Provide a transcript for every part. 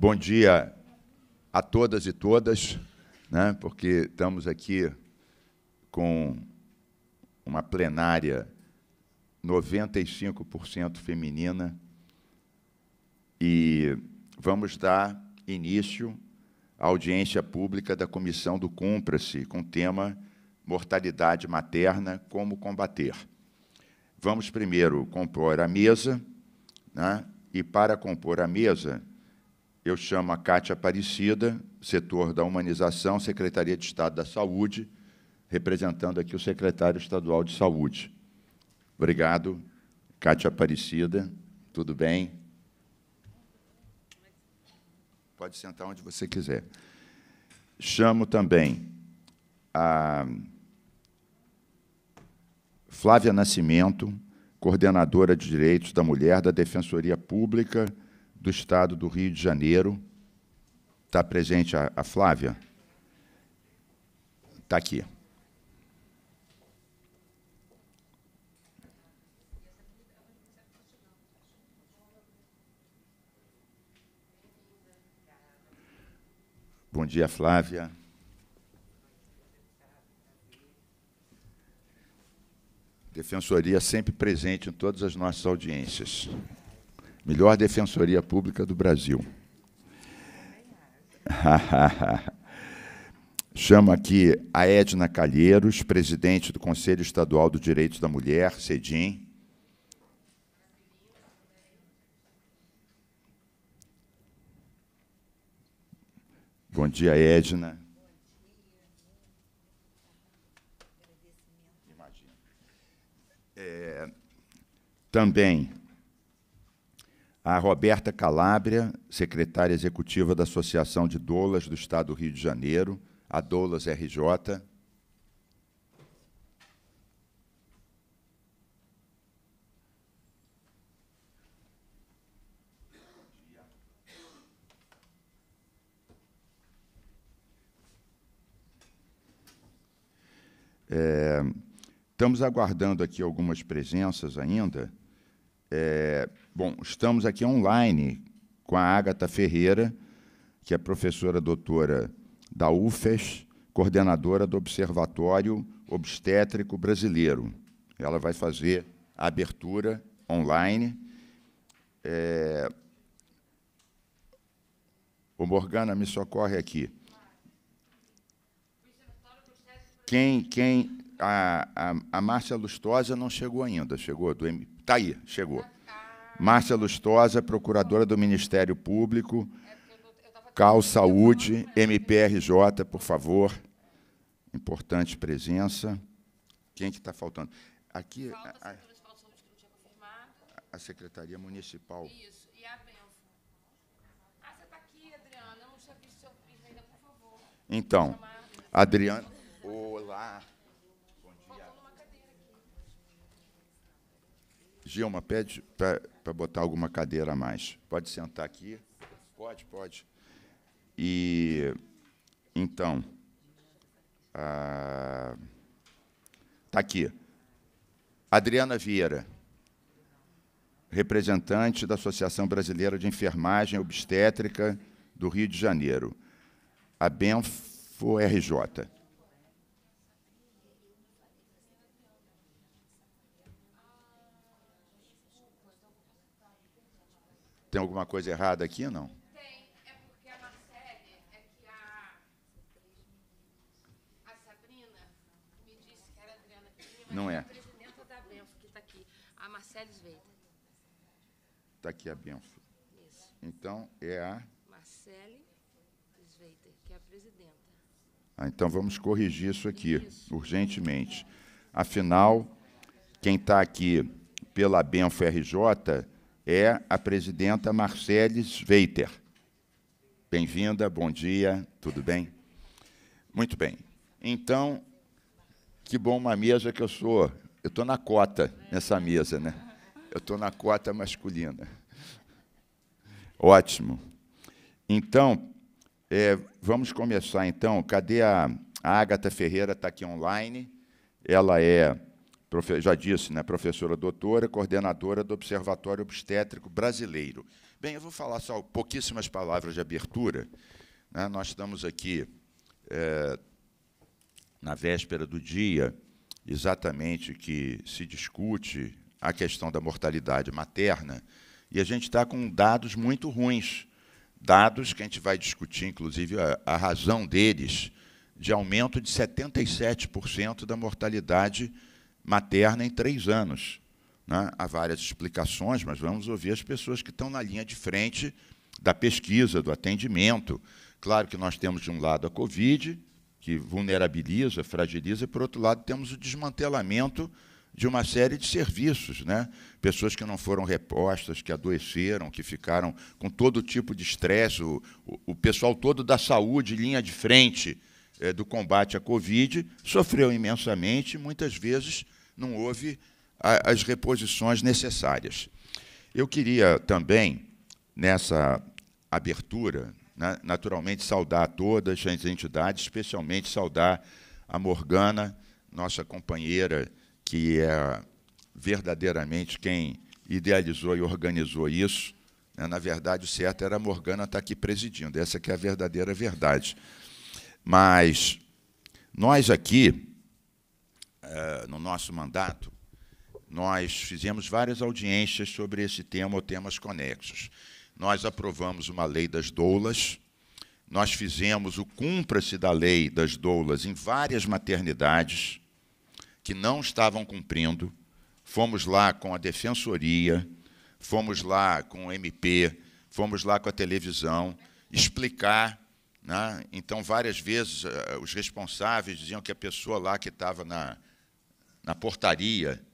Bom dia a todas e todas, né, porque estamos aqui com uma plenária 95% feminina e vamos dar início à audiência pública da Comissão do Cumpra-se com o tema Mortalidade Materna, Como Combater. Vamos primeiro compor a mesa, né, e para compor a mesa, eu chamo a Cátia Aparecida, setor da humanização, Secretaria de Estado da Saúde, representando aqui o secretário estadual de Saúde. Obrigado, Cátia Aparecida. Tudo bem? Pode sentar onde você quiser. Chamo também a Flávia Nascimento, coordenadora de Direitos da Mulher da Defensoria Pública do Estado do Rio de Janeiro. Está presente a, a Flávia? Está aqui. Bom dia, Flávia. Defensoria sempre presente em todas as nossas audiências. Melhor defensoria pública do Brasil. Chamo aqui a Edna Calheiros, presidente do Conselho Estadual do Direito da Mulher, CEDIM. Bom dia, Edna. É, também a Roberta Calabria, secretária executiva da Associação de Doulas do Estado do Rio de Janeiro, a Doulas RJ. É, estamos aguardando aqui algumas presenças ainda. É, Bom, estamos aqui online com a Ágata Ferreira, que é professora doutora da UFES, coordenadora do Observatório Obstétrico Brasileiro. Ela vai fazer a abertura online. É... O Morgana me socorre aqui. Quem, quem, a, a, a Márcia Lustosa não chegou ainda, chegou do M... Tá aí, chegou. Márcia Lustosa, procuradora do Ministério Público, Cal Saúde, MPRJ, por favor. Importante presença. Quem que está faltando? Aqui a, a, Secretaria Municipal. Isso, e a Benfo. Ah, você está aqui, Adriana. Eu não tinha visto seu vídeo ainda, por favor. Então, Adriana. Olá. Gilma, pede para botar alguma cadeira a mais. Pode sentar aqui. Pode, pode. E então, está aqui. Adriana Vieira, representante da Associação Brasileira de Enfermagem Obstétrica do Rio de Janeiro, a Benfo RJ. Tem alguma coisa errada aqui ou não? Tem. É porque a Marcele, é que a, a Sabrina me disse que era Adriana Prima. Não é, é. A presidenta da Benfo, que está aqui. A Marcele Sveita. Está aqui a Benfo. Isso. Então, é a... Marcele Sveita, que é a presidenta. Ah, então, vamos corrigir isso aqui, isso. urgentemente. Afinal, quem está aqui pela Benfo RJ é a presidenta Marceles Veiter. Bem-vinda, bom dia, tudo bem? Muito bem. Então, que bom uma mesa que eu sou. Eu estou na cota nessa mesa, né? Eu estou na cota masculina. Ótimo. Então, é, vamos começar então. Cadê a, a Agatha Ferreira? Está aqui online. Ela é já disse, né, professora doutora, coordenadora do Observatório Obstétrico Brasileiro. Bem, eu vou falar só pouquíssimas palavras de abertura. Né? Nós estamos aqui é, na véspera do dia exatamente que se discute a questão da mortalidade materna e a gente está com dados muito ruins. Dados que a gente vai discutir, inclusive, a, a razão deles, de aumento de 77% da mortalidade materna materna em três anos. Né? Há várias explicações, mas vamos ouvir as pessoas que estão na linha de frente da pesquisa, do atendimento. Claro que nós temos de um lado a Covid, que vulnerabiliza, fragiliza, e por outro lado temos o desmantelamento de uma série de serviços, né? Pessoas que não foram repostas, que adoeceram, que ficaram com todo tipo de estresse, o, o, o pessoal todo da saúde, linha de frente, é, do combate à Covid sofreu imensamente, muitas vezes não houve a, as reposições necessárias. Eu queria também, nessa abertura, né, naturalmente saudar todas as entidades, especialmente saudar a Morgana, nossa companheira, que é verdadeiramente quem idealizou e organizou isso. Né. Na verdade, o certo era a Morgana estar tá aqui presidindo. Essa que é a verdadeira verdade. Mas nós aqui, eh, no nosso mandato, nós fizemos várias audiências sobre esse tema ou temas conexos. Nós aprovamos uma lei das doulas, nós fizemos o cumpra-se da lei das doulas em várias maternidades que não estavam cumprindo. Fomos lá com a defensoria, fomos lá com o MP, fomos lá com a televisão explicar né? Então, várias vezes, eh, eh, os responsáveis diziam que a pessoa lá que estava na, na portaria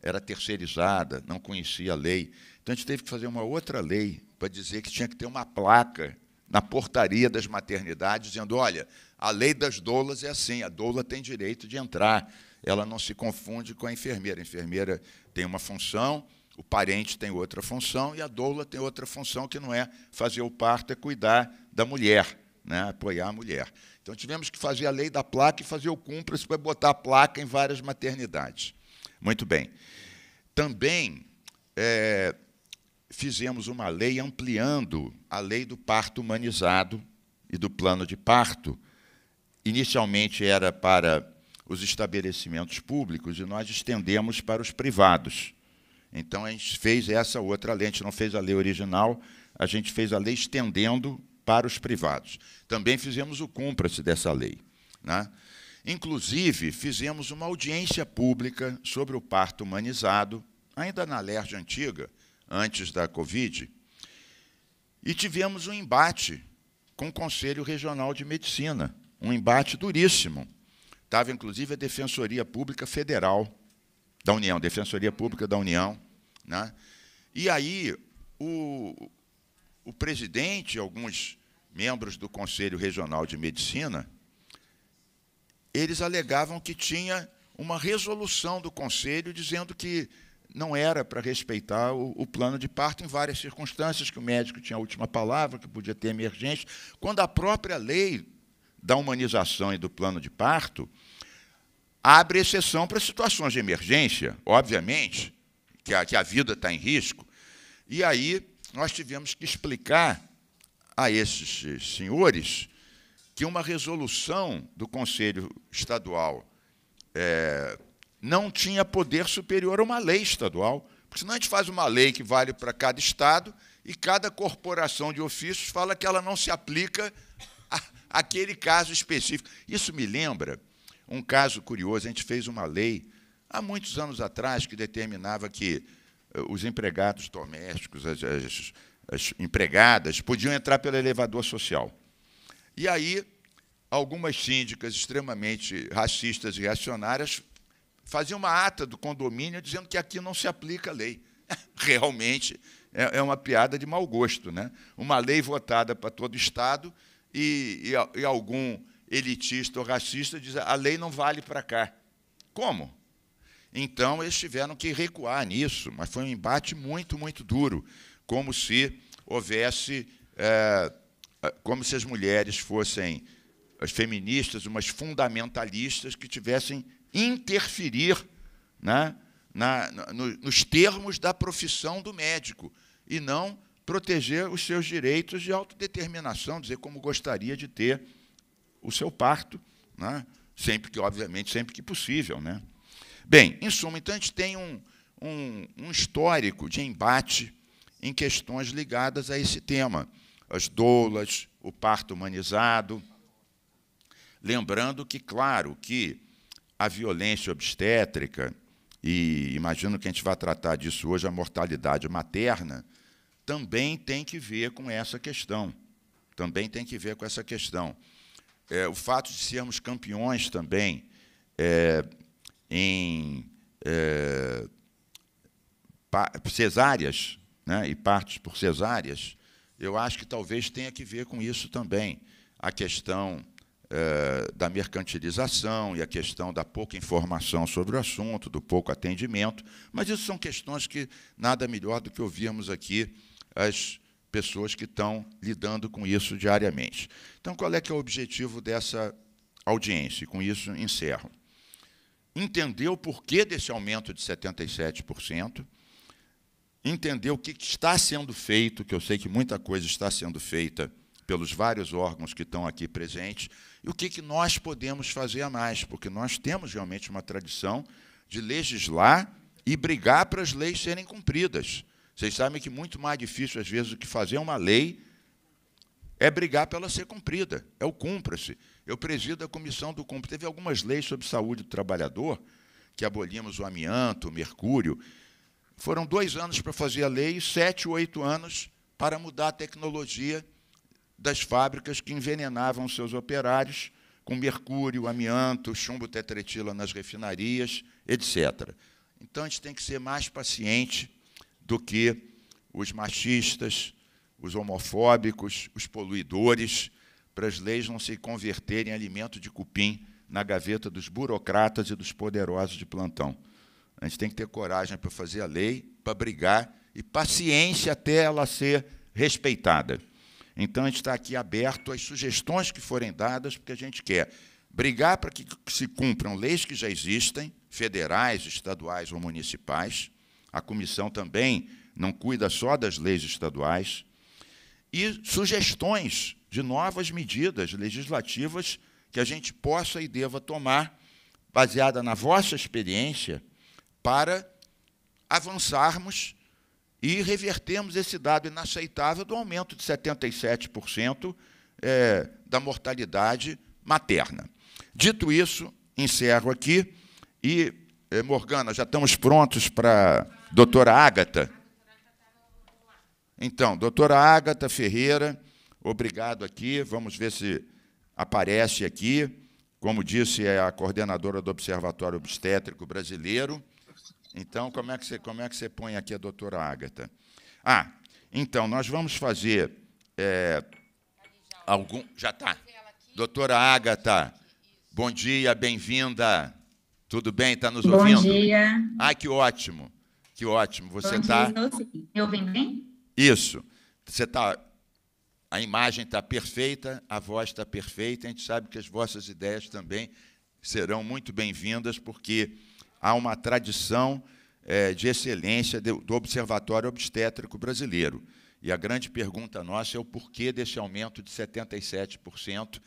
era terceirizada, não conhecia a lei. Então, a gente teve que fazer uma outra lei para dizer que tinha que ter uma placa na portaria das maternidades, dizendo: olha, a lei das doulas é assim, a doula tem direito de entrar, ela não se confunde com a enfermeira. A enfermeira tem uma função, o parente tem outra função e a doula tem outra função que não é fazer o parto, é cuidar da mulher né, apoiar a mulher. Então tivemos que fazer a lei da placa e fazer o cúmplice para botar a placa em várias maternidades. Muito bem. Também é, fizemos uma lei ampliando a lei do parto humanizado e do plano de parto. Inicialmente era para os estabelecimentos públicos e nós estendemos para os privados. Então a gente fez essa outra lei, a gente não fez a lei original, a gente fez a lei estendendo para os privados. Também fizemos o cumpra-se dessa lei. Né? Inclusive, fizemos uma audiência pública sobre o parto humanizado, ainda na LERJ antiga, antes da Covid, e tivemos um embate com o Conselho Regional de Medicina, um embate duríssimo. Estava, inclusive, a Defensoria Pública Federal da União, Defensoria Pública da União. Né? E aí, o, o presidente, alguns membros do Conselho Regional de Medicina, eles alegavam que tinha uma resolução do Conselho dizendo que não era para respeitar o, o, plano de parto em várias circunstâncias, que o médico tinha a última palavra, que podia ter emergência, quando a própria lei da humanização e do plano de parto abre exceção para situações de emergência, obviamente, que a, que a vida está em risco. E aí nós tivemos que explicar a esses senhores que uma resolução do Conselho Estadual é, não tinha poder superior a uma lei estadual. Porque senão a gente faz uma lei que vale para cada estado e cada corporação de ofícios fala que ela não se aplica àquele caso específico. Isso me lembra um caso curioso. A gente fez uma lei há muitos anos atrás que determinava que eh, os empregados domésticos, as, as, as empregadas, podiam entrar pelo elevador social. E aí, algumas síndicas extremamente racistas e reacionárias faziam uma ata do condomínio dizendo que aqui não se aplica a lei. Realmente é, é uma piada de mau gosto. Né? Uma lei votada para todo o Estado e, e, e algum elitista ou racista diz a lei não vale para cá. Como? Então, eles tiveram que recuar nisso, mas foi um embate muito, muito duro como se houvesse, é, como se as mulheres fossem as feministas, umas fundamentalistas que tivessem interferir né, na, no, nos termos da profissão do médico e não proteger os seus direitos de autodeterminação, dizer como gostaria de ter o seu parto, né, sempre que, obviamente, sempre que possível. Né. Bem, em suma, então a gente tem um, um, um histórico de embate em questões ligadas a esse tema, as doulas, o parto humanizado. Lembrando que, claro, que a violência obstétrica, e imagino que a gente vai tratar disso hoje, a mortalidade materna, também tem que ver com essa questão. Também tem que ver com essa questão. É, o fato de sermos campeões também é, em é, cesáreas, né, e partos por cesáreas, eu acho que talvez tenha que ver com isso também. A questão eh, da mercantilização e a questão da pouca informação sobre o assunto, do pouco atendimento, mas isso são questões que nada melhor do que ouvirmos aqui as pessoas que estão lidando com isso diariamente. Então, qual é que é o objetivo dessa audiência? E com isso encerro. Entender o porquê desse aumento de 77%, entender o que está sendo feito, que eu sei que muita coisa está sendo feita pelos vários órgãos que estão aqui presentes, e o que, nós podemos fazer a mais, porque nós temos realmente uma tradição de legislar e brigar para as leis serem cumpridas. Vocês sabem que muito mais difícil, às vezes, do que fazer uma lei é brigar para ela ser cumprida, é o cumpra-se. Eu presido a comissão do cumpra. Teve algumas leis sobre saúde do trabalhador, que abolimos o amianto, o mercúrio, foram dois anos para fazer a lei, e sete ou oito anos para mudar a tecnologia das fábricas que envenenavam seus operários com mercúrio, amianto, chumbo tetretila nas refinarias, etc. Então a gente tem que ser mais paciente do que os machistas, os homofóbicos, os poluidores, para as leis não se converterem em alimento de cupim na gaveta dos burocratas e dos poderosos de plantão. A gente tem que ter coragem para fazer a lei, para brigar e paciência até ela ser respeitada. Então, a gente está aqui aberto às sugestões que forem dadas, porque a gente quer brigar para que se cumpram leis que já existem, federais, estaduais ou municipais. A comissão também não cuida só das leis estaduais. E sugestões de novas medidas legislativas que a gente possa e deva tomar, baseada na vossa experiência para avançarmos e revertermos esse dado inaceitável do aumento de 77% é, da mortalidade materna. Dito isso, encerro aqui e, eh, Morgana, já estamos prontos para a doutora Ágata? Então, doutora Ágata Ferreira, obrigado aqui. Vamos ver se aparece aqui. Como disse, é a coordenadora do Observatório Obstétrico Brasileiro. Então, como é que você, como é que você põe aqui a doutora Ágata? Ah, então, nós vamos fazer é, algum. Já está. Doutora Ágata, bom dia, bem-vinda. Tudo bem? Está nos ouvindo? Bom dia. Ah, que ótimo. Que ótimo. Você está. Me ouvem bem? Isso. Você está. A imagem está perfeita, a voz está perfeita. A gente sabe que as vossas ideias também serão muito bem-vindas, porque há uma tradição é, de excelência do, Observatório Obstétrico Brasileiro. E a grande pergunta nossa é o porquê desse aumento de 77%.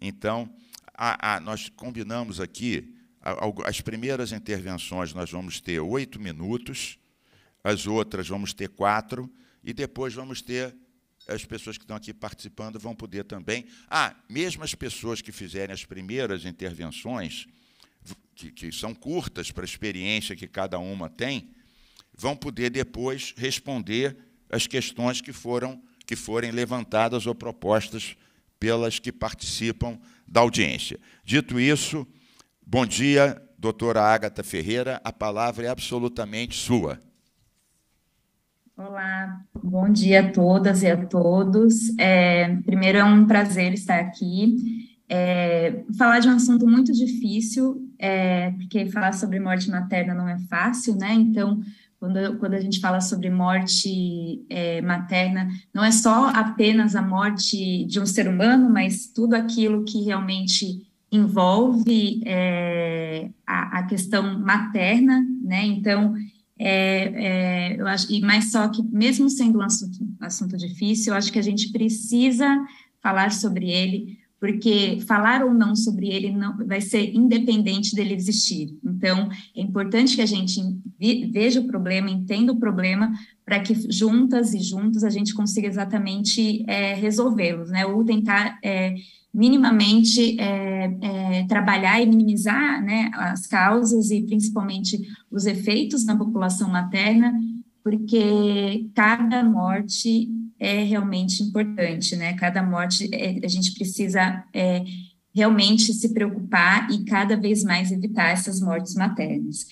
Então, a, a, nós combinamos aqui, a, as primeiras intervenções nós vamos ter oito minutos, as outras vamos ter quatro, e depois vamos ter as pessoas que estão aqui participando vão poder também. Ah, mesmo as pessoas que fizerem as primeiras intervenções, que, que são curtas para a experiência que cada uma tem, vão poder depois responder as questões que foram que forem levantadas ou propostas pelas que participam da audiência. Dito isso, bom dia, doutora Agatha Ferreira, a palavra é absolutamente sua. Olá, bom dia a todas e a todos. É, primeiro é um prazer estar aqui. É, falar de um assunto muito difícil é, porque falar sobre morte materna não é fácil, né? Então, quando, quando a gente fala sobre morte é, materna, não é só apenas a morte de um ser humano, mas tudo aquilo que realmente envolve é, a, a, questão materna, né? Então, é, é, eu acho, e mais só que mesmo sendo um assunto, assunto difícil, eu acho que a gente precisa falar sobre ele, porque falar ou não sobre ele não vai ser independente dele existir. Então, é importante que a gente veja o problema, entenda o problema, para que juntas e juntos a gente consiga exatamente é, resolvê-los, né? Ou tentar é, minimamente é, é trabalhar e minimizar né, as causas e principalmente os efeitos na população materna, porque cada morte é realmente importante, né? Cada morte é, a gente precisa é, realmente se preocupar e cada vez mais evitar essas mortes maternas.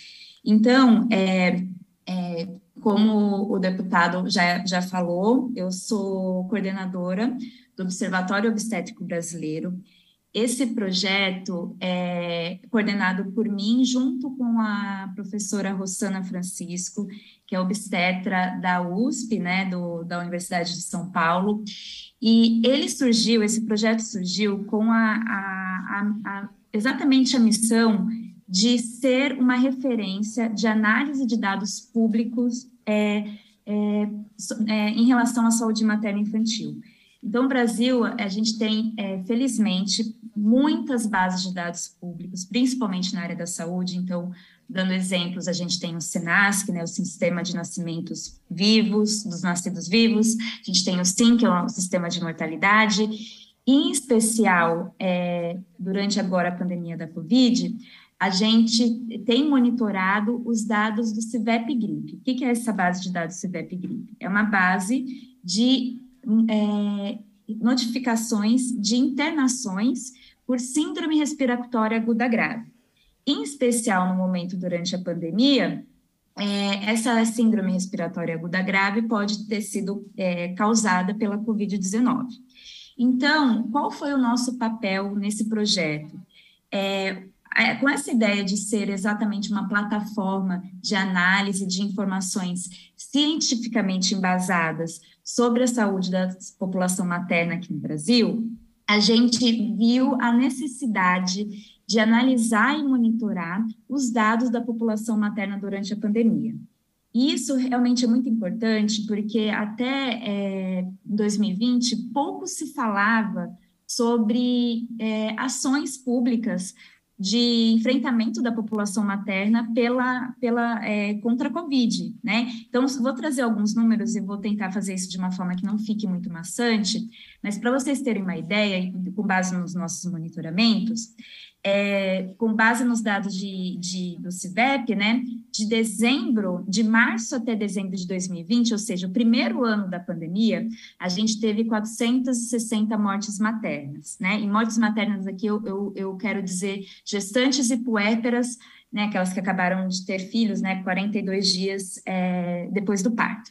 Então, é, é como o deputado já, já falou, eu sou coordenadora do Observatório Obstétrico Brasileiro. Esse projeto é coordenado por mim, junto com a professora Rossana Francisco, que é obstetra da USP, né, do, da Universidade de São Paulo. E ele surgiu, esse projeto surgiu com a, a, a, a exatamente a missão de ser uma referência de análise de dados públicos é, é, é, em relação à saúde materna infantil. Então, o Brasil, a gente tem, é, felizmente, muitas bases de dados públicos, principalmente na área da saúde. Então, dando exemplos, a gente tem o SINASC, né, o Sistema de Nascimentos Vivos, dos Nascidos Vivos, a gente tem o SIM, que é o Sistema de Mortalidade, e, em especial, é, durante agora a pandemia da Covid, a gente tem monitorado os dados do CIVEP Gripe. O que é essa base de dados CIVEP Gripe? É uma base de é, notificações de internações por síndrome respiratória aguda grave. Em especial no momento durante a pandemia, é, essa síndrome respiratória aguda grave pode ter sido é, causada pela Covid-19. Então, qual foi o nosso papel nesse projeto? É, é, com essa ideia de ser exatamente uma plataforma de análise de informações cientificamente embasadas sobre a saúde da população materna aqui no Brasil, a gente viu a necessidade de analisar e monitorar os dados da população materna durante a pandemia. E isso realmente é muito importante, porque até é, 2020 pouco se falava sobre é, ações públicas de enfrentamento da população materna pela, pela é, contra a Covid, né? Então, vou trazer alguns números e vou tentar fazer isso de uma forma que não fique muito maçante, mas para vocês terem uma ideia, com base nos nossos monitoramentos, é, com base nos dados de, de, do CIDEP, né, de dezembro, de março até dezembro de 2020, ou seja, o primeiro ano da pandemia, a gente teve 460 mortes maternas, né, e mortes maternas aqui eu, eu, eu quero dizer gestantes e puérperas, né, aquelas que acabaram de ter filhos, né, 42 dias é, depois do parto.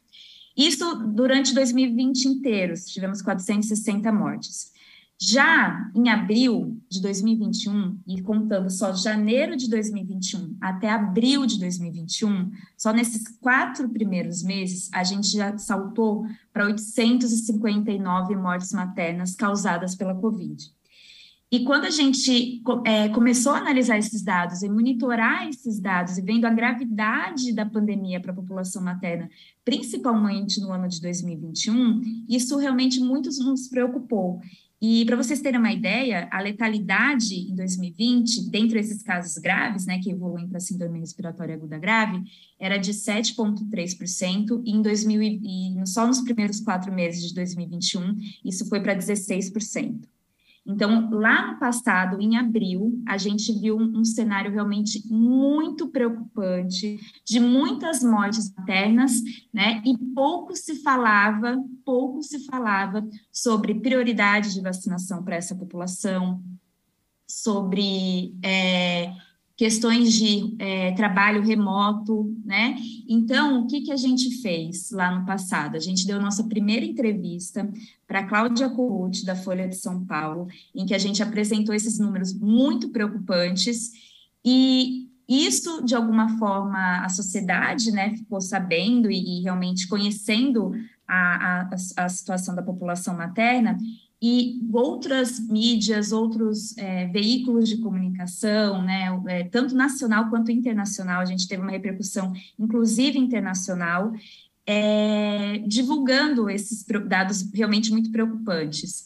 Isso durante 2020 inteiro, tivemos 460 mortes. Já em abril de 2021, e contando só janeiro de 2021 até abril de 2021, só nesses quatro primeiros meses, a gente já saltou para 859 mortes maternas causadas pela Covid. E quando a gente é, começou a analisar esses dados e monitorar esses dados e vendo a gravidade da pandemia para a população materna, principalmente no ano de 2021, isso realmente muito nos preocupou. E para vocês terem uma ideia, a letalidade em 2020, dentre esses casos graves, né, que evoluem para síndrome respiratória aguda grave, era de 7,3%, e em 2000, e só nos primeiros quatro meses de 2021, isso foi para 16%. Então, lá no passado, em abril, a gente viu um, cenário realmente muito preocupante, de muitas mortes maternas, né? E pouco se falava, pouco se falava sobre prioridade de vacinação para essa população, sobre é, questões de é, trabalho remoto, né? Então, o que, que a gente fez lá no passado? A gente deu nossa primeira entrevista para Cláudia Couto, da Folha de São Paulo, em que a gente apresentou esses números muito preocupantes e isso, de alguma forma, a sociedade né, ficou sabendo e, e realmente conhecendo a, a, a situação da população materna, e outras mídias, outros é, veículos de comunicação, né, é, tanto nacional quanto internacional, a gente teve uma repercussão, inclusive internacional, é, divulgando esses dados realmente muito preocupantes.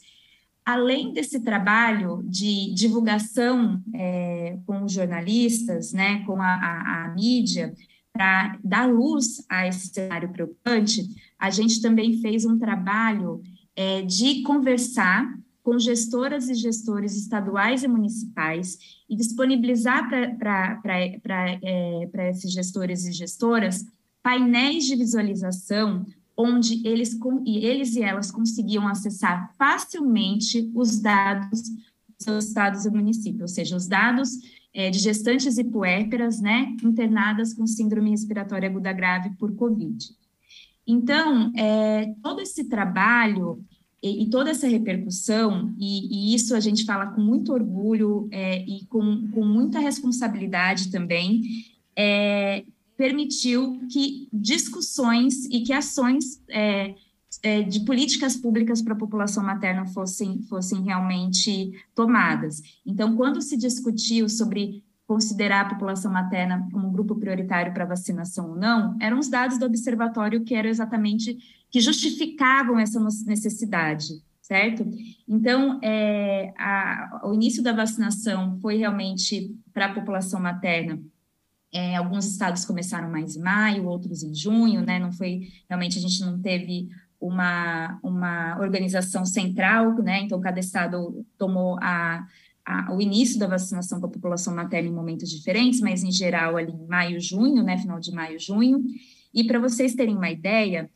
Além desse trabalho de divulgação é, com os jornalistas, né, com a, a, a mídia, para dar luz a esse cenário preocupante, a gente também fez um trabalho é, de conversar com gestoras e gestores estaduais e municipais e disponibilizar para é, esses gestores e gestoras painéis de visualização onde eles, e eles e elas conseguiam acessar facilmente os dados dos estados e municípios, ou seja, os dados é, de gestantes e puérperas, né, internadas com síndrome respiratória aguda grave por COVID. Então, é, todo esse trabalho e, e, toda essa repercussão, e, e, isso a gente fala com muito orgulho é, e com, com muita responsabilidade também, é, permitiu que discussões e que ações é, é de políticas públicas para a população materna fossem, fossem realmente tomadas. Então, quando se discutiu sobre considerar a população materna como um grupo prioritário para vacinação ou não, eram os dados do observatório que eram exatamente que justificavam essa necessidade, certo? Então, é, a, o início da vacinação foi realmente para a população materna é, alguns estados começaram mais em maio, outros em junho, né? Não foi realmente a gente não teve uma, uma organização central, né? Então cada estado tomou a, a, o início da vacinação para a população materna em momentos diferentes, mas em geral ali em maio, junho, né, final de maio, junho. E para vocês terem uma ideia,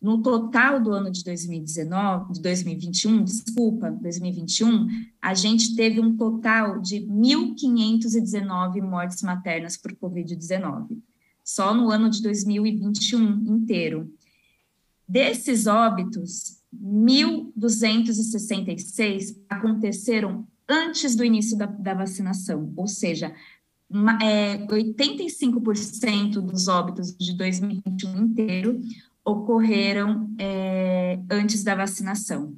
no total do ano de 2019, de 2021, desculpa, 2021, a gente teve um total de 1.519 mortes maternas por Covid-19, só no ano de 2021 inteiro. Desses óbitos, 1.266 aconteceram antes do início da, da vacinação, ou seja, uma, é, 85% dos óbitos de 2021 inteiro ocorreram é, antes da vacinação.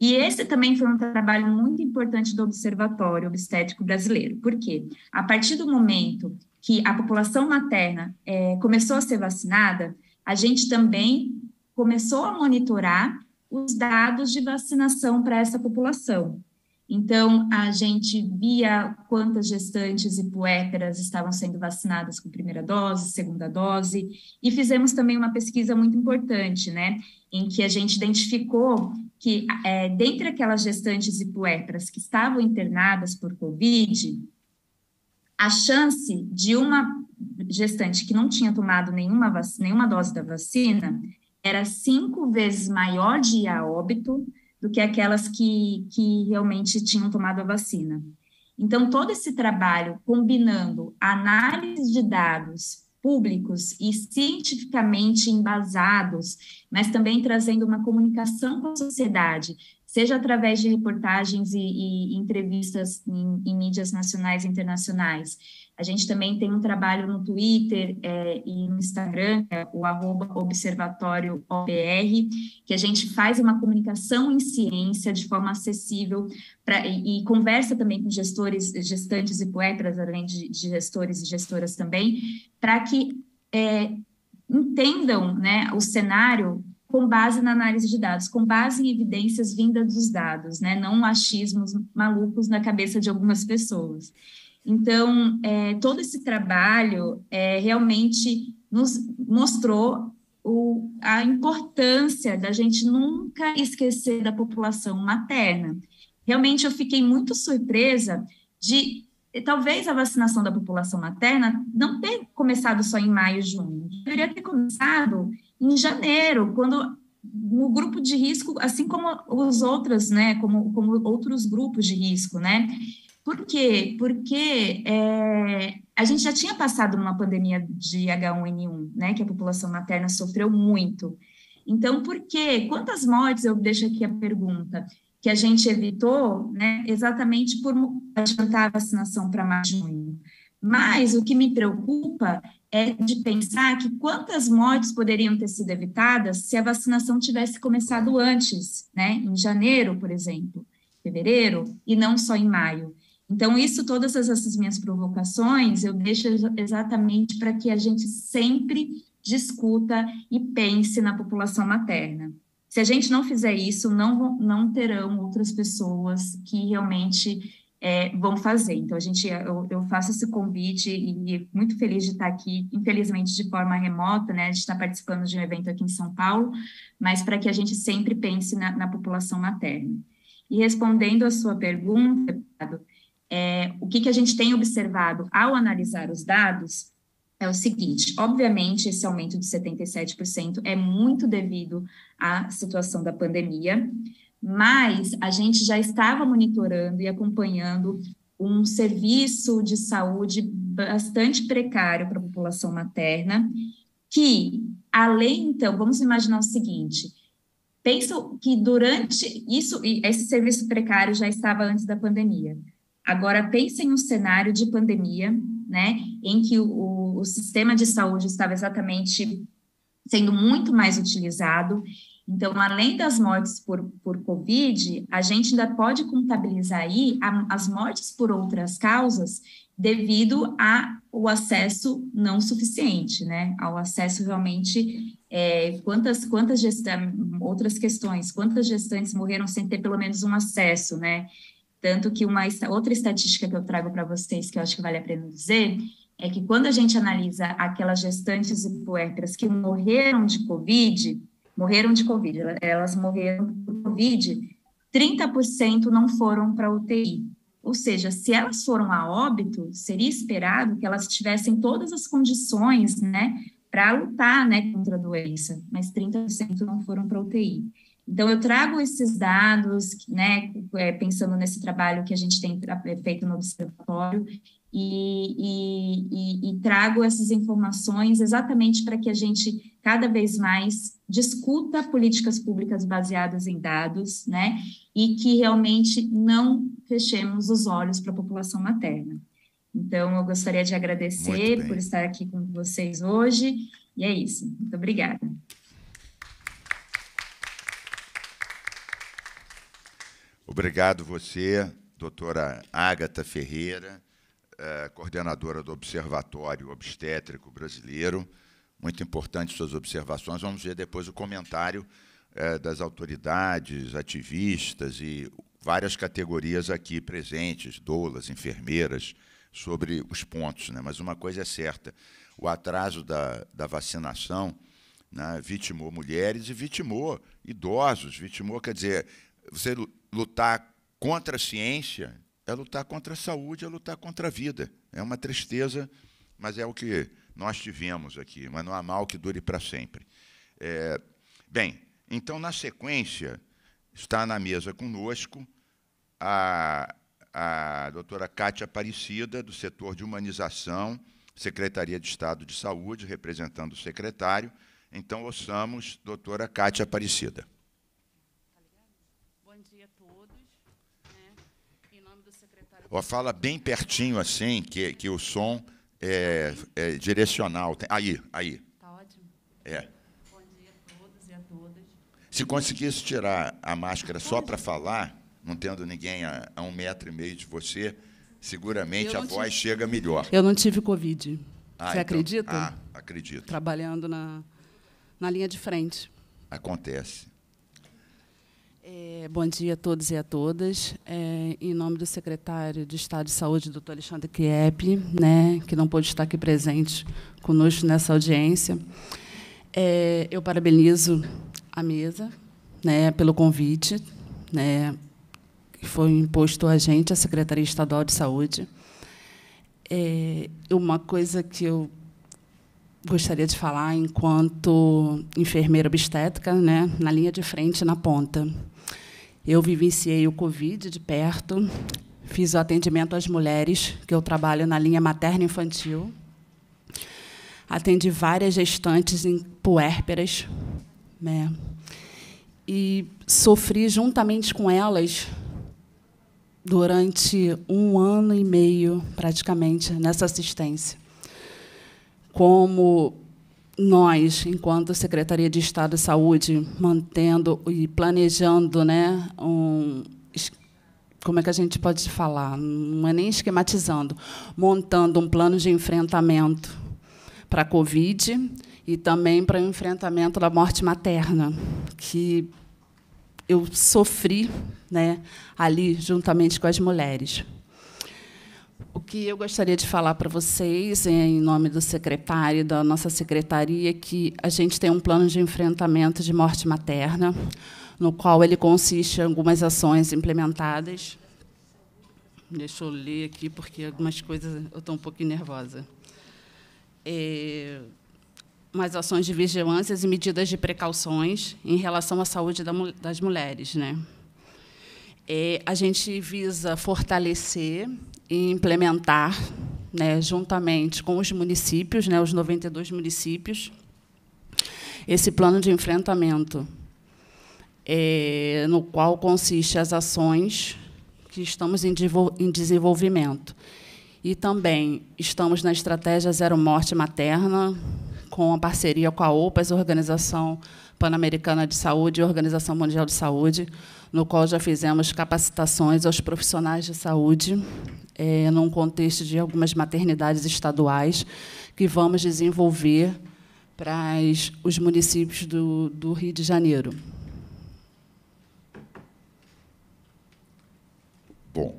E esse também foi um trabalho muito importante do Observatório Obstétrico Brasileiro, porque a partir do momento que a população materna é, começou a ser vacinada, a gente também começou a monitorar os dados de vacinação para essa população. Então, a gente via quantas gestantes e puérperas estavam sendo vacinadas com primeira dose, segunda dose, e fizemos também uma pesquisa muito importante, né, em que a gente identificou que, é, dentre aquelas gestantes e puérperas que estavam internadas por Covid, a chance de uma gestante que não tinha tomado nenhuma, nenhuma dose da vacina era cinco vezes maior de ir a óbito do que aquelas que, que realmente tinham tomado a vacina. Então, todo esse trabalho combinando análise de dados públicos e cientificamente embasados, mas também trazendo uma comunicação com a sociedade, seja através de reportagens e, e entrevistas em, em mídias nacionais e internacionais, a gente também tem um trabalho no Twitter é, e no Instagram, é, o arroba observatório OBR, que a gente faz uma comunicação em ciência de forma acessível pra, e, e, conversa também com gestores, gestantes e poetas, além de, de gestores e gestoras também, para que é, entendam né, o cenário com base na análise de dados, com base em evidências vindas dos dados, né, não achismos malucos na cabeça de algumas pessoas. Então, é, todo esse trabalho é, realmente nos mostrou o, a importância da gente nunca esquecer da população materna. Realmente, eu fiquei muito surpresa de eh, talvez a vacinação da população materna não ter começado só em maio, junho. Deveria ter começado em janeiro, quando no grupo de risco, assim como os outros, né, como, como outros grupos de risco, né? Por quê? Porque é, a gente já tinha passado uma pandemia de H1N1, né, que a população materna sofreu muito. Então, por quê? Quantas mortes, eu deixo aqui a pergunta, que a gente evitou, né, exatamente por adiantar a vacinação para mais de junho. Mas o que me preocupa é de pensar que quantas mortes poderiam ter sido evitadas se a vacinação tivesse começado antes, né, em janeiro, por exemplo, fevereiro, e não só em maio. Então, isso, todas essas minhas provocações, eu deixo exatamente para que a gente sempre discuta e pense na população materna. Se a gente não fizer isso, não, não terão outras pessoas que realmente é, vão fazer. Então, a gente, eu, eu, faço esse convite e muito feliz de estar aqui, infelizmente de forma remota, né? A gente está participando de um evento aqui em São Paulo, mas para que a gente sempre pense na, na população materna. E respondendo à sua pergunta, é, o que, que a gente tem observado ao analisar os dados é o seguinte: obviamente, esse aumento de 77% é muito devido à situação da pandemia, mas a gente já estava monitorando e acompanhando um serviço de saúde bastante precário para a população materna, que, além, então, vamos imaginar o seguinte. Penso que durante isso, esse serviço precário já estava antes da pandemia Agora, pensem em um cenário de pandemia, né, em que o, o sistema de saúde estava exatamente sendo muito mais utilizado. Então, além das mortes por, por Covid, a gente ainda pode contabilizar aí a, as mortes por outras causas devido ao acesso não suficiente, né? Ao acesso realmente, é, quantas, quantas gestantes, outras questões, quantas gestantes morreram sem ter pelo menos um acesso, né? Tanto que uma outra estatística que eu trago para vocês, que eu acho que vale a pena dizer, é que quando a gente analisa aquelas gestantes e puérperas que morreram de Covid, morreram de Covid, elas morreram por Covid, 30% não foram para UTI. Ou seja, se elas foram a óbito, seria esperado que elas tivessem todas as condições, né, para lutar, né, contra a doença, mas 30% não foram para UTI. Então, eu trago esses dados, né, é, pensando nesse trabalho que a gente tem é, feito no observatório, e, e, e trago essas informações exatamente para que a gente cada vez mais discuta políticas públicas baseadas em dados, né, e que realmente não fechemos os olhos para a população materna. Então, eu gostaria de agradecer por estar aqui com vocês hoje, e é isso. Muito obrigada. Obrigado você, doutora Ágata Ferreira, eh, coordenadora do Observatório Obstétrico Brasileiro. Muito importante suas observações. Vamos ver depois o comentário eh, das autoridades, ativistas e várias categorias aqui presentes, doulas, enfermeiras, sobre os pontos. Né? Mas uma coisa é certa, o atraso da, da vacinação né, vitimou mulheres e vitimou idosos. Vitimou, quer dizer, você lutar contra a ciência é lutar contra a saúde, é lutar contra a vida. É uma tristeza, mas é o que nós tivemos aqui. Mas não há mal que dure para sempre. É, bem, então, na sequência, está na mesa conosco a, a doutora Cátia Aparecida, do setor de humanização, Secretaria de Estado de Saúde, representando o secretário. Então, ouçamos doutora Cátia Aparecida. Ó, fala bem pertinho assim, que, que o som é, é direcional. Aí, aí. Está ótimo. É. Bom dia a todos e a todas. Se conseguisse tirar a máscara só para falar, não tendo ninguém a, a, um metro e meio de você, seguramente a tive... voz chega melhor. Eu não tive Covid. Ah, você então, acredita? Ah, acredito. Trabalhando na, na linha de frente. Acontece. É, bom dia a todos e a todas. É, em nome do secretário de Estado de Saúde, doutor Alexandre Kiep, né, que não pôde estar aqui presente conosco nessa audiência, é, eu parabenizo a mesa né, pelo convite né, que foi imposto a gente, a Secretaria Estadual de Saúde. É, uma coisa que eu gostaria de falar enquanto enfermeira obstétrica, né, na linha de frente, na ponta. Eu vivenciei o Covid de perto, fiz o atendimento às mulheres, que eu trabalho na linha materno-infantil. Atendi várias gestantes em puérperas. Né? E sofri juntamente com elas durante um ano e meio, praticamente, nessa assistência. Como nós, enquanto Secretaria de Estado de Saúde, mantendo e planejando né, um, como é que a gente pode falar? Não é nem esquematizando, montando um plano de enfrentamento para a Covid e também para o enfrentamento da morte materna, que eu sofri né, ali juntamente com as mulheres que eu gostaria de falar para vocês, em nome do secretário da nossa secretaria, que a gente tem um plano de enfrentamento de morte materna, no qual ele consiste em algumas ações implementadas. Deixa eu ler aqui, porque algumas coisas eu estou um pouco nervosa. É, mais ações de vigilância e medidas de precauções em relação à saúde das mulheres. Né? É, a gente visa fortalecer implementar, né, juntamente com os municípios, né, os 92 municípios, esse plano de enfrentamento, é, no qual consiste as ações que estamos em, em desenvolvimento. E também estamos na estratégia Zero Morte Materna, com a parceria com a OPAS, Organização Pan-Americana de Saúde e Organização Mundial de Saúde, no qual já fizemos capacitações aos profissionais de saúde, é, num contexto de algumas maternidades estaduais, que vamos desenvolver para as, os municípios do, do Rio de Janeiro. Bom,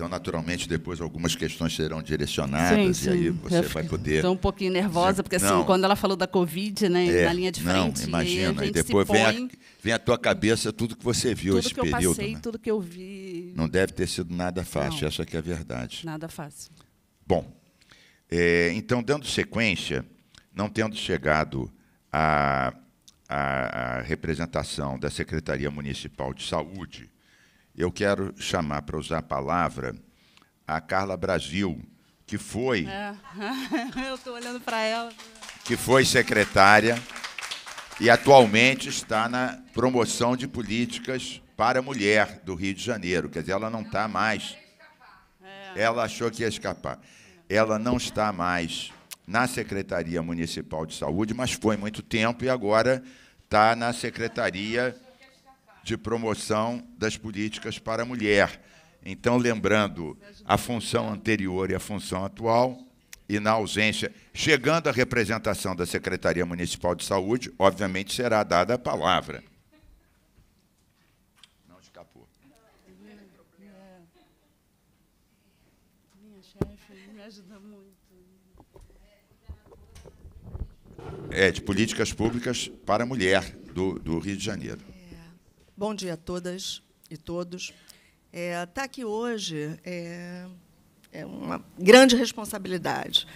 então, naturalmente, depois algumas questões serão direcionadas sim, sim. e aí você eu vai poder. Estou um pouquinho nervosa, porque assim, não, quando ela falou da Covid, né, é, na linha de frente. Não, imagina. E, e depois vem, põe... a, vem à tua cabeça tudo que você viu esse período. Tudo que eu passei, né? tudo que eu vi. Não deve ter sido nada fácil, não, essa que é a verdade. Nada fácil. Bom, é, então, dando sequência, não tendo chegado à, à representação da Secretaria Municipal de Saúde eu quero chamar para usar a palavra a Carla Brasil, que foi. É. eu estou olhando para ela. Que foi secretária e atualmente está na promoção de políticas para a mulher do Rio de Janeiro. Quer dizer, ela não está mais. É. Ela achou que ia escapar. Ela não está mais na Secretaria Municipal de Saúde, mas foi muito tempo e agora está na Secretaria de promoção das políticas para a mulher. Então, lembrando a função anterior e a função atual, e na ausência, chegando a representação da Secretaria Municipal de Saúde, obviamente será dada a palavra. Não escapou. Minha, chefe me ajuda muito. É, de políticas públicas para a mulher do, do Rio de Janeiro. Bom dia a todas e todos. É, estar tá aqui hoje é, é uma grande responsabilidade.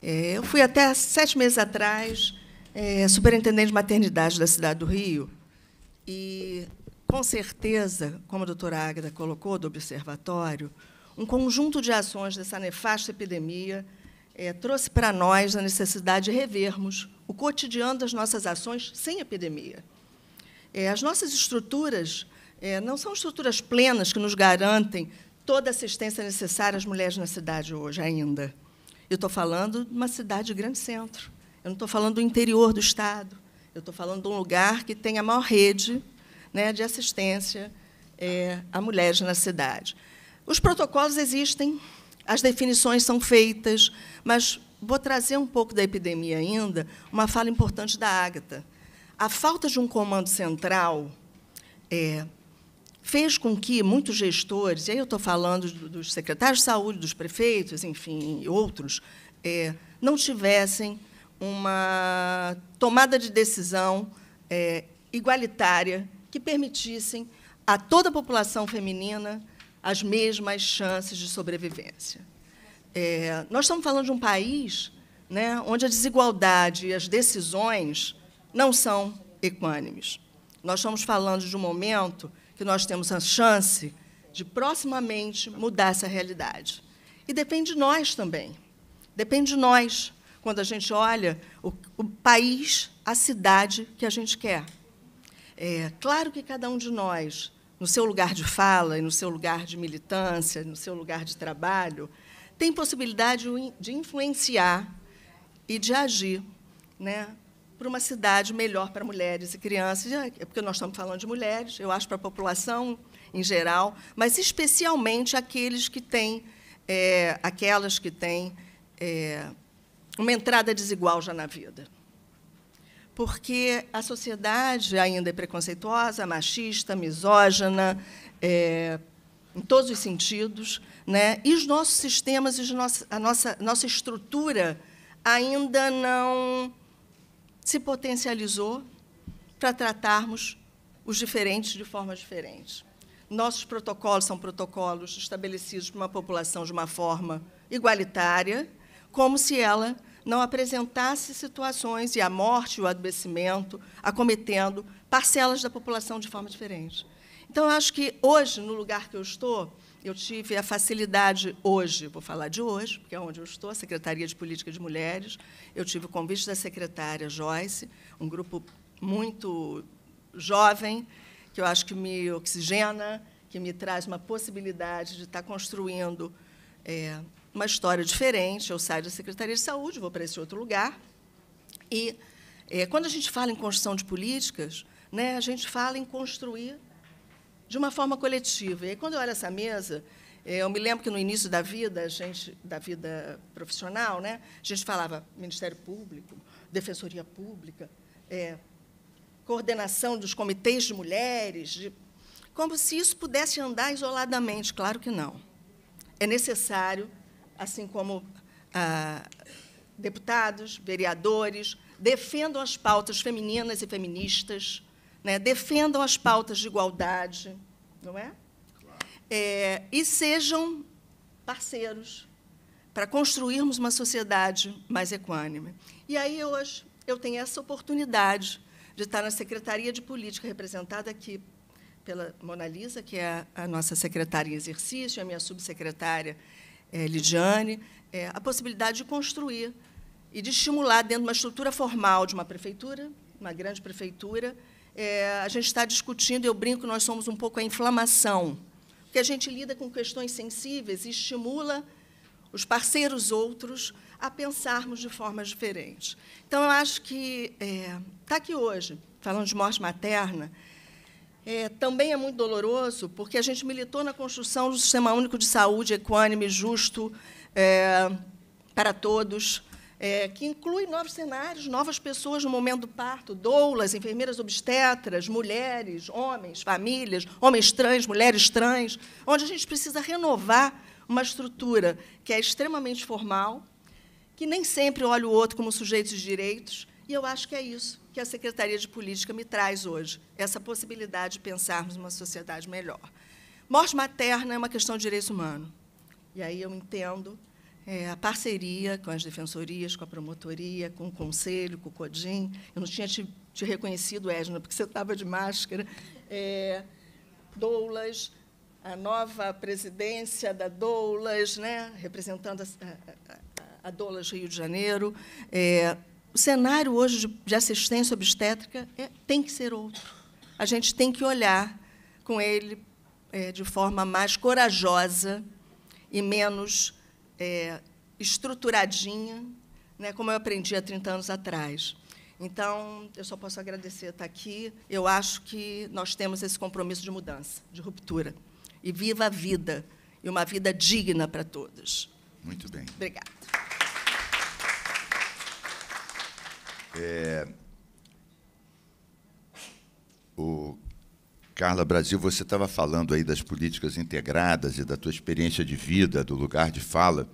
É, eu fui até sete meses atrás é, superintendente de maternidade da cidade do Rio e, com certeza, como a doutora Águeda colocou do observatório, um conjunto de ações dessa nefasta epidemia é, trouxe para nós a necessidade de revermos o cotidiano das nossas ações sem epidemia. É, as nossas estruturas é, não são estruturas plenas que nos garantem toda a assistência necessária às mulheres na cidade hoje, ainda. Eu estou falando de uma cidade de grande centro. Eu não estou falando do interior do Estado. Eu estou falando de um lugar que tem a maior rede né, de assistência é, a mulheres na cidade. Os protocolos existem, as definições são feitas, mas vou trazer um pouco da epidemia ainda, uma fala importante da Ágata a falta de um comando central é, fez com que muitos gestores, e aí eu estou falando dos secretários de saúde, dos prefeitos, enfim, outros, é, não tivessem uma tomada de decisão é, igualitária que permitissem a toda a população feminina as mesmas chances de sobrevivência. É, nós estamos falando de um país né, onde a desigualdade e as decisões não são equânimes. Nós estamos falando de um momento que nós temos a chance de proximamente mudar essa realidade. E depende de nós também. Depende de nós, quando a gente olha o, o país, a cidade que a gente quer. É claro que cada um de nós, no seu lugar de fala, e no seu lugar de militância, no seu lugar de trabalho, tem possibilidade de influenciar e de agir né, para uma cidade melhor para mulheres e crianças, é é porque nós estamos falando de mulheres, eu acho para a população em geral, mas especialmente aqueles que têm, é, aquelas que têm é, uma entrada desigual já na vida. Porque a sociedade ainda é preconceituosa, machista, misógina, é, em todos os sentidos, né? e os nossos sistemas, a nossa, a nossa estrutura ainda não se potencializou para tratarmos os diferentes de forma diferente. Nossos protocolos são protocolos estabelecidos para uma população de uma forma igualitária, como se ela não apresentasse situações e a morte o adoecimento acometendo parcelas da população de forma diferente. Então, acho que hoje, no lugar que eu estou, eu tive a facilidade hoje, vou falar de hoje, porque é onde eu estou, a Secretaria de Política de Mulheres. Eu tive o convite da secretária Joyce, um grupo muito jovem, que eu acho que me oxigena, que me traz uma possibilidade de estar construindo é, uma história diferente. Eu saio da Secretaria de Saúde, vou para esse outro lugar. E, é, quando a gente fala em construção de políticas, né, a gente fala em construir de uma forma coletiva. E quando eu olho essa mesa, é, eu me lembro que no início da vida, a gente, da vida profissional, né, a gente falava Ministério Público, Defensoria Pública, é, coordenação dos comitês de mulheres, de, como se isso pudesse andar isoladamente. Claro que não. É necessário, assim como ah, deputados, vereadores, defendam as pautas femininas e feministas, né, defendam as pautas de igualdade, não é? é e sejam parceiros para construirmos uma sociedade mais equânime. E aí hoje eu tenho essa oportunidade de estar na Secretaria de Política, representada aqui pela Mona Lisa, que é a nossa secretária em exercício, a minha subsecretária é, Lidiane, é, a possibilidade de construir e de estimular dentro de uma estrutura formal de uma prefeitura, uma grande prefeitura, é, a gente está discutindo, eu brinco, nós somos um pouco a inflamação, porque a gente lida com questões sensíveis e estimula os parceiros outros a pensarmos de formas diferentes. Então, eu acho que é, está aqui hoje, falando de morte materna, é, também é muito doloroso, porque a gente militou na construção do Sistema Único de Saúde equânime, justo, é, para todos, é, que inclui novos cenários, novas pessoas no momento do parto, doulas, enfermeiras obstetras, mulheres, homens, famílias, homens trans, mulheres trans, onde a gente precisa renovar uma estrutura que é extremamente formal, que nem sempre olha o outro como sujeito de direitos, e eu acho que é isso que a Secretaria de Política me traz hoje, essa possibilidade de pensarmos uma sociedade melhor. Morte materna é uma questão de direitos humanos. E aí eu entendo é, a parceria com as defensorias, com a promotoria, com o conselho, com o CODIM. Eu não tinha te, te reconhecido, Edna, porque você estava de máscara. É, doulas, a nova presidência da Doulas, né, representando a, a, a Doulas Rio de Janeiro. É, o cenário hoje de, de assistência obstétrica é, tem que ser outro. A gente tem que olhar com ele é, de forma mais corajosa e menos é, estruturadinha, né, como eu aprendi há 30 anos atrás. Então, eu só posso agradecer estar aqui. Eu acho que nós temos esse compromisso de mudança, de ruptura. E viva a vida, e uma vida digna para todos. Muito bem. Obrigada. É... O Carla Brasil, você estava falando aí das políticas integradas e da tua experiência de vida, do lugar de fala.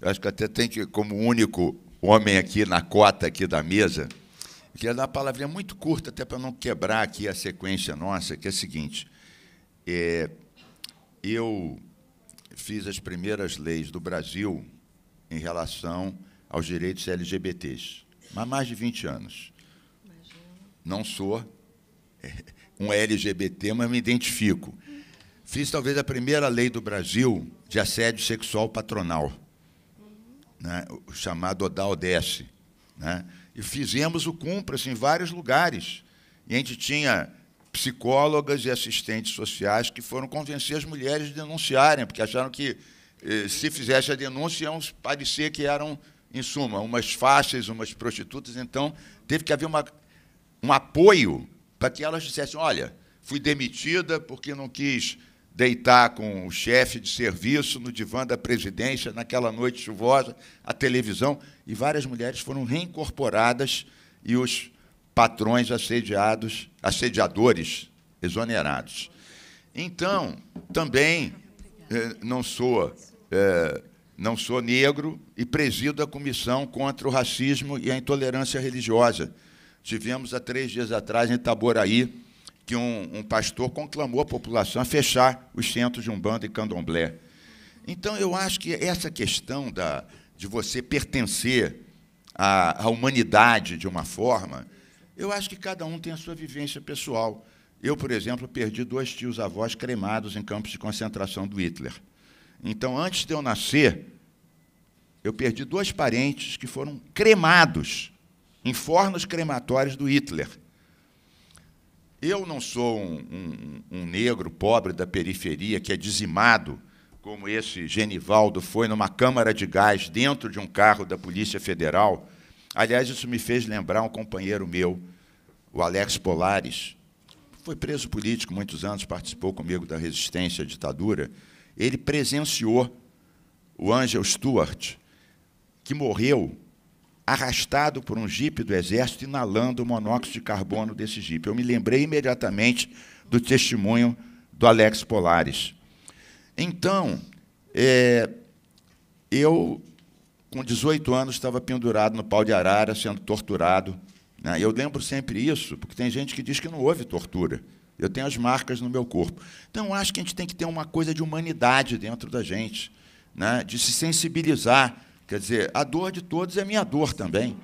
Eu acho que até tem que, como único homem aqui na cota aqui da mesa, queria dar uma palavrinha muito curta, até para não quebrar aqui a sequência nossa, que é a seguinte. É, eu fiz as primeiras leis do Brasil em relação aos direitos LGBTs, há mais de 20 anos. Imagina. Não sou... É, um LGBT, mas me identifico. Fiz talvez a primeira lei do Brasil de assédio sexual patronal, né, o chamado ODAODES. Né? E fizemos o cumpra em vários lugares. E a gente tinha psicólogas e assistentes sociais que foram convencer as mulheres de denunciarem, porque acharam que eh, se fizesse a denúncia iam parecer que eram, em suma, umas faixas, umas prostitutas. Então, teve que haver uma, um apoio para que elas dissessem: olha, fui demitida porque não quis deitar com o chefe de serviço no divã da presidência naquela noite chuvosa, a televisão, e várias mulheres foram reincorporadas e os patrões assediados, assediadores exonerados. Então, também eh, não sou eh, não sou negro e presido a comissão contra o racismo e a intolerância religiosa Tivemos há três dias atrás, em Itaboraí, que um, um pastor conclamou a população a fechar os centros de Umbanda e Candomblé. Então, eu acho que essa questão da, de você pertencer à, à humanidade de uma forma, eu acho que cada um tem a sua vivência pessoal. Eu, por exemplo, perdi dois tios avós cremados em campos de concentração do Hitler. Então, antes de eu nascer, eu perdi dois parentes que foram cremados em fornos crematórios do Hitler. Eu não sou um, um, um negro pobre da periferia que é dizimado, como esse Genivaldo foi, numa câmara de gás dentro de um carro da Polícia Federal. Aliás, isso me fez lembrar um companheiro meu, o Alex Polares, foi preso político muitos anos, participou comigo da resistência à ditadura. Ele presenciou o Angel Stuart, que morreu arrastado por um jipe do exército, inalando o monóxido de carbono desse jipe. Eu me lembrei imediatamente do testemunho do Alex Polares. Então, é, eu, com 18 anos, estava pendurado no pau de arara, sendo torturado. Né? Eu lembro sempre isso, porque tem gente que diz que não houve tortura. Eu tenho as marcas no meu corpo. Então, acho que a gente tem que ter uma coisa de humanidade dentro da gente, né? de se sensibilizar Quer dizer, a dor de todos é minha dor também.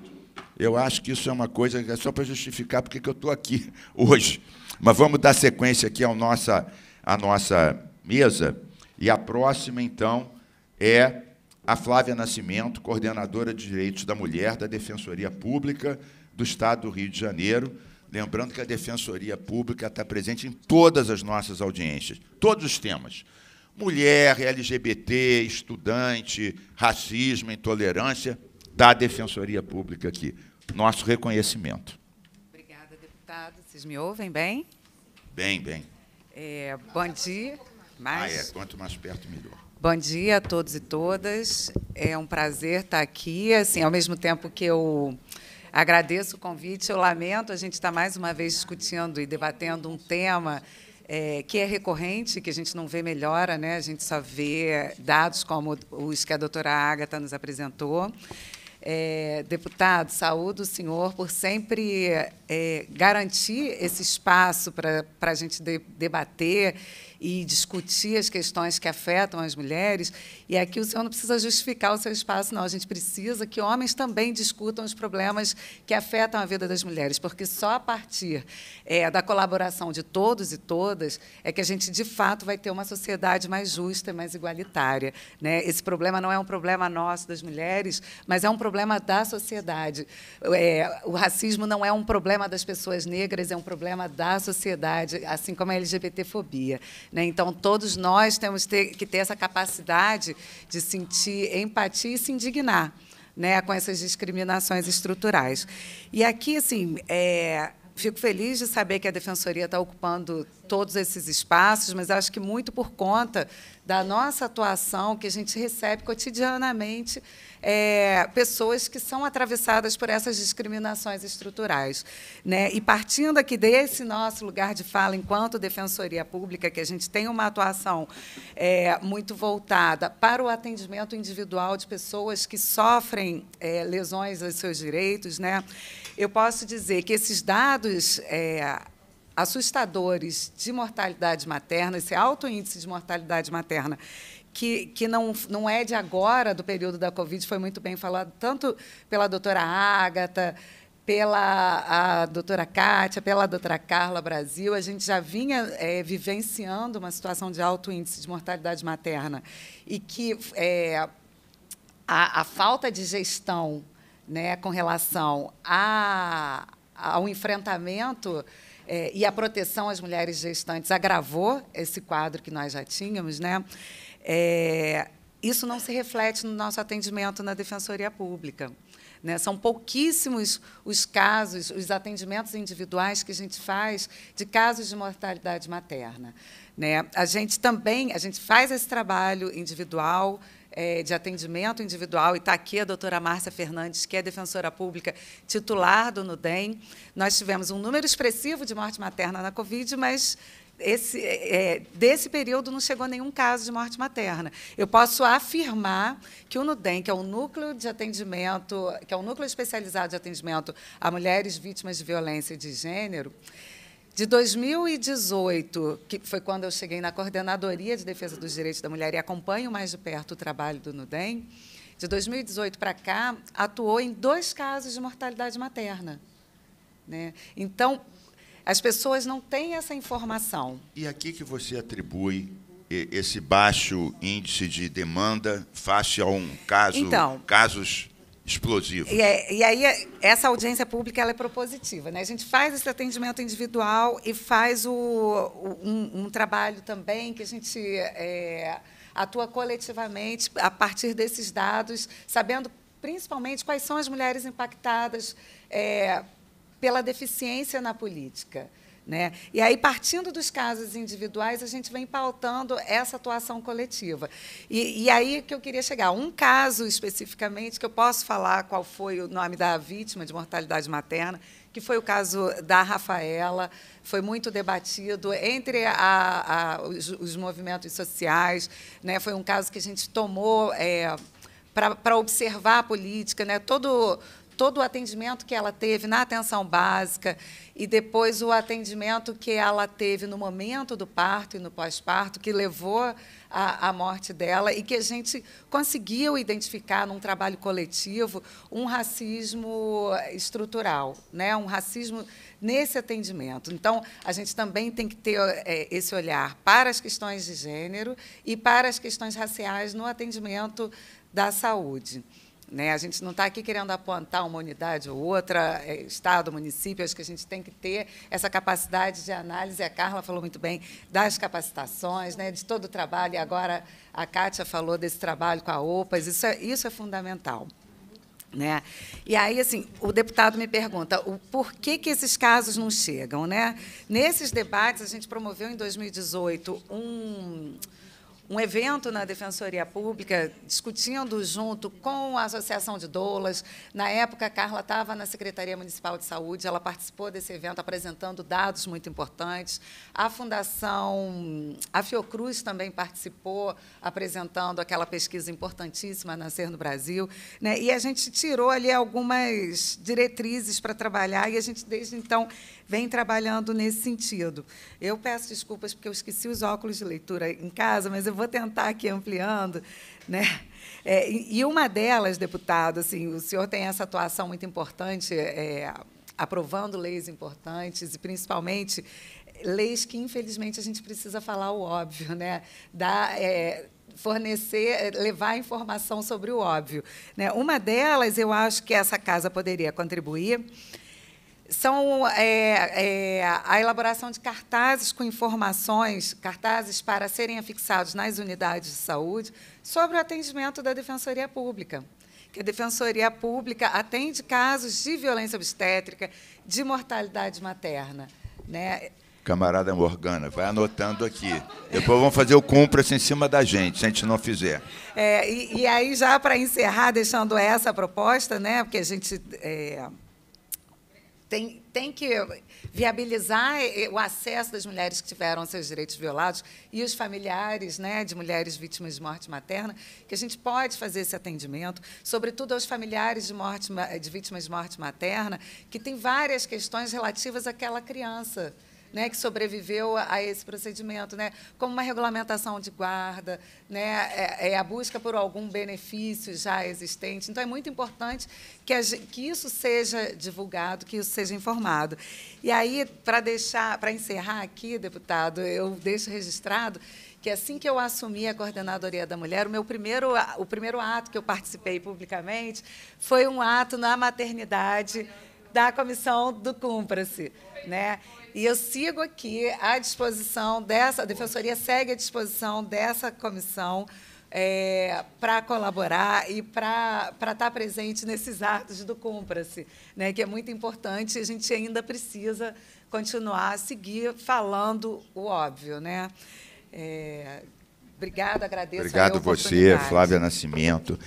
Eu acho que isso é uma coisa que é só para justificar porque que eu estou aqui hoje. Mas vamos dar sequência aqui ao nossa, à nossa mesa. E a próxima, então, é a Flávia Nascimento, coordenadora de Direitos da Mulher da Defensoria Pública do Estado do Rio de Janeiro. Lembrando que a Defensoria Pública está presente em todas as nossas audiências, todos os temas mulher, LGBT, estudante, racismo, intolerância, da Defensoria Pública aqui. Nosso reconhecimento. Obrigada, deputado. Vocês me ouvem bem? Bem, bem. É, bom dia. Mais... Ah, é. Quanto mais perto, melhor. Bom dia a todos e todas. É um prazer estar aqui. Assim, ao mesmo tempo que eu agradeço o convite, eu lamento a gente estar mais uma vez discutindo e debatendo um tema é, que é recorrente, que a gente não vê melhora, né? a gente só vê dados como os que a doutora Agatha nos apresentou. É, deputado, saúdo o senhor por sempre é, garantir esse espaço para a gente de, debater e discutir as questões que afetam as mulheres. E aqui o senhor não precisa justificar o seu espaço, não. A gente precisa que homens também discutam os problemas que afetam a vida das mulheres, porque só a partir é, da colaboração de todos e todas é que a gente, de fato, vai ter uma sociedade mais justa e mais igualitária. Né? Esse problema não é um problema nosso, das mulheres, mas é um problema da sociedade. É, o racismo não é um problema das pessoas negras, é um problema da sociedade, assim como a LGBTfobia. Né? Então, todos nós temos ter, que ter essa capacidade de sentir empatia e se indignar né, com essas discriminações estruturais. E aqui, assim, é, fico feliz de saber que a Defensoria está ocupando todos esses espaços, mas acho que muito por conta da nossa atuação, que a gente recebe cotidianamente é, pessoas que são atravessadas por essas discriminações estruturais. Né? E partindo aqui desse nosso lugar de fala, enquanto Defensoria Pública, que a gente tem uma atuação é, muito voltada para o atendimento individual de pessoas que sofrem é, lesões aos seus direitos, né? eu posso dizer que esses dados é, assustadores de mortalidade materna, esse alto índice de mortalidade materna, que, que não, não é de agora, do período da Covid, foi muito bem falado, tanto pela doutora Ágata, pela a doutora Kátia, pela doutora Carla Brasil, a gente já vinha é, vivenciando uma situação de alto índice de mortalidade materna e que é, a, a falta de gestão né, com relação a, ao enfrentamento é, e a proteção às mulheres gestantes agravou esse quadro que nós já tínhamos, né? É, isso não se reflete no nosso atendimento na Defensoria Pública. Né? São pouquíssimos os casos, os atendimentos individuais que a gente faz de casos de mortalidade materna. Né? A gente também a gente faz esse trabalho individual é, de atendimento individual, e está aqui a doutora Márcia Fernandes, que é defensora pública titular do NUDEM. Nós tivemos um número expressivo de morte materna na Covid, mas esse, é, é desse período não chegou nenhum caso de morte materna. Eu posso afirmar que o NUDEM, que é o núcleo de atendimento, que é o núcleo especializado de atendimento a mulheres vítimas de violência de gênero, de 2018, que foi quando eu cheguei na Coordenadoria de Defesa dos Direitos da Mulher e acompanho mais de perto o trabalho do NUDEM, de 2018 para cá, atuou em dois casos de mortalidade materna. Né? Então, as pessoas não têm essa informação. E a que você atribui esse baixo índice de demanda face a um caso, então, casos explosivo. E, é, e, aí, essa audiência pública ela é propositiva. Né? A gente faz esse atendimento individual e faz o, o um, um, trabalho também que a gente é, atua coletivamente a partir desses dados, sabendo principalmente quais são as mulheres impactadas é, pela deficiência na política. Né? E aí, partindo dos casos individuais, a gente vem pautando essa atuação coletiva. E, e, aí que eu queria chegar. Um caso especificamente, que eu posso falar qual foi o nome da vítima de mortalidade materna, que foi o caso da Rafaela, foi muito debatido entre a, a, os, os, movimentos sociais. Né? Foi um caso que a gente tomou. É, para observar a política, né? todo todo o atendimento que ela teve na atenção básica e depois o atendimento que ela teve no momento do parto e no pós-parto, que levou à morte dela e que a gente conseguiu identificar num trabalho coletivo um racismo estrutural, né? um racismo nesse atendimento. Então, a gente também tem que ter é, esse olhar para as questões de gênero e para as questões raciais no atendimento da saúde. Né? A gente não está aqui querendo apontar uma unidade ou outra, é, Estado, município, acho que a gente tem que ter essa capacidade de análise, a Carla falou muito bem, das capacitações, né? de todo o trabalho, e agora a Kátia falou desse trabalho com a OPAS, isso é, isso é fundamental. Né? E aí, assim, o deputado me pergunta o por que, que esses casos não chegam. Né? Nesses debates, a gente promoveu em 2018 um um evento na Defensoria Pública, discutindo junto com a Associação de Doulas. Na época, a Carla estava na Secretaria Municipal de Saúde, ela participou desse evento apresentando dados muito importantes. A Fundação, a Fiocruz também participou apresentando aquela pesquisa importantíssima, Nascer no Brasil. Né? E a gente tirou ali algumas diretrizes para trabalhar e a gente, desde então, vem trabalhando nesse sentido. Eu peço desculpas porque eu esqueci os óculos de leitura em casa, mas eu vou tentar aqui ampliando. Né? É, e uma delas, deputado, assim, o senhor tem essa atuação muito importante, é, é, aprovando leis importantes e principalmente leis que infelizmente a gente precisa falar o óbvio, né? Da, é, fornecer, é, levar informação sobre o óbvio. Né? Uma delas, eu acho que essa casa poderia contribuir são é, é, a elaboração de cartazes com informações, cartazes para serem afixados nas unidades de saúde sobre o atendimento da Defensoria Pública. Que a Defensoria Pública atende casos de violência obstétrica, de mortalidade materna. Né? Camarada Morgana, vai anotando aqui. Depois vão fazer o cumpras assim em cima da gente, se a gente não fizer. É, e, e, aí, já para encerrar, deixando essa proposta, né, porque a gente é, tem, tem que viabilizar eh, eh, o acesso das mulheres que tiveram seus direitos violados e os familiares né, de mulheres vítimas de morte materna, que a gente pode fazer esse atendimento, sobretudo aos familiares de, morte, eh, de vítimas de morte materna, que tem várias questões relativas àquela criança né, que sobreviveu a, esse procedimento, né, como uma regulamentação de guarda, né, é, é a busca por algum benefício já existente. Então, é muito importante que, a, que isso seja divulgado, que isso seja informado. E aí, para deixar, para encerrar aqui, deputado, eu deixo registrado que assim que eu assumi a coordenadoria da mulher, o meu primeiro, o primeiro ato que eu participei publicamente foi um ato na maternidade da comissão do Cumpra-se, né? E eu sigo aqui à disposição dessa, a Defensoria segue à disposição dessa comissão. É, para colaborar e para estar tá presente nesses atos do Cumpra-se, né, que é muito importante. e A gente ainda precisa continuar a seguir falando o óbvio. Né? É, obrigado, agradeço. Obrigado a você, Flávia Nascimento.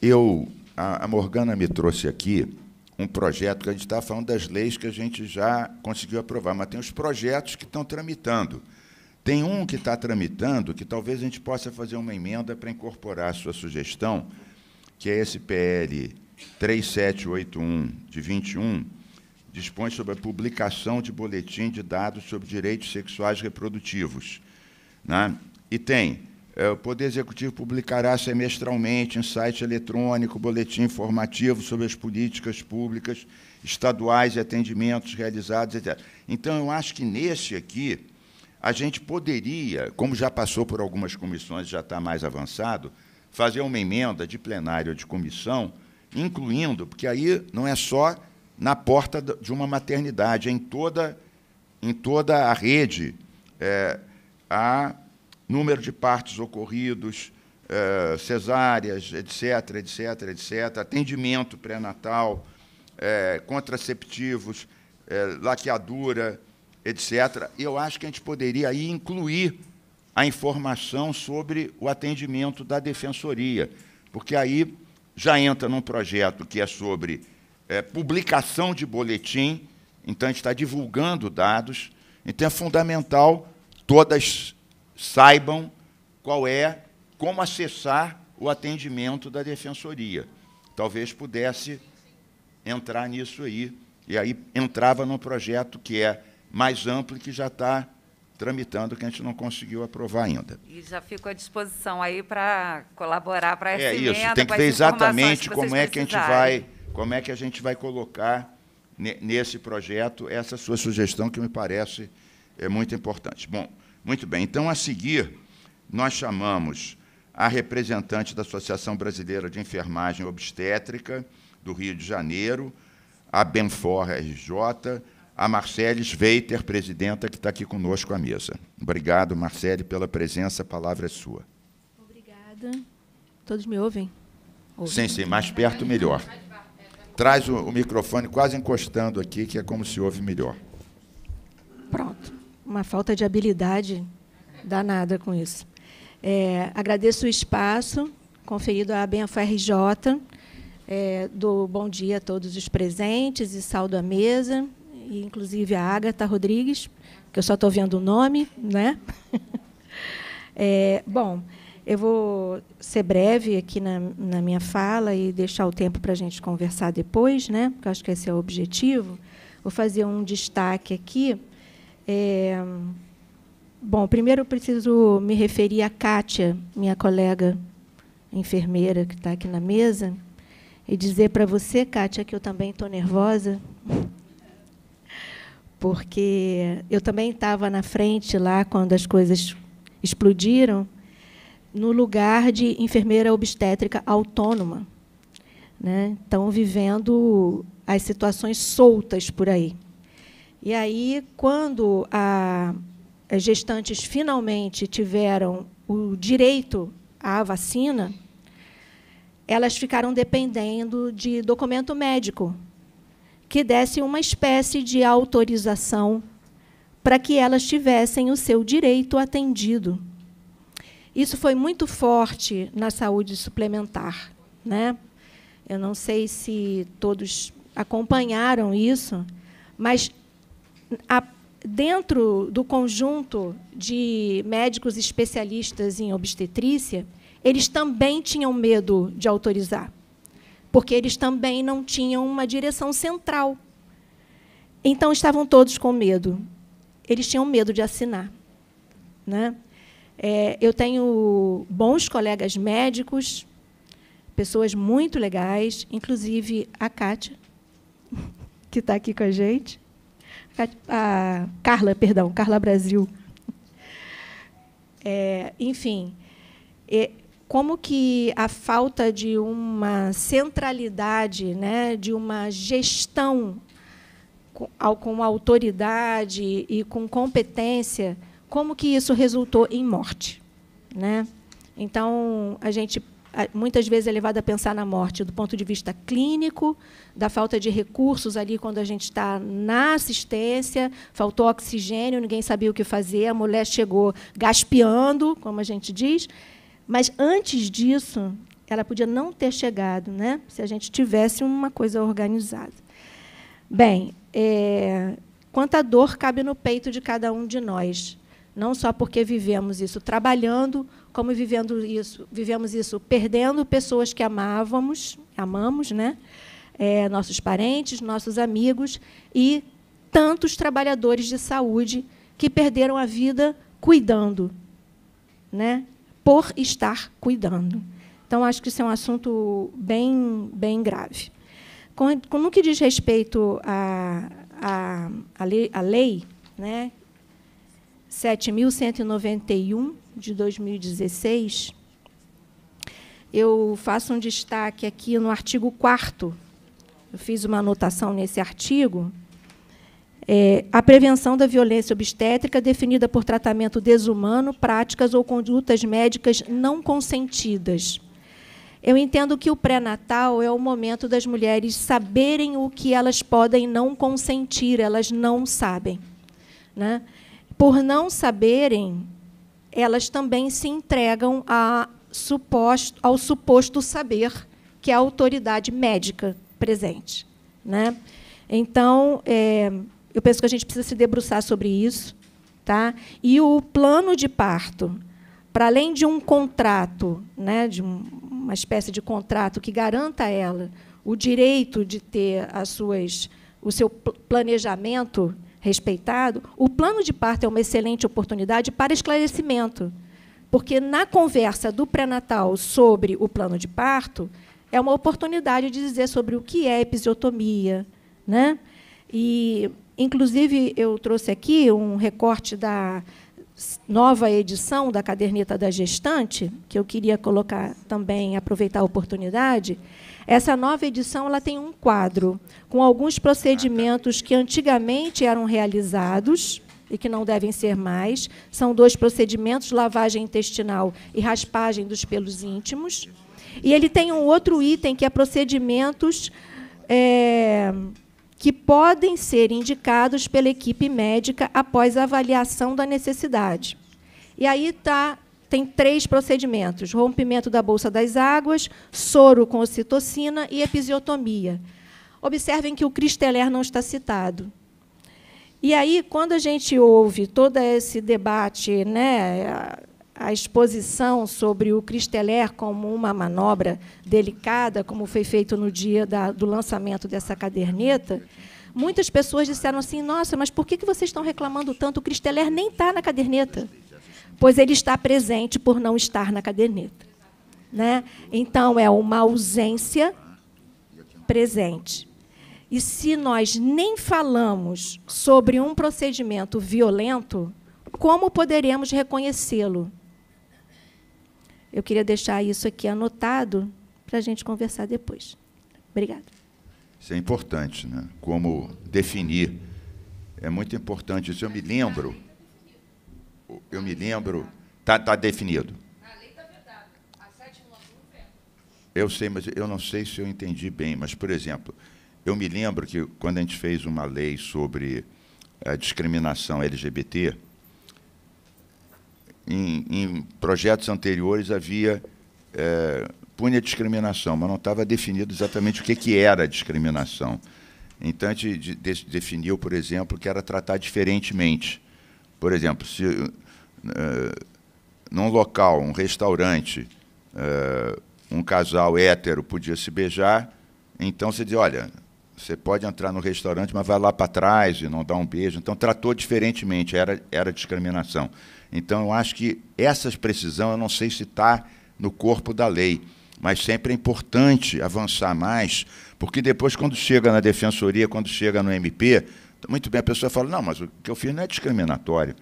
Eu, a Morgana me trouxe aqui um projeto que a gente está falando das leis que a gente já conseguiu aprovar, mas tem os projetos que estão tramitando. Tem um que está tramitando que talvez a gente possa fazer uma emenda para incorporar a sua sugestão, que é esse PL 3781 de 21, dispõe sobre a publicação de boletim de dados sobre direitos sexuais reprodutivos. Né? E tem é, o Poder Executivo publicará semestralmente em site eletrônico boletim informativo sobre as políticas públicas estaduais e atendimentos realizados, etc. Então, eu acho que nesse aqui, a gente poderia, como já passou por algumas comissões, já está mais avançado, fazer uma emenda de plenário ou de comissão, incluindo, porque aí não é só na porta de uma maternidade, é em toda, em toda a rede. É, a número de partos ocorridos, eh, cesáreas, etc., etc., etc., atendimento pré-natal, eh, contraceptivos, eh, laqueadura, etc. Eu acho que a gente poderia aí incluir a informação sobre o atendimento da defensoria, porque aí já entra num projeto que é sobre é, publicação de boletim, então a gente está divulgando dados, então é fundamental todas saibam qual é, como acessar o atendimento da defensoria. Talvez pudesse entrar nisso aí, e aí entrava num projeto que é mais amplo e que já está tramitando, que a gente não conseguiu aprovar ainda. E já fico à disposição aí para colaborar para é essa É isso, tem que ver exatamente que como é que a gente vai, como é que a gente vai colocar nesse projeto essa sua sugestão que me parece é muito importante. Bom, muito bem, então a seguir, nós chamamos a representante da Associação Brasileira de Enfermagem Obstétrica do Rio de Janeiro, a Benfor RJ, a Marcele Sveiter, presidenta, que está aqui conosco à mesa. Obrigado, Marcele, pela presença, a palavra é sua. Obrigada. Todos me ouvem? ouvem. Sim, sim, mais perto, melhor. Traz o, o microfone quase encostando aqui, que é como se ouve melhor. Pronto uma falta de habilidade danada com isso. É, agradeço o espaço conferido à Benfa é, do bom dia a todos os presentes e saldo à mesa, e inclusive a Agatha Rodrigues, que eu só estou vendo o nome. Né? É, bom, eu vou ser breve aqui na, na minha fala e deixar o tempo para a gente conversar depois, né? porque acho que esse é o objetivo. Vou fazer um destaque aqui é, bom, primeiro eu preciso me referir a Kátia, minha colega enfermeira que está aqui na mesa, e dizer para você, Kátia, que eu também estou nervosa, porque eu também estava na frente lá quando as coisas explodiram, no lugar de enfermeira obstétrica autônoma. Né? Estão vivendo as situações soltas por aí. E aí, quando a, as gestantes finalmente tiveram o direito à vacina, elas ficaram dependendo de documento médico que desse uma espécie de autorização para que elas tivessem o seu direito atendido. Isso foi muito forte na saúde suplementar. Né? Eu não sei se todos acompanharam isso, mas a, dentro do conjunto de médicos especialistas em obstetrícia, eles também tinham medo de autorizar, porque eles também não tinham uma direção central. Então estavam todos com medo. Eles tinham medo de assinar, né? É, eu tenho bons colegas médicos, pessoas muito legais, inclusive a Kátia, que está aqui com a gente a Carla, perdão, Carla Brasil. É, enfim, é, como que a falta de uma centralidade, né, de uma gestão com, com autoridade e com competência, como que isso resultou em morte, né? Então a gente muitas vezes é levado a pensar na morte do ponto de vista clínico, da falta de recursos ali quando a gente está na assistência, faltou oxigênio, ninguém sabia o que fazer, a mulher chegou gaspiando como a gente diz. Mas antes disso, ela podia não ter chegado, né? se a gente tivesse uma coisa organizada. Bem, é, quanta dor cabe no peito de cada um de nós, não só porque vivemos isso trabalhando, como vivendo isso, vivemos isso, perdendo pessoas que amávamos, amamos, né? É, nossos parentes, nossos amigos e tantos trabalhadores de saúde que perderam a vida cuidando, né? Por estar cuidando. Então acho que isso é um assunto bem, bem grave. Com, com no que diz respeito à a, a, a, lei, a lei né? 7.191 de 2016, eu faço um destaque aqui no artigo 4 eu fiz uma anotação nesse artigo, é, a prevenção da violência obstétrica definida por tratamento desumano, práticas ou condutas médicas não consentidas. Eu entendo que o pré-natal é o momento das mulheres saberem o que elas podem não consentir, elas não sabem. Né? Por não saberem, elas também se entregam suposto, ao suposto saber que é a autoridade médica presente. Né? Então, é, eu penso que a gente precisa se debruçar sobre isso. Tá? E o plano de parto, para além de um contrato, né, de um, uma espécie de contrato que garanta a ela o direito de ter as suas, o seu planejamento respeitado, o plano de parto é uma excelente oportunidade para esclarecimento. Porque na conversa do pré-natal sobre o plano de parto, é uma oportunidade de dizer sobre o que é episiotomia. Né? E, inclusive, eu trouxe aqui um recorte da nova edição da Caderneta da Gestante, que eu queria colocar também, aproveitar a oportunidade. Essa nova edição ela tem um quadro com alguns procedimentos que antigamente eram realizados e que não devem ser mais. São dois procedimentos: lavagem intestinal e raspagem dos pelos íntimos. E ele tem um outro item que é procedimentos é, que podem ser indicados pela equipe médica após avaliação da necessidade. E aí está tem três procedimentos: rompimento da bolsa das águas, soro com ocitocina e episiotomia. Observem que o Cristeller não está citado. E aí, quando a gente ouve todo esse debate, né, a, exposição sobre o Cristeller como uma manobra delicada, como foi feito no dia da, do lançamento dessa caderneta, muitas pessoas disseram assim: nossa, mas por que, vocês estão reclamando tanto? O Cristeller nem está na caderneta pois ele está presente por não estar na caderneta. Né? Então, é uma ausência presente. E se nós nem falamos sobre um procedimento violento, como poderemos reconhecê-lo? Eu queria deixar isso aqui anotado para a gente conversar depois. Obrigada. Isso é importante, né? Como definir. É muito importante isso. Eu me lembro eu me lembro, está tá definido. Tá a lei está A Eu sei, mas eu não sei se eu entendi bem, mas, por exemplo, eu me lembro que quando a gente fez uma lei sobre a eh, discriminação LGBT, em, em projetos anteriores havia. É, punha discriminação, mas não estava definido exatamente o que, que era discriminação. Então, a gente definiu, por exemplo, que era tratar diferentemente. Por exemplo, se, eh, num local, um restaurante, eh, um casal hétero podia se beijar, então você diz, olha, você pode entrar no restaurante, mas vai lá para trás e não dá um beijo. Então tratou diferentemente, era, era discriminação. Então eu acho que essa precisão, eu não sei se está no corpo da lei, mas sempre é importante avançar mais, porque depois quando chega na defensoria, quando chega no MP, muito bem, a pessoa fala, não, mas o que eu fiz não é discriminatório.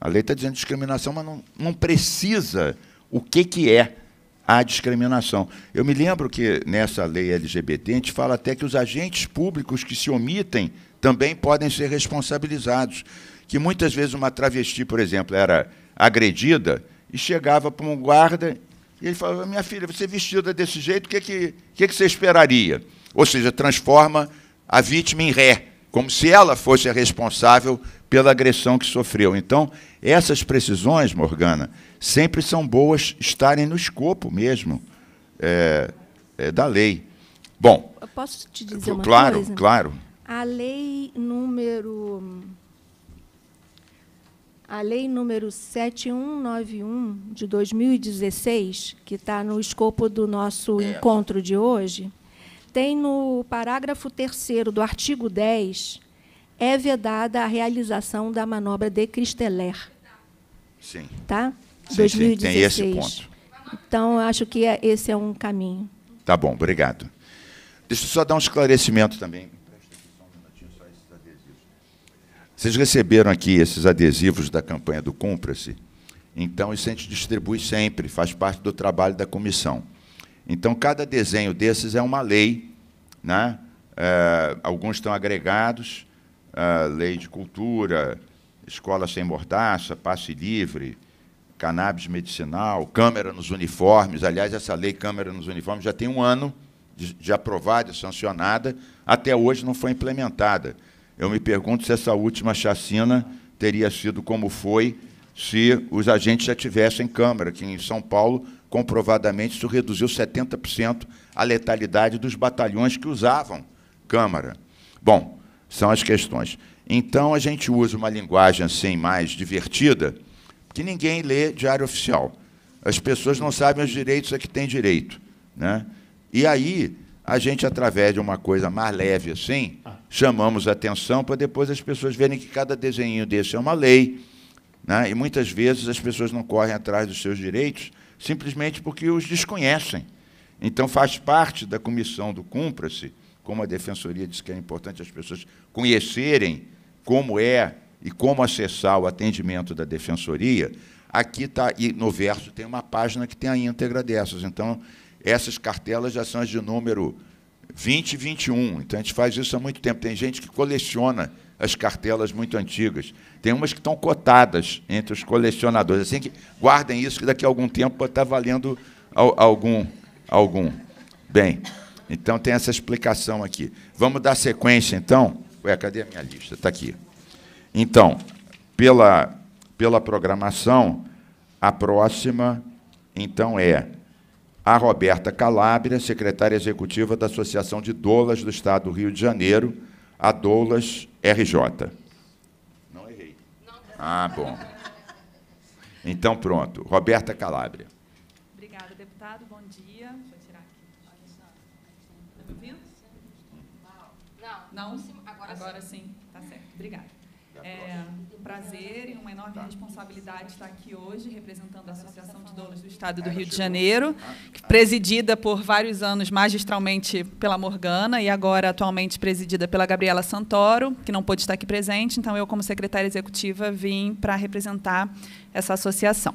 A lei está dizendo discriminação, mas não, não precisa o que, que é a discriminação. Eu me lembro que nessa lei LGBT a gente fala até que os agentes públicos que se omitem também podem ser responsabilizados. Que muitas vezes uma travesti, por exemplo, era agredida e chegava para um guarda e ele falava: Minha filha, você vestida desse jeito, o que, que, que, que você esperaria? Ou seja, transforma a vítima em ré como se ela fosse a responsável pela agressão que sofreu. Então, essas precisões, Morgana, sempre são boas estarem no escopo mesmo é, é da lei. Bom, eu posso te dizer uma claro, coisa? Claro, claro. A lei número a lei número 7191 de 2016, que está no escopo do nosso é. encontro de hoje, tem no parágrafo 3 do artigo 10, é vedada a realização da manobra de Cristeler. Sim. Tá? Sim, 2016. Sim, tem esse ponto. Então, acho que esse é um caminho. Tá bom, obrigado. Deixa eu só dar um esclarecimento também. Vocês receberam aqui esses adesivos da campanha do Cumpra-se? Então, isso a gente distribui sempre, faz parte do trabalho da comissão. Então, cada desenho desses é uma lei. Né? É, alguns estão agregados, é, lei de cultura, escola sem mordaça, passe livre, cannabis medicinal, câmera nos uniformes. Aliás, essa lei câmera nos uniformes já tem um ano de, de aprovada, sancionada, até hoje não foi implementada. Eu me pergunto se essa última chacina teria sido como foi se os agentes já tivessem câmera, que em São Paulo comprovadamente, isso reduziu 70% a letalidade dos batalhões que usavam câmara. Bom, são as questões. Então a gente usa uma linguagem assim mais divertida, que ninguém lê diário oficial. As pessoas não sabem os direitos a que têm direito, né? E aí a gente através de uma coisa mais leve assim, chamamos atenção para depois as pessoas verem que cada desenho desse é uma lei, né? E muitas vezes as pessoas não correm atrás dos seus direitos simplesmente porque os desconhecem. Então, faz parte da comissão do Cumpra-se, como a Defensoria diz que é importante as pessoas conhecerem como é e como acessar o atendimento da Defensoria, aqui está, e no verso tem uma página que tem a íntegra dessas. Então, essas cartelas já são as de número 20 e 21. Então, a gente faz isso há muito tempo. Tem gente que coleciona as cartelas muito antigas. Tem umas que estão cotadas entre os colecionadores. Assim que guardem isso, que daqui a algum tempo pode estar tá valendo algum. algum. Bem, então tem essa explicação aqui. Vamos dar sequência, então. Ué, cadê a minha lista? Está aqui. Então, pela, pela programação, a próxima, então, é a Roberta Calabria, secretária executiva da Associação de Doulas do Estado do Rio de Janeiro, a Doulas RJ. Ah, bom. Então, pronto. Roberta Calabria. Obrigada, deputado. Bom dia. Vou tirar aqui. Está me ouvindo? Não. Não? Agora, Agora sim. Está certo. Obrigada. É prazer e uma enorme tá. responsabilidade estar aqui hoje representando a tá Associação de Donos do Estado do Rio de Janeiro, ah, ah. presidida por vários anos magistralmente pela Morgana e agora atualmente presidida pela Gabriela Santoro, que não pôde estar aqui presente, então eu como secretária executiva vim para representar essa associação.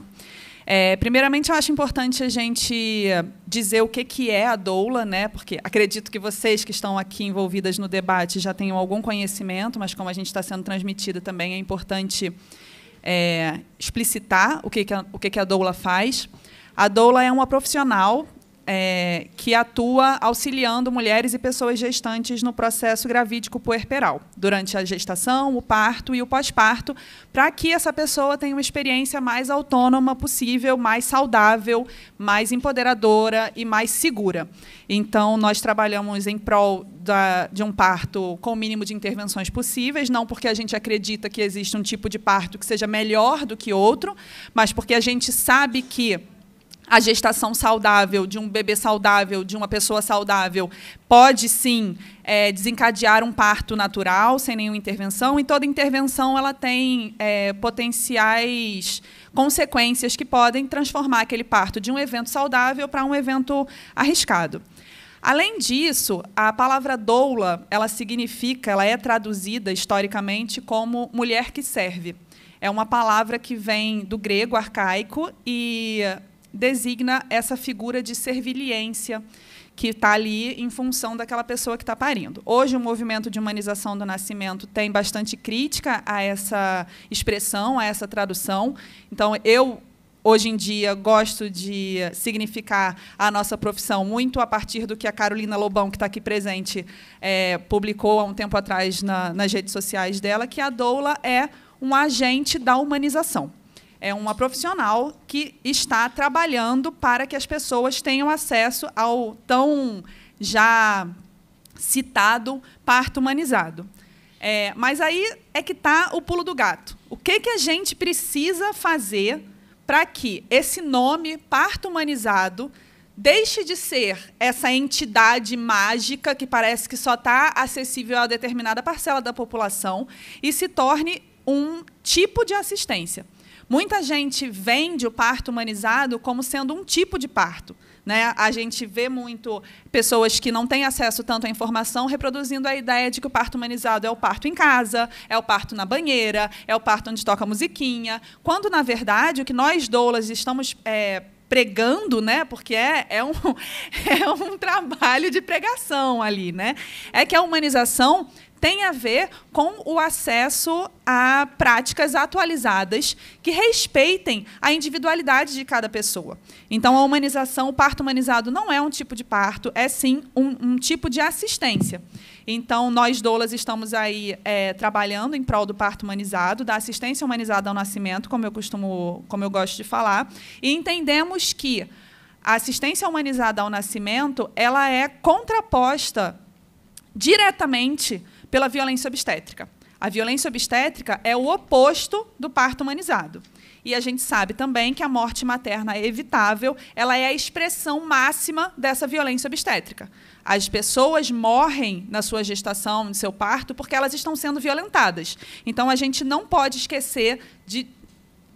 É, primeiramente, eu acho importante a gente dizer o que, que é a doula, né? porque acredito que vocês que estão aqui envolvidas no debate já tenham algum conhecimento, mas como a gente está sendo transmitida também, é importante é, explicitar o, que, que, a, o que, que a doula faz. A doula é uma profissional é, que atua auxiliando mulheres e pessoas gestantes no processo gravídico puerperal, durante a gestação, o parto e o pós-parto, para que essa pessoa tenha uma experiência mais autônoma possível, mais saudável, mais empoderadora e mais segura. Então, nós trabalhamos em prol da, de um parto com o mínimo de intervenções possíveis, não porque a gente acredita que existe um tipo de parto que seja melhor do que outro, mas porque a gente sabe que a gestação saudável, de um bebê saudável, de uma pessoa saudável, pode sim é, desencadear um parto natural sem nenhuma intervenção, e toda intervenção ela tem é, potenciais consequências que podem transformar aquele parto de um evento saudável para um evento arriscado. Além disso, a palavra doula, ela significa, ela é traduzida historicamente como mulher que serve. É uma palavra que vem do grego arcaico e designa essa figura de serviliência que está ali em função daquela pessoa que está parindo. Hoje, o movimento de humanização do nascimento tem bastante crítica a essa expressão, a essa tradução. Então, eu. Hoje em dia, gosto de significar a nossa profissão muito a partir do que a Carolina Lobão, que está aqui presente, é, publicou há um tempo atrás na, nas redes sociais dela, que a doula é um agente da humanização é uma profissional que está trabalhando para que as pessoas tenham acesso ao tão já citado parto humanizado. É, mas aí é que está o pulo do gato. O que, que a gente precisa fazer para que esse nome parto humanizado deixe de ser essa entidade mágica que parece que só está acessível a determinada parcela da população e se torne um tipo de assistência? Muita gente vende o parto humanizado como sendo um tipo de parto. Né? A gente vê muito pessoas que não têm acesso tanto à informação reproduzindo a ideia de que o parto humanizado é o parto em casa, é o parto na banheira, é o parto onde toca musiquinha, quando, na verdade, o que nós doulas estamos. É, pregando, né? Porque é, é, um, é um trabalho de pregação ali, né? É que a humanização tem a ver com o acesso a práticas atualizadas que respeitem a individualidade de cada pessoa. Então, a humanização, o parto humanizado não é um tipo de parto, é sim um, um tipo de assistência. Então, nós doulas estamos aí é, trabalhando em prol do parto humanizado, da assistência humanizada ao nascimento, como eu costumo, como eu gosto de falar, e entendemos que a assistência humanizada ao nascimento ela é contraposta diretamente pela violência obstétrica. A violência obstétrica é o oposto do parto humanizado. E a gente sabe também que a morte materna é evitável, ela é a expressão máxima dessa violência obstétrica. As pessoas morrem na sua gestação, no seu parto, porque elas estão sendo violentadas. Então a gente não pode esquecer de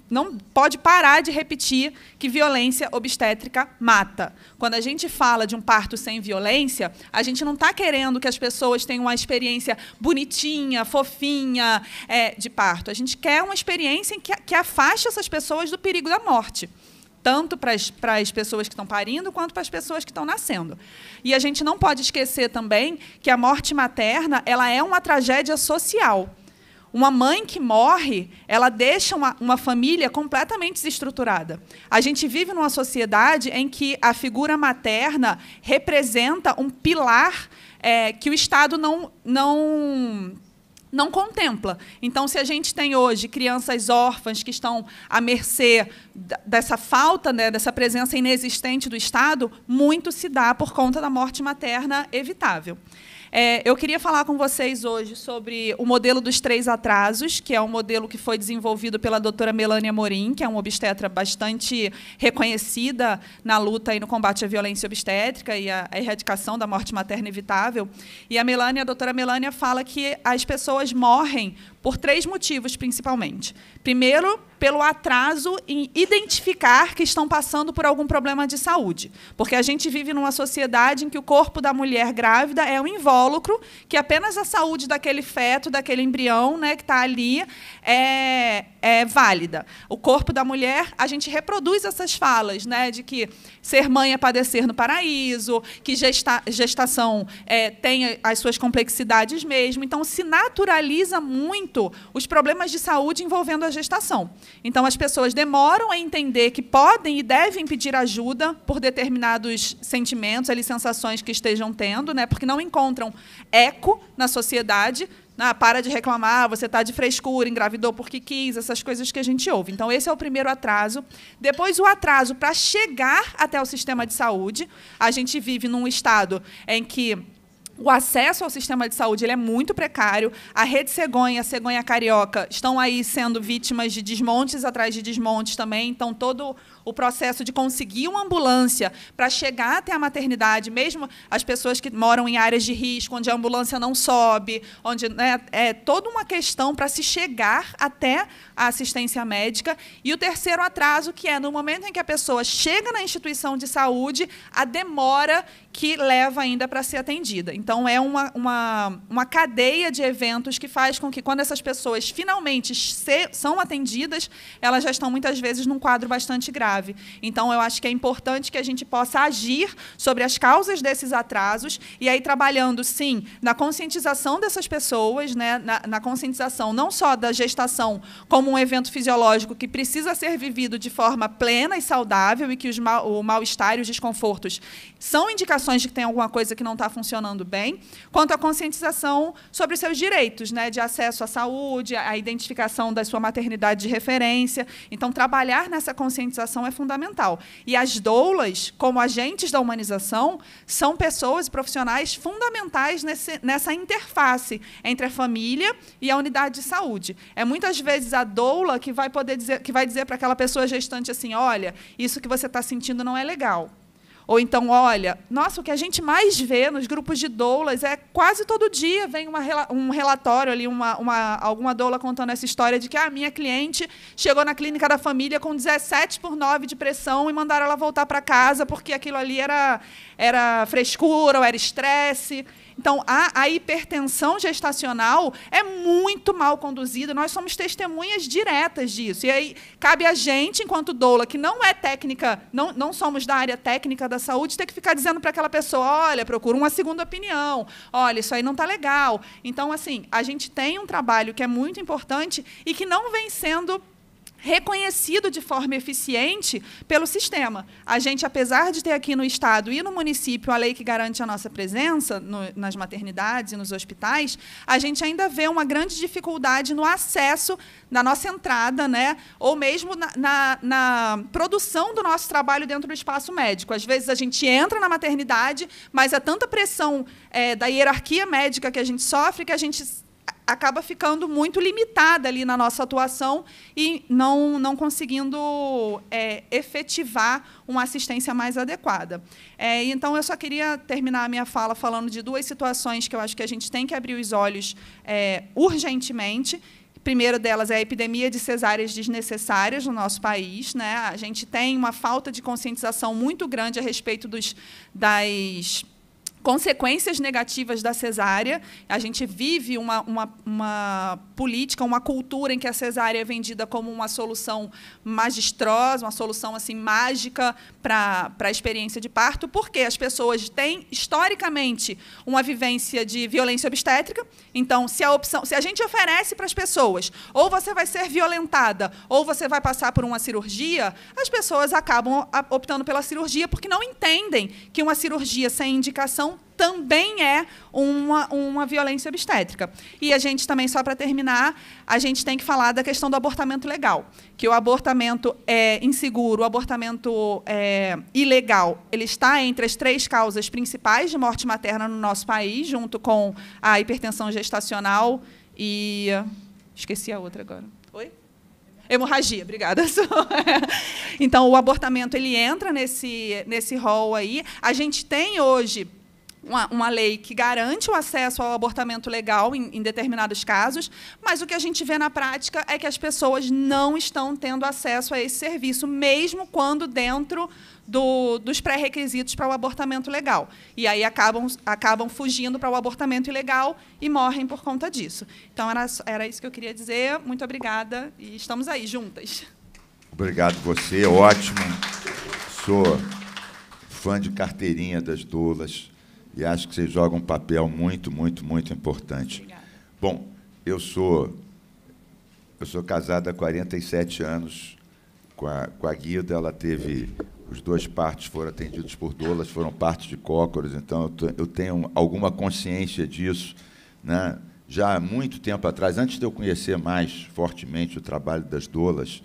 não pode parar de repetir que violência obstétrica mata. Quando a gente fala de um parto sem violência, a gente não está querendo que as pessoas tenham uma experiência bonitinha, fofinha é, de parto. A gente quer uma experiência que, que afaste essas pessoas do perigo da morte tanto para as, para as pessoas que estão parindo quanto para as pessoas que estão nascendo. E a gente não pode esquecer também que a morte materna ela é uma tragédia social. Uma mãe que morre, ela deixa uma, uma, família completamente desestruturada. A gente vive numa sociedade em que a figura materna representa um pilar é, que o Estado não, não não contempla. Então, se a gente tem hoje crianças órfãs que estão à mercê dessa falta, né, dessa presença inexistente do Estado, muito se dá por conta da morte materna evitável. É, eu queria falar com vocês hoje sobre o modelo dos três atrasos, que é um modelo que foi desenvolvido pela doutora Melânia Morim, que é uma obstetra bastante reconhecida na luta e no combate à violência obstétrica e à erradicação da morte materna evitável. E a Melânia, a doutora Melânia, fala que as pessoas morrem por três motivos principalmente. Primeiro, pelo atraso em identificar que estão passando por algum problema de saúde, porque a gente vive numa sociedade em que o corpo da mulher grávida é um invólucro, que apenas a saúde daquele feto, daquele embrião, né, que está ali, é, é, válida. O corpo da mulher, a gente reproduz essas falas, né? De que ser mãe é padecer no paraíso, que gesta gestação é, tem as suas complexidades mesmo. Então, se naturaliza muito os problemas de saúde envolvendo a gestação. Então, as pessoas demoram a entender que podem e devem pedir ajuda por determinados sentimentos, ali, sensações que estejam tendo, né? Porque não encontram eco na sociedade ah, para de reclamar, você está de frescura, engravidou porque quis, essas coisas que a gente ouve. Então, esse é o primeiro atraso. Depois, o atraso para chegar até o sistema de saúde. A gente vive num estado em que o acesso ao sistema de saúde ele é muito precário. A rede cegonha, a cegonha carioca, estão aí sendo vítimas de desmontes atrás de desmontes também. Então, todo o processo de conseguir uma ambulância para chegar até a maternidade, mesmo as pessoas que moram em áreas de risco, onde a ambulância não sobe, onde né, é toda uma questão para se chegar até a assistência médica. E o terceiro atraso, que é no momento em que a pessoa chega na instituição de saúde, a demora que leva ainda para ser atendida. Então, é uma, uma, uma cadeia de eventos que faz com que, quando essas pessoas finalmente se, são atendidas, elas já estão muitas vezes num quadro bastante grave grave. Então, eu acho que é importante que a gente possa agir sobre as causas desses atrasos e aí trabalhando, sim, na conscientização dessas pessoas, né, na, na conscientização não só da gestação como um evento fisiológico que precisa ser vivido de forma plena e saudável e que os mal, o mal-estar e os desconfortos são indicações de que tem alguma coisa que não está funcionando bem, quanto à conscientização sobre os seus direitos, né, de acesso à saúde, a identificação da sua maternidade de referência. Então, trabalhar nessa conscientização humanização é fundamental. E as doulas, como agentes da humanização, são pessoas e profissionais fundamentais nesse, nessa interface entre a família e a unidade de saúde. É muitas vezes a doula que vai poder dizer, que vai dizer para aquela pessoa gestante assim, olha, isso que você está sentindo não é legal. Ou então, olha, nossa, o que a gente mais vê nos grupos de doulas é quase todo dia vem uma, um relatório ali, uma, uma, alguma doula contando essa história de que a ah, minha cliente chegou na clínica da família com 17 por 9 de pressão e mandaram ela voltar para casa porque aquilo ali era, era frescura ou era estresse. Então, a, a hipertensão gestacional é muito mal conduzida, nós somos testemunhas diretas disso. E aí, cabe a gente, enquanto doula, que não é técnica, não, não somos da área técnica da saúde, ter que ficar dizendo para aquela pessoa: olha, procura uma segunda opinião, olha, isso aí não está legal. Então, assim, a gente tem um trabalho que é muito importante e que não vem sendo reconhecido de forma eficiente pelo sistema. A gente, apesar de ter aqui no Estado e no município a lei que garante a nossa presença no, nas maternidades e nos hospitais, a gente ainda vê uma grande dificuldade no acesso, na nossa entrada, né, ou mesmo na, na, na produção do nosso trabalho dentro do espaço médico. Às vezes a gente entra na maternidade, mas é tanta pressão é, da hierarquia médica que a gente sofre que a gente acaba ficando muito limitada ali na nossa atuação e não, não conseguindo é, efetivar uma assistência mais adequada. É, então, eu só queria terminar a minha fala falando de duas situações que eu acho que a gente tem que abrir os olhos é, urgentemente. Primeiro delas é a epidemia de cesáreas desnecessárias no nosso país. Né? A gente tem uma falta de conscientização muito grande a respeito dos, das consequências negativas da cesárea. A gente vive uma, uma, uma, política, uma cultura em que a cesárea é vendida como uma solução magistrosa, uma solução assim mágica para a experiência de parto, porque as pessoas têm historicamente uma vivência de violência obstétrica. Então, se a opção, se a gente oferece para as pessoas, ou você vai ser violentada, ou você vai passar por uma cirurgia, as pessoas acabam optando pela cirurgia porque não entendem que uma cirurgia sem indicação também é uma, uma violência obstétrica. E a gente também, só para terminar, a gente tem que falar da questão do abortamento legal, que o abortamento é inseguro, o abortamento é ilegal, ele está entre as três causas principais de morte materna no nosso país, junto com a hipertensão gestacional e... Esqueci a outra agora. Oi? Hemorragia, obrigada. então, o abortamento ele entra nesse, nesse rol aí. A gente tem hoje uma, uma lei que garante o acesso ao abortamento legal em, em determinados casos, mas o que a gente vê na prática é que as pessoas não estão tendo acesso a esse serviço, mesmo quando dentro do, dos pré-requisitos para o abortamento legal. E aí acabam, acabam fugindo para o abortamento ilegal e morrem por conta disso. Então, era, era isso que eu queria dizer. Muito obrigada e estamos aí juntas. Obrigado você, ótimo. Sou fã de carteirinha das doulas e acho que vocês jogam um papel muito, muito, muito importante. Obrigada. Bom, eu sou eu sou casado há 47 anos com a, com a Guida, ela teve os dois partos foram atendidos por doulas, foram partos de cócoras, então eu, eu tenho alguma consciência disso, né? Já há muito tempo atrás, antes de eu conhecer mais fortemente o trabalho das doulas,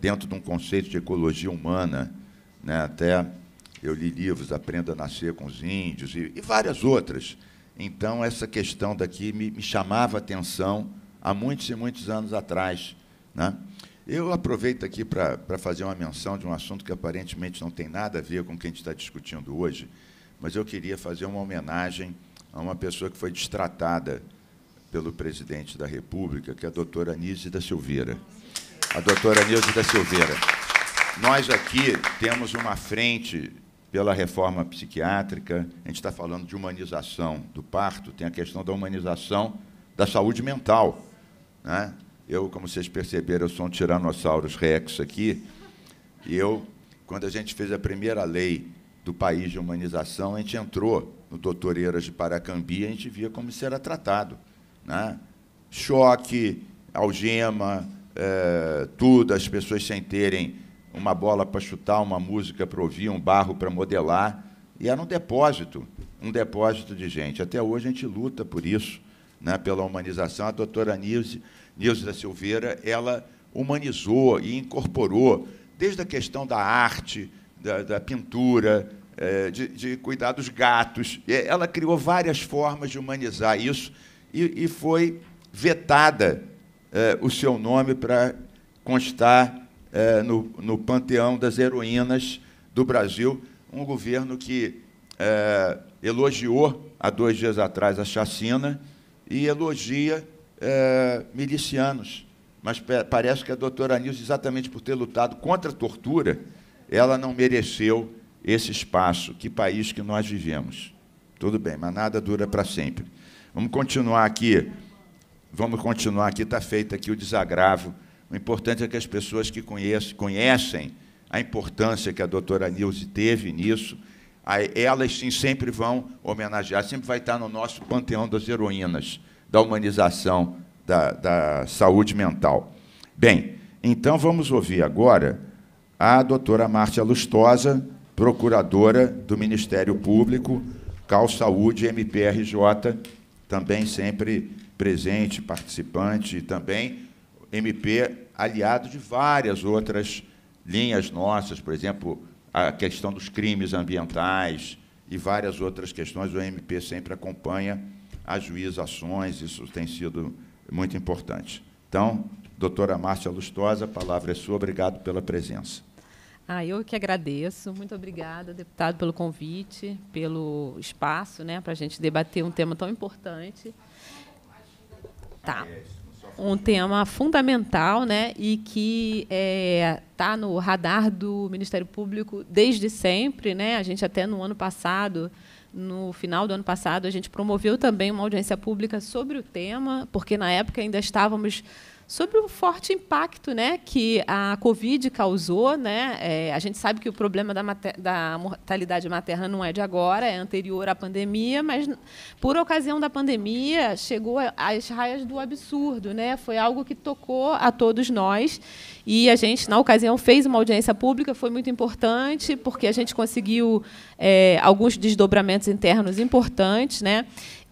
dentro de um conceito de ecologia humana, né, até eu li livros, Aprenda a Nascer com os Índios e, e várias outras. Então, essa questão daqui me, me chamava a atenção há muitos e muitos anos atrás. Né? Eu aproveito aqui para fazer uma menção de um assunto que aparentemente não tem nada a ver com o que a gente está discutindo hoje, mas eu queria fazer uma homenagem a uma pessoa que foi destratada pelo presidente da República, que é a doutora Anise da Silveira. A doutora Nilce da Silveira. Nós aqui temos uma frente pela reforma psiquiátrica, a gente está falando de humanização do parto, tem a questão da humanização da saúde mental. Né? Eu, como vocês perceberam, eu sou um Tiranossauros Rex aqui, e eu, quando a gente fez a primeira lei do país de humanização, a gente entrou no Doutor Eiras de Paracambi e a gente via como isso era tratado. Né? Choque, algema, é, tudo, as pessoas sem terem uma bola para chutar, uma música para ouvir, um barro para modelar. E era um depósito, um depósito de gente. Até hoje a gente luta por isso, né, pela humanização. A doutora Nilce, Nilce da Silveira, ela humanizou e incorporou, desde a questão da arte, da, da pintura, é, de, de cuidar dos gatos. Ela criou várias formas de humanizar isso e, e foi vetada é, o seu nome para constar é, no, no panteão das heroínas do Brasil. Um governo que é, elogiou, há dois dias atrás, a chacina e elogia é, milicianos. Mas parece que a doutora Nilce, exatamente por ter lutado contra a tortura, ela não mereceu esse espaço. Que país que nós vivemos. Tudo bem, mas nada dura para sempre. Vamos continuar aqui. Vamos continuar aqui, está feito aqui o desagravo o importante é que as pessoas que conhecem, conhecem a importância que a doutora Nilce teve nisso, elas sim sempre vão homenagear, sempre vai estar no nosso panteão das heroínas, da humanização da, da saúde mental. Bem, então vamos ouvir agora a doutora Márcia Lustosa, procuradora do Ministério Público, Cal Saúde MPRJ, também sempre presente, participante e também MP aliado de várias outras linhas nossas, por exemplo, a questão dos crimes ambientais e várias outras questões. O MP sempre acompanha as ações, isso tem sido muito importante. Então, doutora Márcia Lustosa, a palavra é sua. Obrigado pela presença. Ah, eu que agradeço. Muito obrigada, deputado, pelo convite, pelo espaço né, para a gente debater um tema tão importante. Tá um tema fundamental né, e que está é, tá no radar do Ministério Público desde sempre. Né? A gente até no ano passado, no final do ano passado, a gente promoveu também uma audiência pública sobre o tema, porque na época ainda estávamos sobre o forte impacto né, que a Covid causou. Né? É, a gente sabe que o problema da, da mortalidade materna não é de agora, é anterior à pandemia, mas por ocasião da pandemia chegou às raias do absurdo. Né? Foi algo que tocou a todos nós. E a gente, na ocasião, fez uma audiência pública, foi muito importante, porque a gente conseguiu é, alguns desdobramentos internos importantes. Né?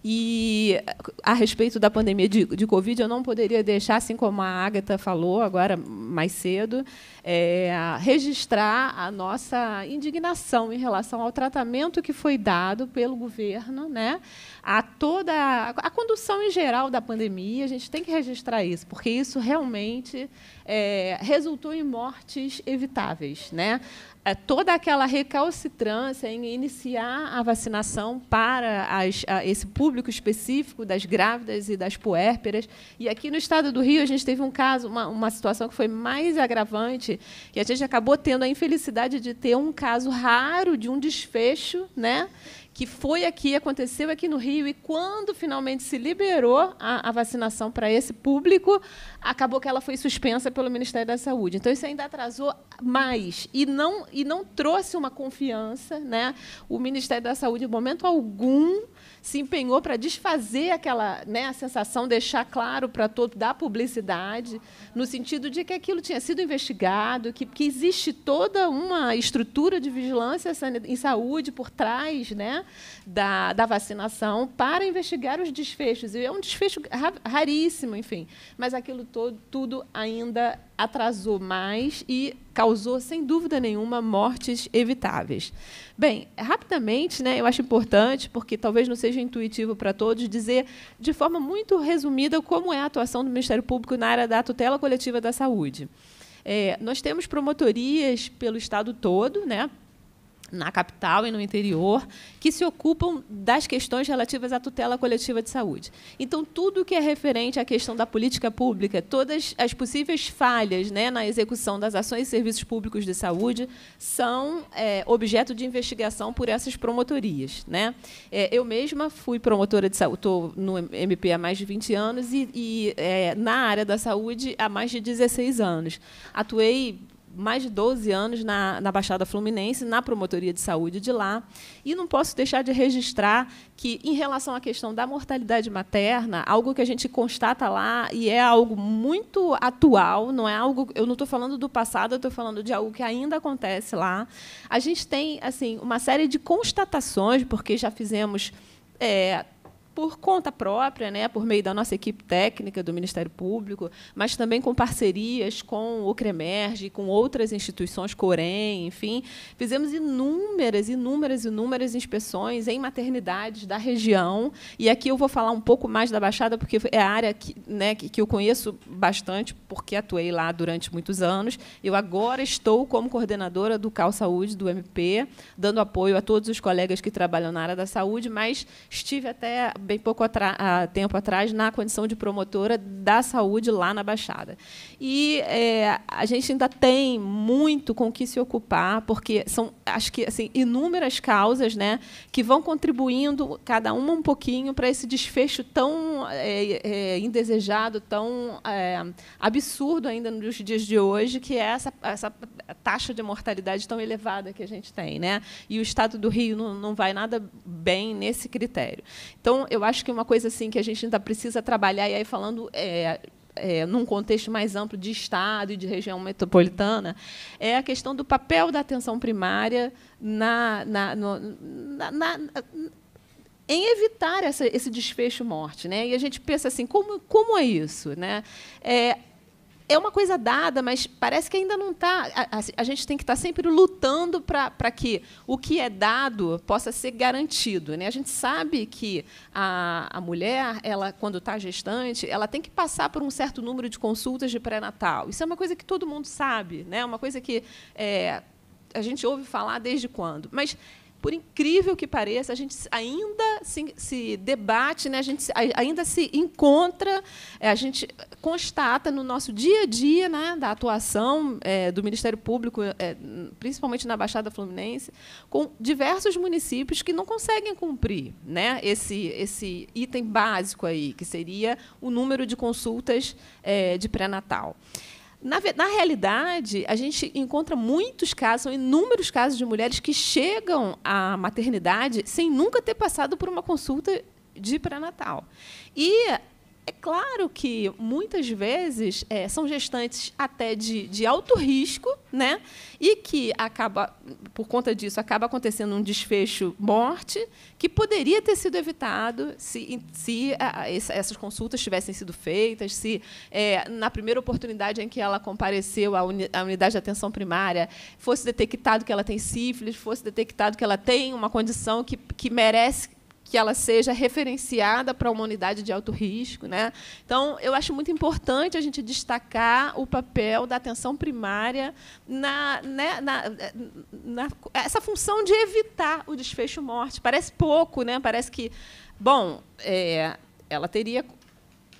E a respeito da pandemia de, de Covid, eu não poderia deixar, assim como a Agatha falou agora mais cedo, é, registrar a nossa indignação em relação ao tratamento que foi dado pelo governo né, a toda a, condução em geral da pandemia. A gente tem que registrar isso, porque isso realmente é, resultou em mortes evitáveis. Né? é, toda aquela recalcitrância em iniciar a vacinação para as, a, esse público específico das grávidas e das puérperas. E aqui no estado do Rio, a gente teve um caso, uma, uma situação que foi mais agravante, e a gente acabou tendo a infelicidade de ter um caso raro de um desfecho, né? que foi aqui, aconteceu aqui no Rio, e quando finalmente se liberou a, a vacinação para esse público, acabou que ela foi suspensa pelo Ministério da Saúde. Então, isso ainda atrasou mais e não, e não trouxe uma confiança. Né? O Ministério da Saúde, em momento algum, se empenhou para desfazer aquela né, a sensação, deixar claro para todo da publicidade, no sentido de que aquilo tinha sido investigado, que, que existe toda uma estrutura de vigilância em saúde por trás né, da, da vacinação para investigar os desfechos. E é um desfecho raríssimo, enfim. Mas aquilo todo, tudo ainda atrasou mais e causou, sem dúvida nenhuma, mortes evitáveis. Bem, rapidamente, né, eu acho importante, porque talvez não seja intuitivo para todos, dizer de forma muito resumida como é a atuação do Ministério Público na área da tutela coletiva da saúde. É, nós temos promotorias pelo Estado todo, né, na capital e no interior, que se ocupam das questões relativas à tutela coletiva de saúde. Então, tudo que é referente à questão da política pública, todas as possíveis falhas né, na execução das ações e serviços públicos de saúde são é, objeto de investigação por essas promotorias. Né? É, eu mesma fui promotora de saúde, estou no MP há mais de 20 anos e, e é, na área da saúde há mais de 16 anos. Atuei mais de 12 anos na, na, Baixada Fluminense, na promotoria de saúde de lá, e não posso deixar de registrar que, em relação à questão da mortalidade materna, algo que a gente constata lá e é algo muito atual, não é algo, eu não estou falando do passado, eu estou falando de algo que ainda acontece lá. A gente tem assim uma série de constatações, porque já fizemos é, por conta própria, né, por meio da nossa equipe técnica do Ministério Público, mas também com parcerias com o CREMERGE, com outras instituições, Corém, enfim. Fizemos inúmeras, inúmeras, inúmeras inspeções em maternidades da região. E aqui eu vou falar um pouco mais da Baixada, porque é a área que, né, que eu conheço bastante, porque atuei lá durante muitos anos. Eu agora estou como coordenadora do Cal Saúde, do MP, dando apoio a todos os colegas que trabalham na área da saúde, mas estive até bem pouco atra tempo atrás na condição de promotora da saúde lá na Baixada. E é, a gente ainda tem muito com o que se ocupar, porque são, acho que, assim, inúmeras causas né, que vão contribuindo, cada uma um pouquinho, para esse desfecho tão é, é, indesejado, tão é, absurdo ainda nos dias de hoje, que é essa, essa taxa de mortalidade tão elevada que a gente tem. Né? E o Estado do Rio não, não vai nada bem nesse critério. Então, eu acho que uma coisa assim que a gente ainda precisa trabalhar, e aí falando é, é, num contexto mais amplo de Estado e de região metropolitana, é a questão do papel da atenção primária na, na, no, na, na em evitar essa, esse desfecho morte, né? E a gente pensa assim, como, como é isso, né? É, é uma coisa dada, mas parece que ainda não está. A, a, gente tem que estar tá sempre lutando para que o que é dado possa ser garantido. Né? A gente sabe que a, a mulher, ela, quando está gestante, ela tem que passar por um certo número de consultas de pré-natal. Isso é uma coisa que todo mundo sabe, né? É uma coisa que é, a gente ouve falar desde quando. Mas por incrível que pareça, a gente ainda se, se debate, né? a gente ainda se encontra, é, a gente constata no nosso dia a dia né, da atuação é, do Ministério Público, é, principalmente na Baixada Fluminense, com diversos municípios que não conseguem cumprir né, esse, esse item básico aí, que seria o número de consultas é, de pré-natal. Na, na realidade, a gente encontra muitos casos, são inúmeros casos de mulheres que chegam à maternidade sem nunca ter passado por uma consulta de pré-natal. E é claro que muitas vezes é, são gestantes até de, de alto risco, né? E que acaba, por conta disso, acaba acontecendo um desfecho morte que poderia ter sido evitado se, se a, essas consultas tivessem sido feitas, se é, na primeira oportunidade em que ela compareceu à, uni, à unidade de atenção primária fosse detectado que ela tem sífilis, fosse detectado que ela tem uma condição que, que merece que ela seja referenciada para uma unidade de alto risco. Né? Então, eu acho muito importante a gente destacar o papel da atenção primária na, né, na, na essa função de evitar o desfecho morte. Parece pouco, né? parece que, bom, é, ela teria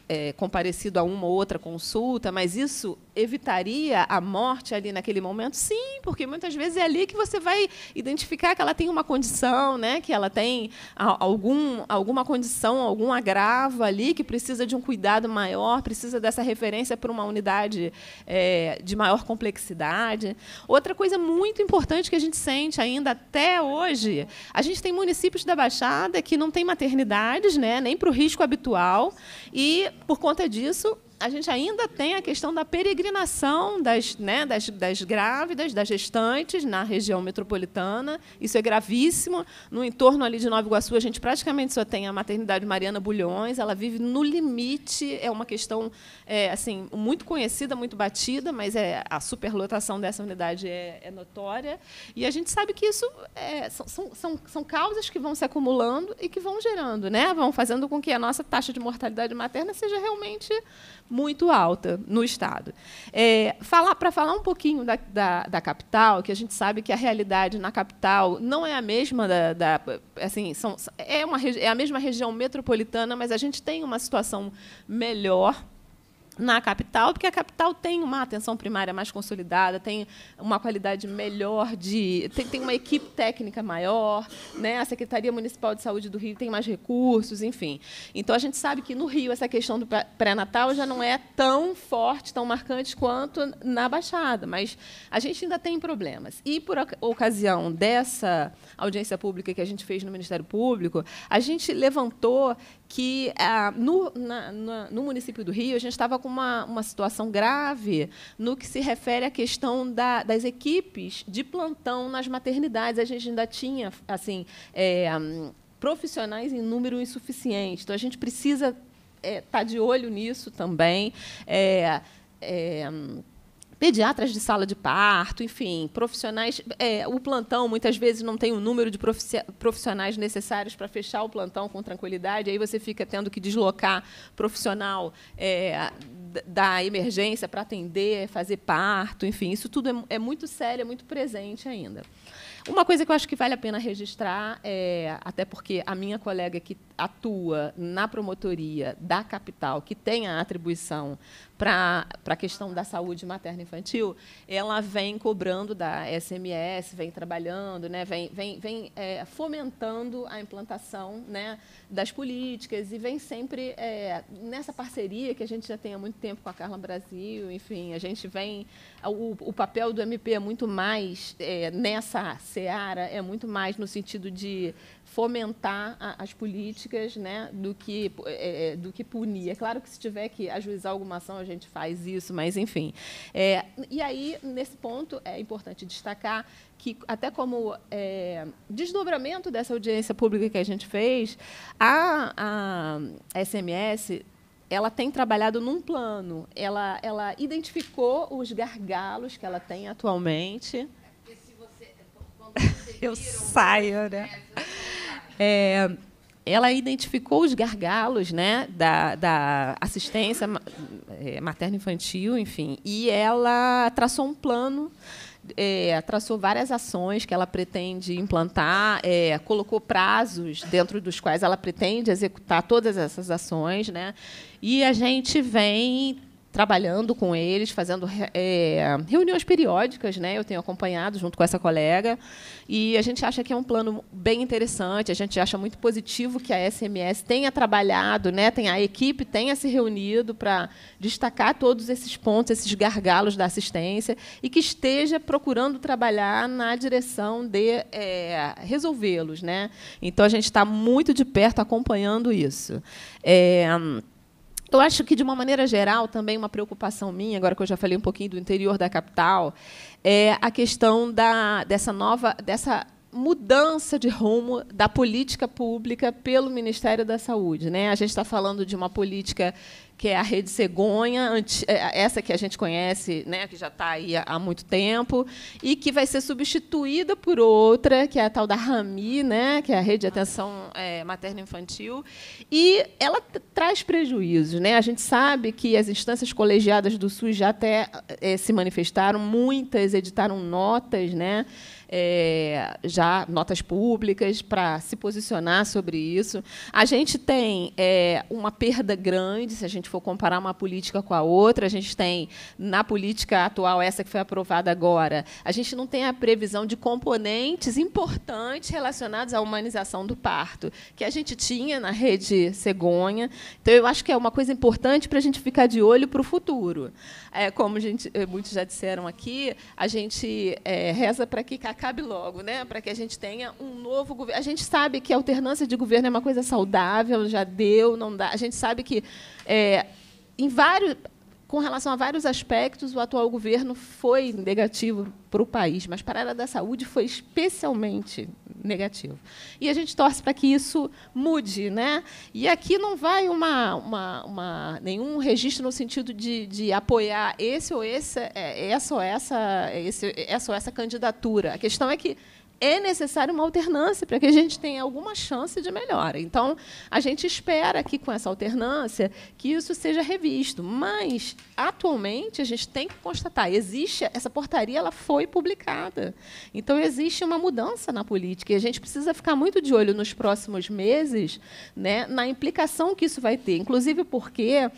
é, comparecido a uma ou outra consulta, mas isso evitaria a morte ali naquele momento? Sim, porque muitas vezes é ali que você vai identificar que ela tem uma condição, né? que ela tem algum, alguma condição, algum agravo ali, que precisa de um cuidado maior, precisa dessa referência para uma unidade é, de maior complexidade. Outra coisa muito importante que a gente sente ainda até hoje, a gente tem municípios da Baixada que não tem maternidades, né? nem para o risco habitual, e, por conta disso, a gente ainda tem a questão da peregrinação das, né, das, das grávidas, das gestantes na região metropolitana. Isso é gravíssimo. No entorno ali de Nova Iguaçu, a gente praticamente só tem a maternidade Mariana Bulhões. Ela vive no limite. É uma questão é, assim muito conhecida, muito batida, mas é, a superlotação dessa unidade é, é notória. E a gente sabe que isso é, são, são, são causas que vão se acumulando e que vão gerando, né? vão fazendo com que a nossa taxa de mortalidade materna seja realmente muito alta no Estado. É, falar Para falar um pouquinho da, da, da, capital, que a gente sabe que a realidade na capital não é a mesma da. da assim, são, é, uma, é a mesma região metropolitana, mas a gente tem uma situação melhor na capital, porque a capital tem uma atenção primária mais consolidada, tem uma qualidade melhor de. tem, tem uma equipe técnica maior, né? a Secretaria Municipal de Saúde do Rio tem mais recursos, enfim. Então a gente sabe que no Rio essa questão do pré-natal já não é tão forte, tão marcante quanto na Baixada, mas a gente ainda tem problemas. E por ocasião dessa audiência pública que a gente fez no Ministério Público, a gente levantou que ah, no, na, na, no, município do Rio a gente estava com uma, uma situação grave no que se refere à questão da, das equipes de plantão nas maternidades. A gente ainda tinha assim é, profissionais em número insuficiente. Então a gente precisa estar é, tá de olho nisso também. É, é pediatras de sala de parto, enfim, profissionais. É, o plantão muitas vezes não tem o número de profissionais necessários para fechar o plantão com tranquilidade, aí você fica tendo que deslocar profissional é, da emergência para atender, fazer parto, enfim, isso tudo é, é muito sério, é muito presente ainda. Uma coisa que eu acho que vale a pena registrar, é, até porque a minha colega que atua na promotoria da capital, que tem a atribuição para a questão da saúde materna infantil, ela vem cobrando da SMS, vem trabalhando, né, vem, vem, vem é, fomentando a implantação né, das políticas e vem sempre é, nessa parceria que a gente já tem há muito tempo com a Carla Brasil, enfim, a gente vem o, o papel do MP é muito mais é, nessa seara, é muito mais no sentido de fomentar a, as políticas né, do, que, é, é, do que punir. É claro que se tiver que ajuizar alguma ação, a gente faz isso, mas enfim. É, e aí, nesse ponto, é importante destacar que, até como é, desdobramento dessa audiência pública que a gente fez, a, a SMS ela tem trabalhado num plano, ela, ela identificou os gargalos que ela tem atualmente. É você, eu saio, né? É, ela identificou os gargalos né, da, da assistência é, materno-infantil, enfim, e ela traçou um plano é, traçou várias ações que ela pretende implantar, é, colocou prazos dentro dos quais ela pretende executar todas essas ações, né? E a gente vem trabalhando com eles, fazendo é, reuniões periódicas, né? Eu tenho acompanhado junto com essa colega e a gente acha que é um plano bem interessante. A gente acha muito positivo que a SMS tenha trabalhado, né? Tenha a equipe tenha se reunido para destacar todos esses pontos, esses gargalos da assistência e que esteja procurando trabalhar na direção de é, resolvê-los, né? Então a gente está muito de perto acompanhando isso. É, eu acho que, de uma maneira geral, também uma preocupação minha, agora que eu já falei um pouquinho do interior da capital, é a questão da, dessa nova. dessa mudança de rumo da política pública pelo Ministério da Saúde. Né? A gente está falando de uma política que é a rede cegonha, é, essa que a gente conhece, né, que já está aí há muito tempo, e que vai ser substituída por outra, que é a tal da RAMI, né, que é a rede de atenção é, materno-infantil, e ela traz prejuízos. Né? A gente sabe que as instâncias colegiadas do SUS já até é, se manifestaram, muitas editaram notas, né? é, já notas públicas para se posicionar sobre isso. A gente tem é, uma perda grande, se a gente for comparar uma política com a outra. A gente tem, na política atual, essa que foi aprovada agora, a gente não tem a previsão de componentes importantes relacionados à humanização do parto, que a gente tinha na rede cegonha. Então, eu acho que é uma coisa importante para a gente ficar de olho para o futuro. É, como gente, muitos já disseram aqui, a gente é, reza para que acabe logo, né? para que a gente tenha um novo governo. A gente sabe que a alternância de governo é uma coisa saudável, já deu, não dá. A gente sabe que é, em vários com relação a vários aspectos, o atual governo foi negativo para o país, mas para a área da saúde foi especialmente negativo. E a gente torce para que isso mude. Né? E aqui não vai uma, uma, uma nenhum registro no sentido de, de apoiar esse ou esse, é, essa ou essa, esse, essa ou essa candidatura. A questão é que é necessária uma alternância para que a gente tenha alguma chance de melhora. Então, a gente espera que com essa alternância que isso seja revisto, mas atualmente a gente tem que constatar, existe essa portaria, ela foi publicada. Então, existe uma mudança na política e a gente precisa ficar muito de olho nos próximos meses, né, na implicação que isso vai ter, inclusive porque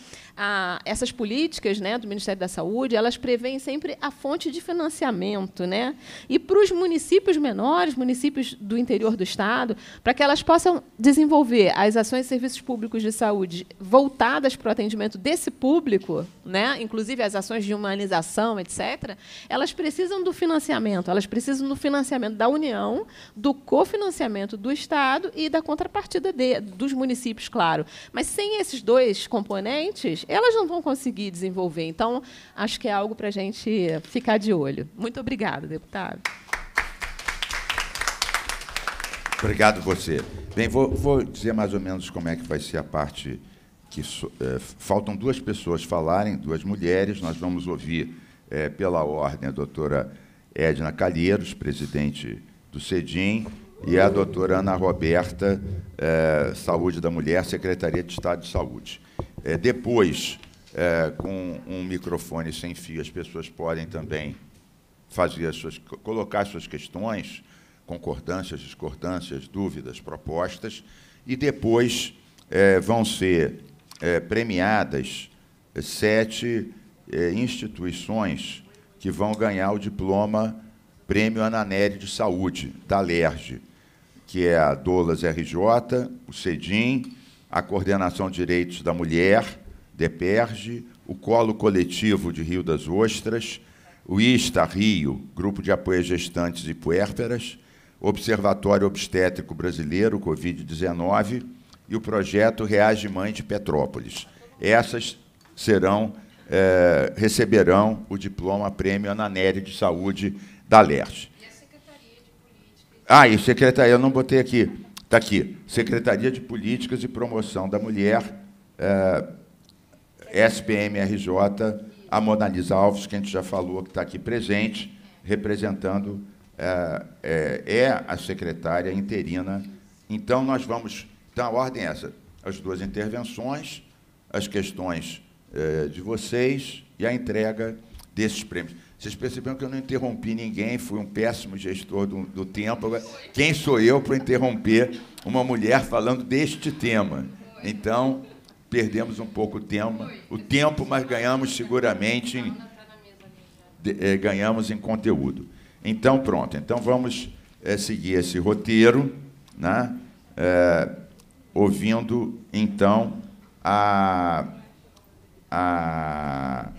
a, essas políticas né, do Ministério da Saúde, elas prevêem sempre a fonte de financiamento. Né? E para os municípios menores, municípios do interior do Estado, para que elas possam desenvolver as ações e serviços públicos de saúde voltadas para o atendimento desse público, né? inclusive as ações de humanização, etc., elas precisam do financiamento, elas precisam do financiamento da União, do cofinanciamento do Estado e da contrapartida de, dos municípios, claro. Mas sem esses dois componentes, elas não vão conseguir desenvolver. Então, acho que é algo para a gente ficar de olho. Muito obrigada, deputado. Obrigado você. Bem, vou, vou dizer mais ou menos como é que vai ser a parte que é, faltam duas pessoas falarem, duas mulheres. Nós vamos ouvir, é, pela ordem, a doutora Edna Calheiros, presidente do CEDIM, e a doutora Ana Roberta, é, Saúde da Mulher, Secretaria de Estado de Saúde. É, depois, é, com um microfone sem fio, as pessoas podem também fazer as suas, colocar suas questões, concordâncias, discordâncias, dúvidas, propostas, e depois é, vão ser é, premiadas é, sete é, instituições que vão ganhar o diploma Prêmio Ananeri de Saúde, da LERJ, que é a Dolas RJ, o CEDIM, a Coordenação de Direitos da Mulher, DEPERGE, o Colo Coletivo de Rio das Ostras, o ISTA Rio, Grupo de Apoio a Gestantes e Puérperas, Observatório Obstétrico Brasileiro, Covid-19, e o projeto Reage Mãe de Petrópolis. Essas serão, é, receberão o diploma prêmio Ananeri de Saúde da LERJ. E a Secretaria de Políticas? Ah, e Secretaria, eu não botei aqui. Está aqui. Secretaria de Políticas e Promoção da Mulher, é, SPMRJ, a Monalisa Alves, que a gente já falou que está aqui presente, representando, é, é, é, a secretária interina. Então, nós vamos então, a ordem é essa: as duas intervenções, as questões eh, de vocês e a entrega desses prêmios. Vocês perceberam que eu não interrompi ninguém, fui um péssimo gestor do, do tempo. Agora, quem sou eu para interromper uma mulher falando deste tema? Então, perdemos um pouco o, tempo, o tempo, mas ganhamos seguramente em, de, eh, ganhamos em conteúdo. Então, pronto. Então, vamos eh, seguir esse roteiro. Né? Eh, ouvindo então a, a,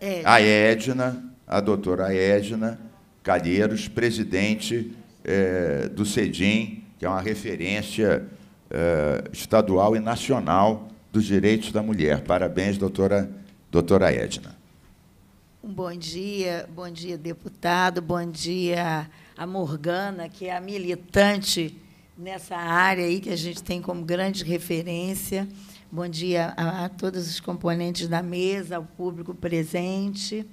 é. a Edna, a doutora Edna Calheiros, presidente é, do CEDIM, que é uma referência é, estadual e nacional dos direitos da mulher. Parabéns, doutora, doutora Edna. Bom dia, bom dia, deputado, bom dia a Morgana, que é a militante nessa área aí que a gente tem como grande referência. Bom dia a, a todos os componentes da mesa, ao público presente.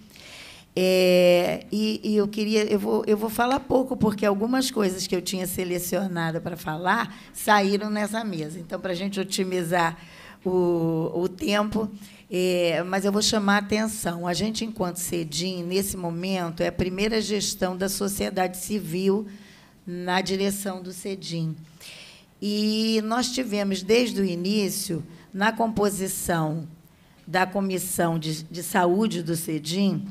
É, e, e, eu queria, eu vou, eu vou falar pouco porque algumas coisas que eu tinha selecionado para falar saíram nessa mesa. Então, para a gente otimizar o, o tempo, é, mas eu vou chamar a atenção. A gente, enquanto CEDIM, nesse momento, é a primeira gestão da sociedade civil na direção do CEDIM. E nós tivemos, desde o início, na composição da Comissão de, de Saúde do CEDIM,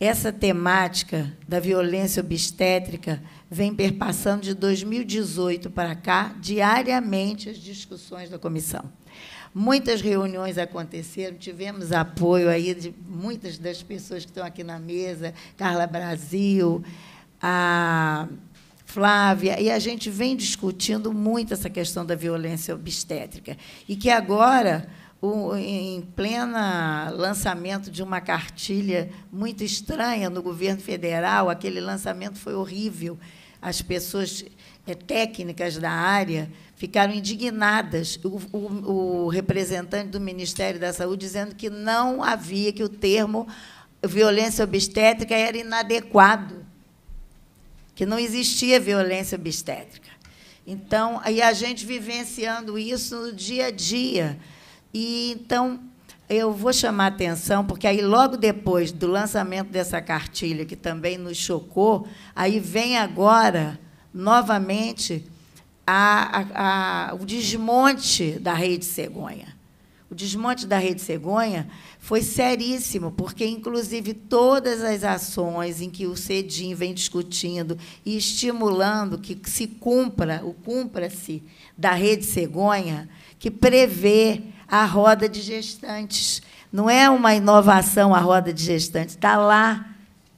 essa temática da violência obstétrica vem perpassando de 2018 para cá, diariamente, as discussões da comissão. Muitas reuniões aconteceram, tivemos apoio aí de muitas das pessoas que estão aqui na mesa, Carla Brasil, a Flávia, e a gente vem discutindo muito essa questão da violência obstétrica. E que agora, em plena lançamento de uma cartilha muito estranha no governo federal, aquele lançamento foi horrível. As pessoas eh, técnicas da área ficaram indignadas. O, o, o representante do Ministério da Saúde dizendo que não havia, que o termo violência obstétrica era inadequado que não existia violência obstétrica. Então, aí a gente vivenciando isso no dia a dia. E então eu vou chamar atenção, porque aí logo depois do lançamento dessa cartilha, que também nos chocou, aí vem agora, novamente, a, a, a, o desmonte da rede cegonha o desmonte da rede cegonha foi seríssimo, porque, inclusive, todas as ações em que o CEDIM vem discutindo e estimulando que se cumpra, o cumpra-se da rede cegonha, que prevê a roda de gestantes. Não é uma inovação a roda de gestantes, está lá.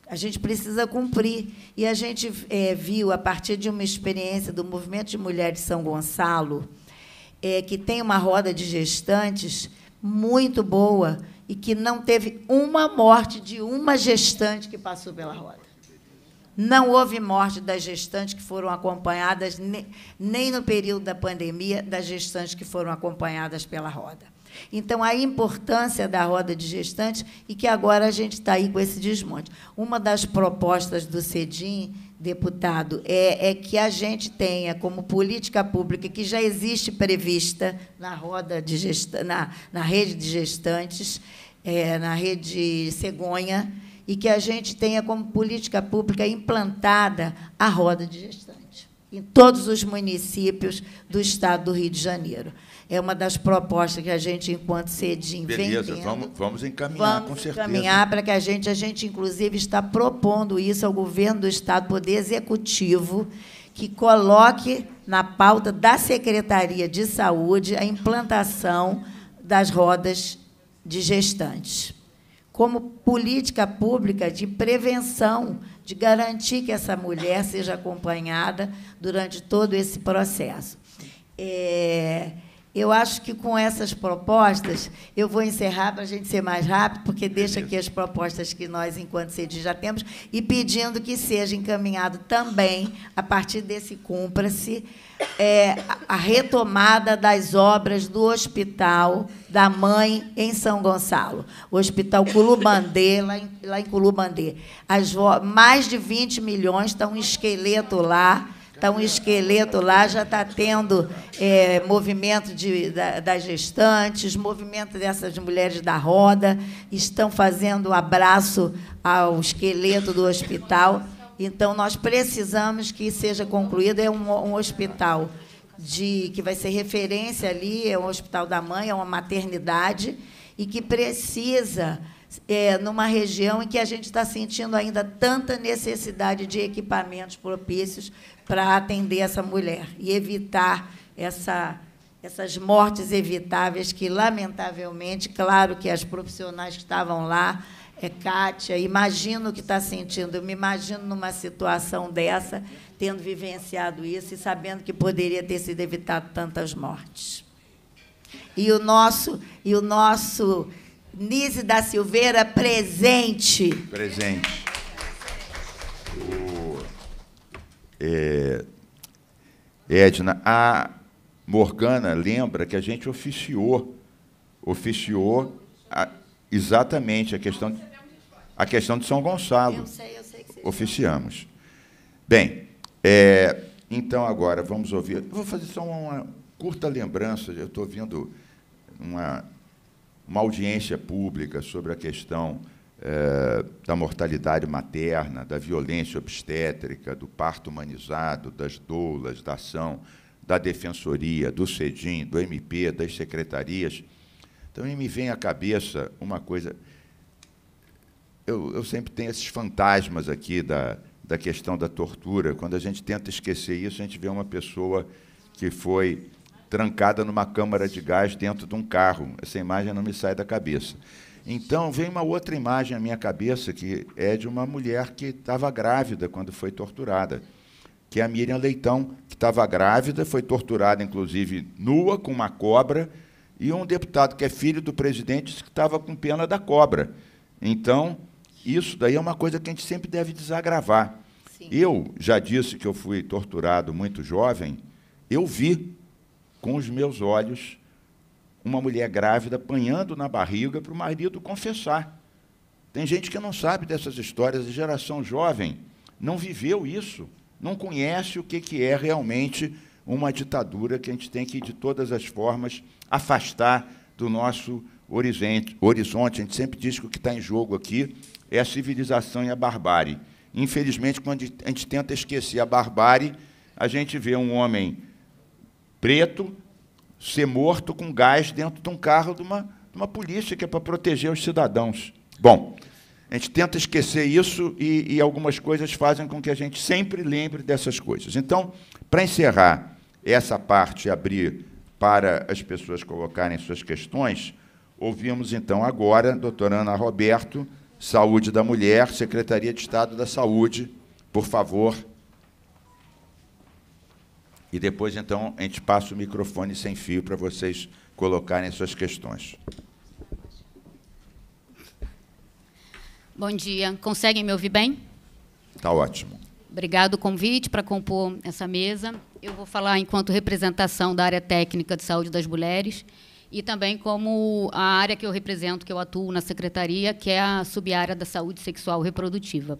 A gente precisa cumprir. E a gente é, viu, a partir de uma experiência do Movimento de Mulheres de São Gonçalo, é, que tem uma roda de gestantes muito boa e que não teve uma morte de uma gestante que passou pela roda. Não houve morte das gestantes que foram acompanhadas, nem no período da pandemia, das gestantes que foram acompanhadas pela roda. Então, a importância da roda de gestantes e que agora a gente está aí com esse desmonte. Uma das propostas do CEDIM, deputado, é, é que a gente tenha como política pública, que já existe prevista na roda de gesta, na, na rede de gestantes, é, na rede cegonha, e que a gente tenha como política pública implantada a roda de gestantes em todos os municípios do estado do Rio de Janeiro é uma das propostas que a gente, enquanto Cedim, vem Beleza, vamos, vamos encaminhar, vamos com certeza. encaminhar para que a gente, a gente, inclusive, está propondo isso ao governo do Estado, Poder Executivo, que coloque na pauta da Secretaria de Saúde a implantação das rodas de gestantes, como política pública de prevenção, de garantir que essa mulher seja acompanhada durante todo esse processo. É, eu acho que com essas propostas, eu vou encerrar para a gente ser mais rápido, porque deixa aqui as propostas que nós, enquanto CEDI, já temos, e pedindo que seja encaminhado também, a partir desse cumpra-se, é, a retomada das obras do Hospital da Mãe em São Gonçalo, o Hospital Culubandê, lá em, lá em Culubandê. As, mais de 20 milhões, está um esqueleto lá, Está um esqueleto lá, já está tendo é, movimento de, da, das gestantes, movimento dessas mulheres da roda, estão fazendo abraço ao esqueleto do hospital. Então, nós precisamos que seja concluído é um, um hospital de que vai ser referência ali, é um hospital da mãe, é uma maternidade, e que precisa é, numa região em que a gente está sentindo ainda tanta necessidade de equipamentos propícios para atender essa mulher e evitar essa, essas mortes evitáveis que, lamentavelmente, claro que as profissionais que estavam lá, é, Kátia, imagino o que está sentindo, eu me imagino numa situação dessa, tendo vivenciado isso e sabendo que poderia ter sido evitado tantas mortes. E o nosso, e o nosso Nise da Silveira, presente. Presente. O, é, Edna, a Morgana lembra que a gente oficiou, oficiou a, exatamente a questão, de, a questão de São Gonçalo. Eu sei, eu sei que você Oficiamos. Bem, é, então agora vamos ouvir. vou fazer só uma curta lembrança. Eu estou ouvindo uma uma audiência pública sobre a questão eh, da mortalidade materna, da violência obstétrica, do parto humanizado, das doulas, da ação, da defensoria, do SEDIM, do MP, das secretarias. Também então, me vem à cabeça uma coisa. Eu, eu sempre tenho esses fantasmas aqui da, da questão da tortura. Quando a gente tenta esquecer isso, a gente vê uma pessoa que foi trancada numa câmara de gás dentro de um carro. Essa imagem não me sai da cabeça. Então, vem uma outra imagem à minha cabeça, que é de uma mulher que estava grávida quando foi torturada, que é a Miriam Leitão, que estava grávida, foi torturada, inclusive, nua, com uma cobra, e um deputado que é filho do presidente disse que estava com pena da cobra. Então, isso daí é uma coisa que a gente sempre deve desagravar. Sim. Eu já disse que eu fui torturado muito jovem, eu vi com os meus olhos, uma mulher grávida apanhando na barriga para o marido confessar. Tem gente que não sabe dessas histórias, a geração jovem não viveu isso, não conhece o que, que é realmente uma ditadura que a gente tem que, de todas as formas, afastar do nosso horizonte. horizonte. A gente sempre diz que o que está em jogo aqui é a civilização e a barbárie. Infelizmente, quando a gente tenta esquecer a barbárie, a gente vê um homem preto ser morto com gás dentro de um carro de uma, de uma polícia que é para proteger os cidadãos. Bom, a gente tenta esquecer isso e, e algumas coisas fazem com que a gente sempre lembre dessas coisas. Então, para encerrar essa parte e abrir para as pessoas colocarem suas questões, ouvimos então agora a doutora Ana Roberto, Saúde da Mulher, Secretaria de Estado da Saúde. Por favor, e depois, então, a gente passa o microfone sem fio para vocês colocarem suas questões. Bom dia. Conseguem me ouvir bem? Está ótimo. Obrigado o convite para compor essa mesa. Eu vou falar enquanto representação da área técnica de saúde das mulheres e também como a área que eu represento, que eu atuo na secretaria, que é a subárea da saúde sexual reprodutiva.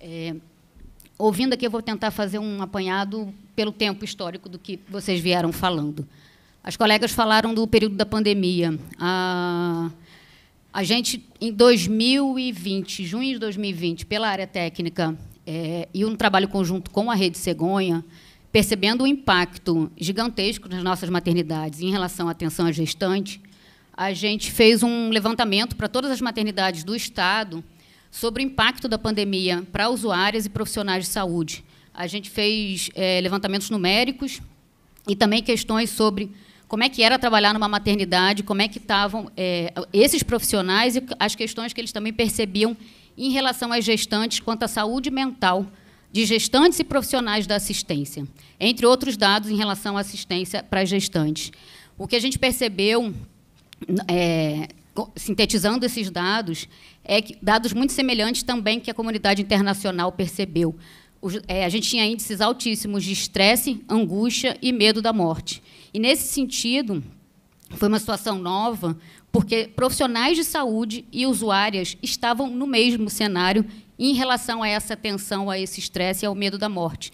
É, ouvindo aqui, eu vou tentar fazer um apanhado pelo tempo histórico do que vocês vieram falando. As colegas falaram do período da pandemia. A, a gente, em 2020, junho de 2020, pela área técnica é, e um trabalho conjunto com a Rede Cegonha, percebendo o impacto gigantesco nas nossas maternidades em relação à atenção à gestante, a gente fez um levantamento para todas as maternidades do Estado sobre o impacto da pandemia para usuárias e profissionais de saúde. A gente fez é, levantamentos numéricos e também questões sobre como é que era trabalhar numa maternidade, como é que estavam é, esses profissionais e as questões que eles também percebiam em relação às gestantes quanto à saúde mental de gestantes e profissionais da assistência, entre outros dados em relação à assistência para as gestantes. O que a gente percebeu, é, sintetizando esses dados, é que dados muito semelhantes também que a comunidade internacional percebeu. É, a gente tinha índices altíssimos de estresse, angústia e medo da morte. E, nesse sentido, foi uma situação nova, porque profissionais de saúde e usuárias estavam no mesmo cenário em relação a essa tensão, a esse estresse e ao medo da morte.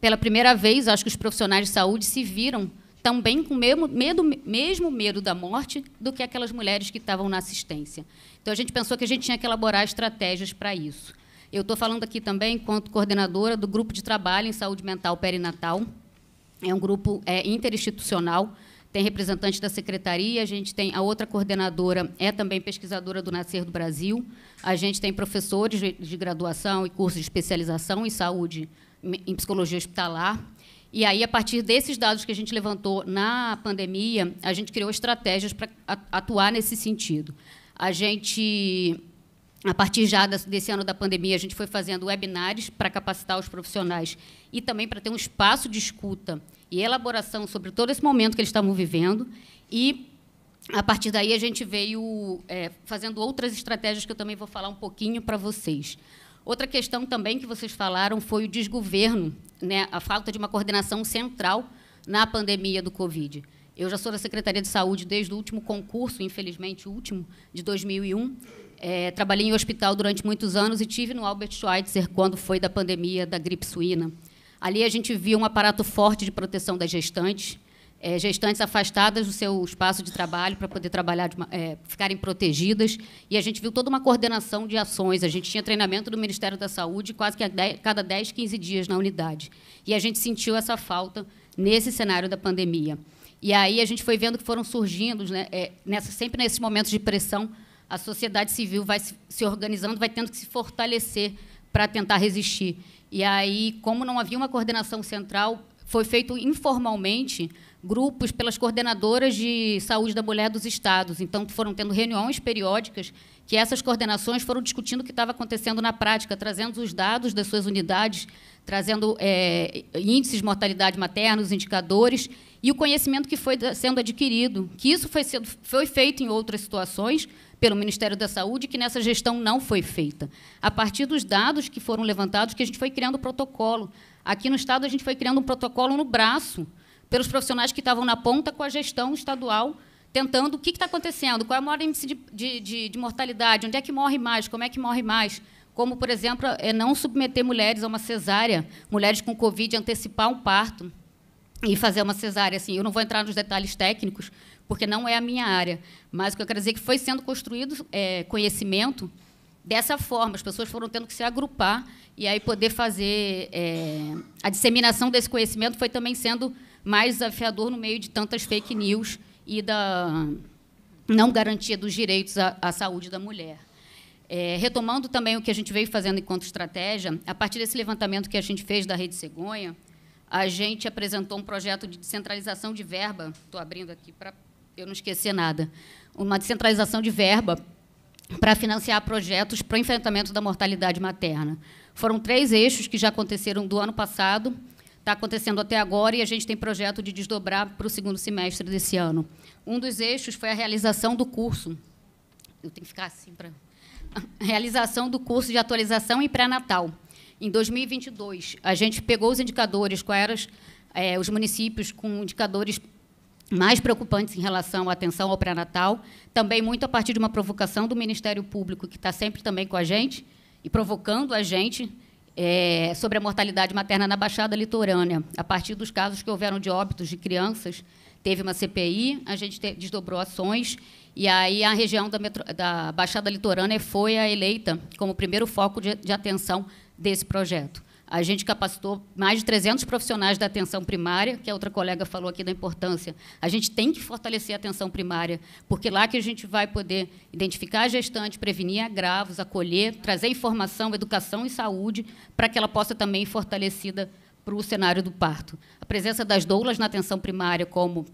Pela primeira vez, acho que os profissionais de saúde se viram também com mesmo medo, mesmo medo da morte do que aquelas mulheres que estavam na assistência. Então a gente pensou que a gente tinha que elaborar estratégias para isso. Eu estou falando aqui também enquanto coordenadora do Grupo de Trabalho em Saúde Mental Perinatal. É um grupo é, interinstitucional, tem representante da secretaria, a gente tem a outra coordenadora, é também pesquisadora do Nascer do Brasil, a gente tem professores de graduação e cursos de especialização em saúde, em psicologia hospitalar. E aí, a partir desses dados que a gente levantou na pandemia, a gente criou estratégias para atuar nesse sentido. A gente a partir já desse ano da pandemia, a gente foi fazendo webinários para capacitar os profissionais e também para ter um espaço de escuta e elaboração sobre todo esse momento que eles estavam vivendo. E, a partir daí, a gente veio é, fazendo outras estratégias que eu também vou falar um pouquinho para vocês. Outra questão também que vocês falaram foi o desgoverno, né, a falta de uma coordenação central na pandemia do Covid. Eu já sou da Secretaria de Saúde desde o último concurso, infelizmente o último, de 2001, é, trabalhei em hospital durante muitos anos e tive no Albert Schweitzer quando foi da pandemia da gripe suína. Ali a gente viu um aparato forte de proteção das gestantes, é, gestantes afastadas do seu espaço de trabalho para poder trabalhar, uma, é, ficarem protegidas. E a gente viu toda uma coordenação de ações. A gente tinha treinamento do Ministério da Saúde quase que a dez, cada 10, 15 dias na unidade. E a gente sentiu essa falta nesse cenário da pandemia. E aí a gente foi vendo que foram surgindo, né, é, nessa, sempre nesses momentos de pressão, a sociedade civil vai se organizando, vai tendo que se fortalecer para tentar resistir. E aí, como não havia uma coordenação central, foi feito informalmente grupos pelas coordenadoras de saúde da mulher dos estados. Então, foram tendo reuniões periódicas que essas coordenações foram discutindo o que estava acontecendo na prática, trazendo os dados das suas unidades, trazendo é, índices de mortalidade materna, os indicadores e o conhecimento que foi sendo adquirido. Que isso foi, sendo, foi feito em outras situações, pelo Ministério da Saúde que nessa gestão não foi feita. A partir dos dados que foram levantados, que a gente foi criando o protocolo. Aqui no Estado, a gente foi criando um protocolo no braço, pelos profissionais que estavam na ponta com a gestão estadual, tentando o que está acontecendo, qual é o maior índice de, de, de, de mortalidade, onde é que morre mais, como é que morre mais como, por exemplo, é não submeter mulheres a uma cesárea, mulheres com Covid, antecipar um parto e fazer uma cesárea. Assim, eu não vou entrar nos detalhes técnicos, porque não é a minha área. Mas o que eu quero dizer é que foi sendo construído é, conhecimento dessa forma. As pessoas foram tendo que se agrupar e aí poder fazer é, a disseminação desse conhecimento foi também sendo mais desafiador no meio de tantas fake news e da não garantia dos direitos à, à saúde da mulher. É, retomando também o que a gente veio fazendo enquanto estratégia, a partir desse levantamento que a gente fez da Rede Cegonha, a gente apresentou um projeto de descentralização de verba, estou abrindo aqui para eu não esqueci nada, uma descentralização de verba para financiar projetos para o enfrentamento da mortalidade materna. Foram três eixos que já aconteceram do ano passado, está acontecendo até agora e a gente tem projeto de desdobrar para o segundo semestre desse ano. Um dos eixos foi a realização do curso. Eu tenho que ficar assim para. Realização do curso de atualização e pré-natal. Em 2022, a gente pegou os indicadores, quais eram é, os municípios com indicadores mais preocupantes em relação à atenção ao pré-natal, também muito a partir de uma provocação do Ministério Público, que está sempre também com a gente e provocando a gente é, sobre a mortalidade materna na Baixada Litorânea. A partir dos casos que houveram de óbitos de crianças, teve uma CPI, a gente desdobrou ações, e aí a região da, metro, da Baixada Litorânea foi a eleita como primeiro foco de, de atenção desse projeto. A gente capacitou mais de 300 profissionais da atenção primária, que a outra colega falou aqui da importância. A gente tem que fortalecer a atenção primária, porque lá que a gente vai poder identificar a gestante, prevenir agravos, acolher, trazer informação, educação e saúde, para que ela possa também ir fortalecida para o cenário do parto. A presença das doulas na atenção primária como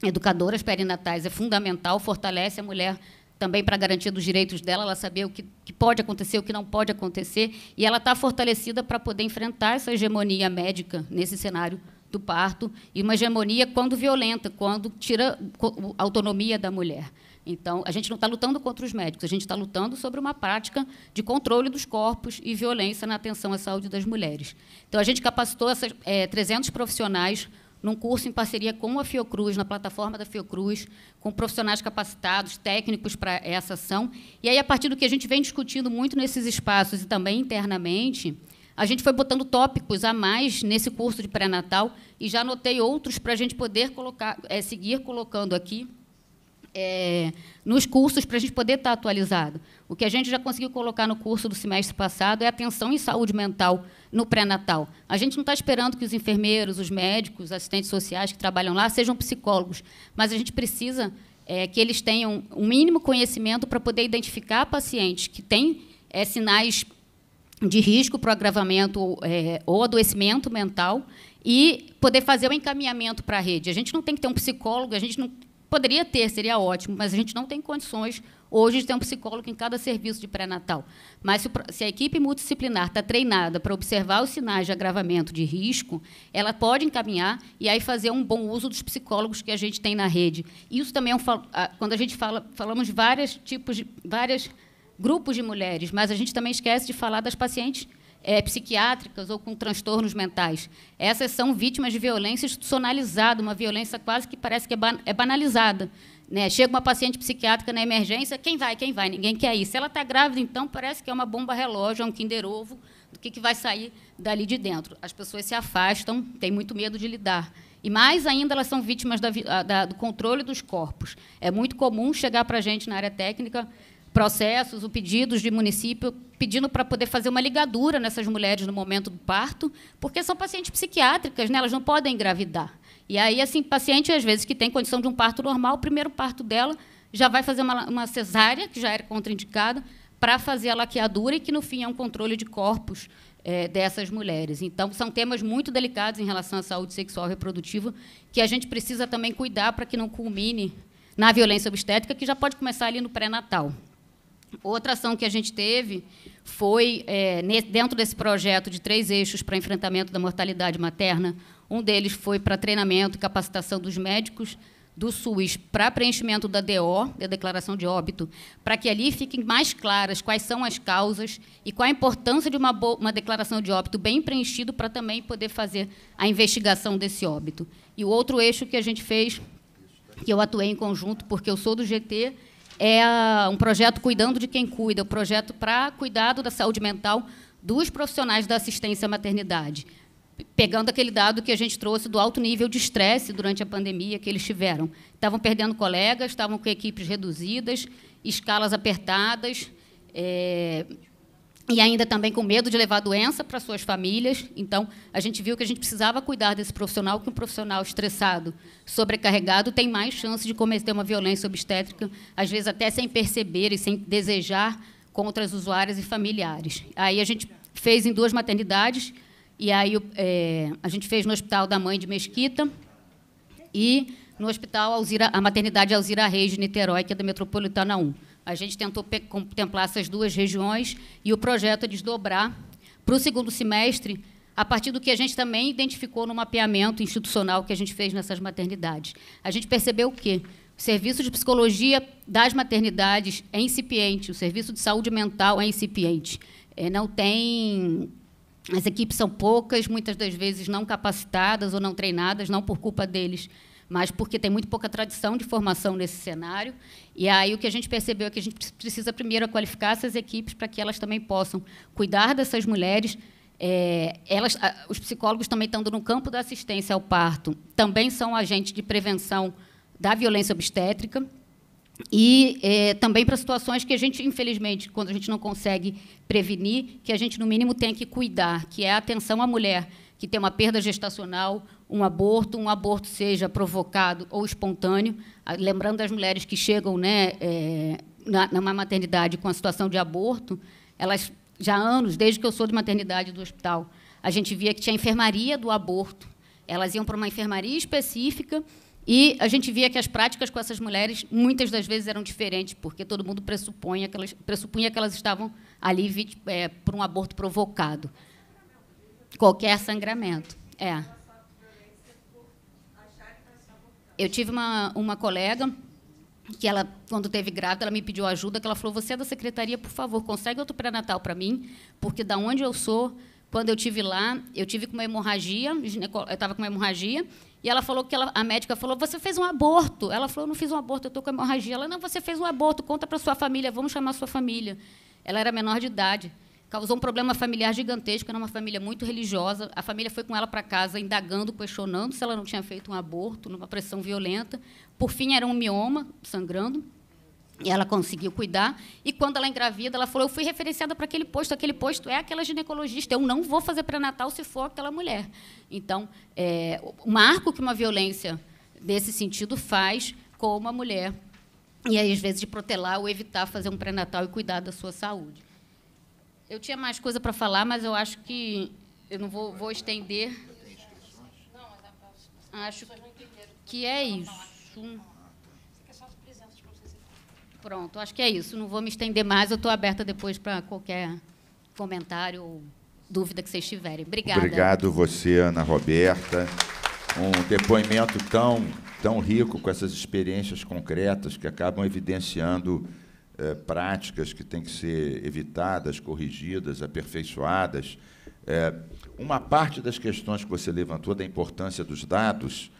educadoras perinatais é fundamental, fortalece a mulher também para garantir dos direitos dela, ela saber o que, que, pode acontecer, o que não pode acontecer, e ela está fortalecida para poder enfrentar essa hegemonia médica nesse cenário do parto, e uma hegemonia quando violenta, quando tira a autonomia da mulher. Então, a gente não está lutando contra os médicos, a gente está lutando sobre uma prática de controle dos corpos e violência na atenção à saúde das mulheres. Então, a gente capacitou essas, é, eh, 300 profissionais num curso em parceria com a Fiocruz, na plataforma da Fiocruz, com profissionais capacitados, técnicos para essa ação. E aí, a partir do que a gente vem discutindo muito nesses espaços e também internamente, a gente foi botando tópicos a mais nesse curso de pré-natal e já anotei outros para a gente poder colocar, é, seguir colocando aqui é, nos cursos para a gente poder estar tá atualizado. O que a gente já conseguiu colocar no curso do semestre passado é atenção em saúde mental no pré-natal. A gente não está esperando que os enfermeiros, os médicos, assistentes sociais que trabalham lá sejam psicólogos, mas a gente precisa é, que eles tenham um mínimo conhecimento para poder identificar pacientes que têm é, sinais de risco para o agravamento é, ou adoecimento mental e poder fazer o encaminhamento para a rede. A gente não tem que ter um psicólogo, a gente não Poderia ter, seria ótimo, mas a gente não tem condições hoje de ter um psicólogo em cada serviço de pré-natal. Mas se, se a equipe multidisciplinar está treinada para observar os sinais de agravamento de risco, ela pode encaminhar e aí fazer um bom uso dos psicólogos que a gente tem na rede. Isso também é um, quando a gente fala, falamos vários tipos de grupos de mulheres, mas a gente também esquece de falar das pacientes é, psiquiátricas ou com transtornos mentais. Essas são vítimas de violência institucionalizada, uma violência quase que parece que é, é banalizada. Né? Chega uma paciente psiquiátrica na emergência, quem vai, quem vai, ninguém quer ir. Se ela está grávida, então parece que é uma bomba relógio, é um Kinder Ovo, do que, que vai sair dali de dentro. As pessoas se afastam, têm muito medo de lidar. E mais ainda, elas são vítimas da, da, do controle dos corpos. É muito comum chegar para a gente na área técnica processos ou pedidos de município pedindo para poder fazer uma ligadura nessas mulheres no momento do parto, porque são pacientes psiquiátricas, né? elas não podem engravidar. E aí, assim, paciente, às vezes, que tem condição de um parto normal, o primeiro parto dela já vai fazer uma, uma cesárea, que já era contraindicada, para fazer a laqueadura e que, no fim, é um controle de corpos é, dessas mulheres. Então, são temas muito delicados em relação à saúde sexual e reprodutiva, que a gente precisa também cuidar para que não culmine na violência obstétrica, que já pode começar ali no pré-natal. Outra ação que a gente teve foi, é, dentro desse projeto de três eixos para enfrentamento da mortalidade materna, um deles foi para treinamento e capacitação dos médicos do SUS para preenchimento da DO, da declaração de óbito, para que ali fiquem mais claras quais são as causas e qual a importância de uma, uma declaração de óbito bem preenchida para também poder fazer a investigação desse óbito. E o outro eixo que a gente fez, que eu atuei em conjunto, porque eu sou do GT é um projeto Cuidando de Quem Cuida, um projeto para cuidado da saúde mental dos profissionais da assistência à maternidade, pegando aquele dado que a gente trouxe do alto nível de estresse durante a pandemia que eles tiveram. Estavam perdendo colegas, estavam com equipes reduzidas, escalas apertadas, é, e ainda também com medo de levar doença para suas famílias. Então, a gente viu que a gente precisava cuidar desse profissional, que um profissional estressado, sobrecarregado, tem mais chance de cometer uma violência obstétrica, às vezes até sem perceber e sem desejar, contra as usuárias e familiares. Aí a gente fez em duas maternidades, e aí é, a gente fez no Hospital da Mãe de Mesquita e no Hospital Alzira, a maternidade Alzira Reis de Niterói, que é da Metropolitana 1. A gente tentou contemplar essas duas regiões e o projeto é desdobrar para o segundo semestre, a partir do que a gente também identificou no mapeamento institucional que a gente fez nessas maternidades. A gente percebeu o quê? O serviço de psicologia das maternidades é incipiente, o serviço de saúde mental é incipiente. É, não tem. As equipes são poucas, muitas das vezes não capacitadas ou não treinadas, não por culpa deles mas porque tem muito pouca tradição de formação nesse cenário. E aí o que a gente percebeu é que a gente precisa primeiro qualificar essas equipes para que elas também possam cuidar dessas mulheres. É, elas, os psicólogos também estando no campo da assistência ao parto, também são agentes de prevenção da violência obstétrica e é, também para situações que a gente, infelizmente, quando a gente não consegue prevenir, que a gente, no mínimo, tem que cuidar, que é a atenção à mulher que tem uma perda gestacional, um aborto, um aborto seja provocado ou espontâneo, ah, lembrando das mulheres que chegam né, é, na, numa maternidade com a situação de aborto, elas já há anos, desde que eu sou de maternidade do hospital, a gente via que tinha enfermaria do aborto. Elas iam para uma enfermaria específica e a gente via que as práticas com essas mulheres muitas das vezes eram diferentes, porque todo mundo pressupõe que elas, pressupunha que elas estavam ali é, por um aborto provocado. Qualquer sangramento. É. Eu tive uma, uma colega que ela, quando teve grávida, ela me pediu ajuda, que ela falou, você é da secretaria, por favor, consegue outro pré-natal para mim, porque da onde eu sou, quando eu tive lá, eu tive com uma hemorragia, eu estava com uma hemorragia, e ela falou que ela, a médica falou, você fez um aborto. Ela falou, eu não fiz um aborto, eu estou com hemorragia. Ela, não, você fez um aborto, conta para sua família, vamos chamar sua família. Ela era menor de idade causou um problema familiar gigantesco, era uma família muito religiosa. A família foi com ela para casa indagando, questionando se ela não tinha feito um aborto, numa pressão violenta. Por fim, era um mioma sangrando. E ela conseguiu cuidar. E quando ela é engravida, ela falou: Eu fui referenciada para aquele posto, aquele posto é aquela ginecologista, eu não vou fazer pré-natal se for aquela mulher. Então, é, o marco que uma violência desse sentido faz com uma mulher. E aí, às vezes, de protelar ou evitar fazer um pré-natal e cuidar da sua saúde. Eu tinha mais coisa para falar, mas eu acho que eu não vou, vou estender. Acho que é isso. Pronto, acho que é isso. Não vou me estender mais. Eu estou aberta depois para qualquer comentário ou dúvida que vocês tiverem. Obrigada. Obrigado você, Ana Roberta. Um depoimento tão, tão rico com essas experiências concretas que acabam evidenciando é, práticas que têm que ser evitadas, corrigidas, aperfeiçoadas. É, uma parte das questões que você levantou da importância dos dados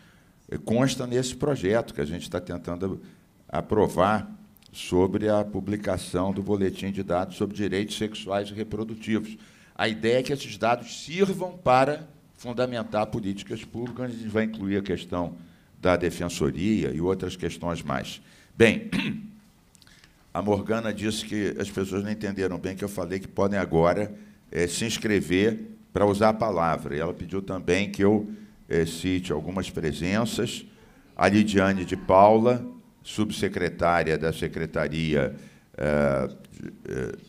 eh, consta nesse projeto que a gente está tentando aprovar sobre a publicação do boletim de dados sobre direitos sexuais e reprodutivos. A ideia é que esses dados sirvam para fundamentar políticas públicas, a gente vai incluir a questão da defensoria e outras questões mais. Bem, A Morgana disse que as pessoas não entenderam bem que eu falei que podem agora é, se inscrever para usar a palavra. E ela pediu também que eu é, cite algumas presenças. A Lidiane de Paula, subsecretária da Secretaria é,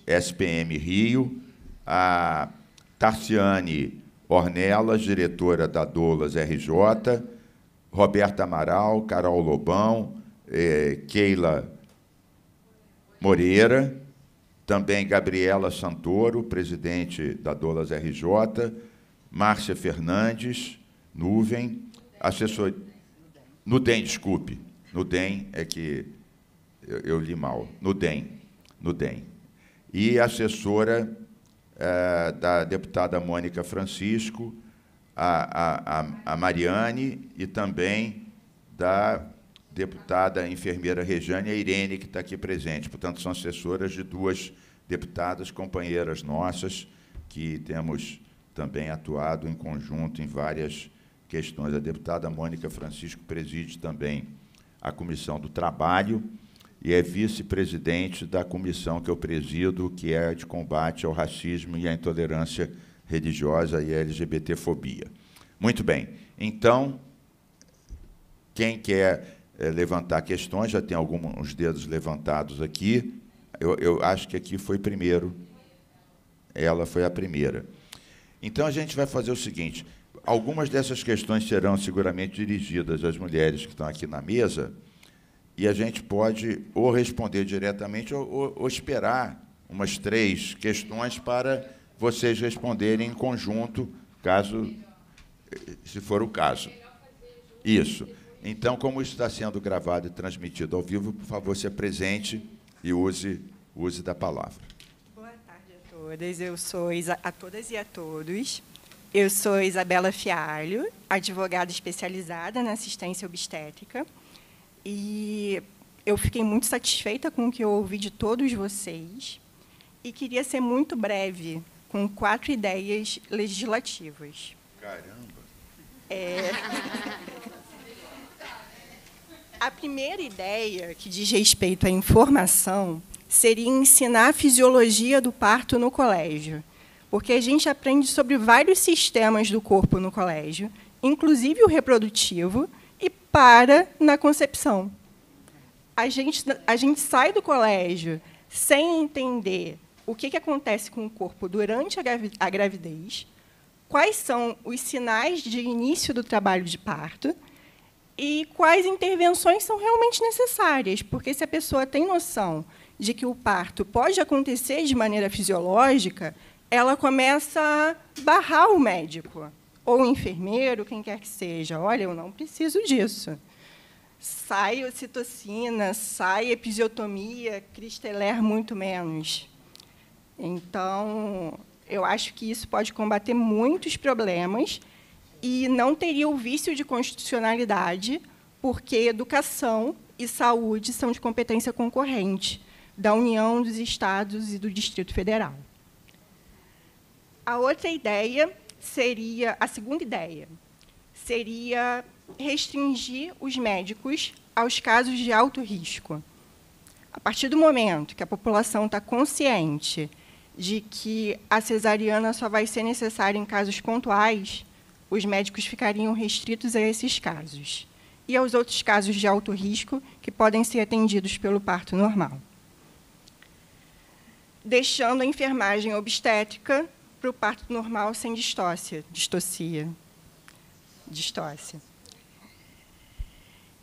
eh, SPM Rio. A Tarciane Ornelas, diretora da Dolas RJ. Roberta Amaral, Carol Lobão, Keila Moreira, também Gabriela Santoro, presidente da Dolas RJ, Márcia Fernandes, Nuvem, assessor... Nudem, desculpe. Nudem é que eu, eu li mal. Nudem, Nudem. E assessora é, da deputada Mônica Francisco, a, a, a, a Mariane e também da deputada enfermeira Rejane e a Irene, que está aqui presente. Portanto, são assessoras de duas deputadas, companheiras nossas, que temos também atuado em conjunto em várias questões. A deputada Mônica Francisco preside também a Comissão do Trabalho e é vice-presidente da comissão que eu presido, que é de combate ao racismo e à intolerância religiosa e à LGBTfobia. Muito bem. Então, quem quer é, levantar questões, já tem alguns dedos levantados aqui. Eu, eu acho que aqui foi primeiro. Ela foi a primeira. Então a gente vai fazer o seguinte: algumas dessas questões serão seguramente dirigidas às mulheres que estão aqui na mesa, e a gente pode ou responder diretamente ou, ou, ou esperar umas três questões para vocês responderem em conjunto, caso eh, se for o caso. Isso. Então, como está sendo gravado e transmitido ao vivo, por favor, se apresente e use, use da palavra. Boa tarde a todas. Eu sou a todas e a todos. Eu sou Isabela Fialho, advogada especializada na assistência obstétrica. E eu fiquei muito satisfeita com o que eu ouvi de todos vocês e queria ser muito breve, com quatro ideias legislativas. Caramba! É... A primeira ideia que diz respeito à informação seria ensinar a fisiologia do parto no colégio, porque a gente aprende sobre vários sistemas do corpo no colégio, inclusive o reprodutivo, e para na concepção. A gente, a gente sai do colégio sem entender o que, que acontece com o corpo durante a gravidez, quais são os sinais de início do trabalho de parto e quais intervenções são realmente necessárias, porque se a pessoa tem noção de que o parto pode acontecer de maneira fisiológica, ela começa a barrar o médico ou o enfermeiro, quem quer que seja. Olha, eu não preciso disso. Sai ocitocina, sai episiotomia, cristeler muito menos. Então, eu acho que isso pode combater muitos problemas e não teria o vício de constitucionalidade, porque educação e saúde são de competência concorrente da União, dos Estados e do Distrito Federal. A outra ideia seria, a segunda ideia, seria restringir os médicos aos casos de alto risco. A partir do momento que a população está consciente de que a cesariana só vai ser necessária em casos pontuais, os médicos ficariam restritos a esses casos e aos outros casos de alto risco que podem ser atendidos pelo parto normal. Deixando a enfermagem obstétrica para o parto normal sem distócia, distocia, distócia.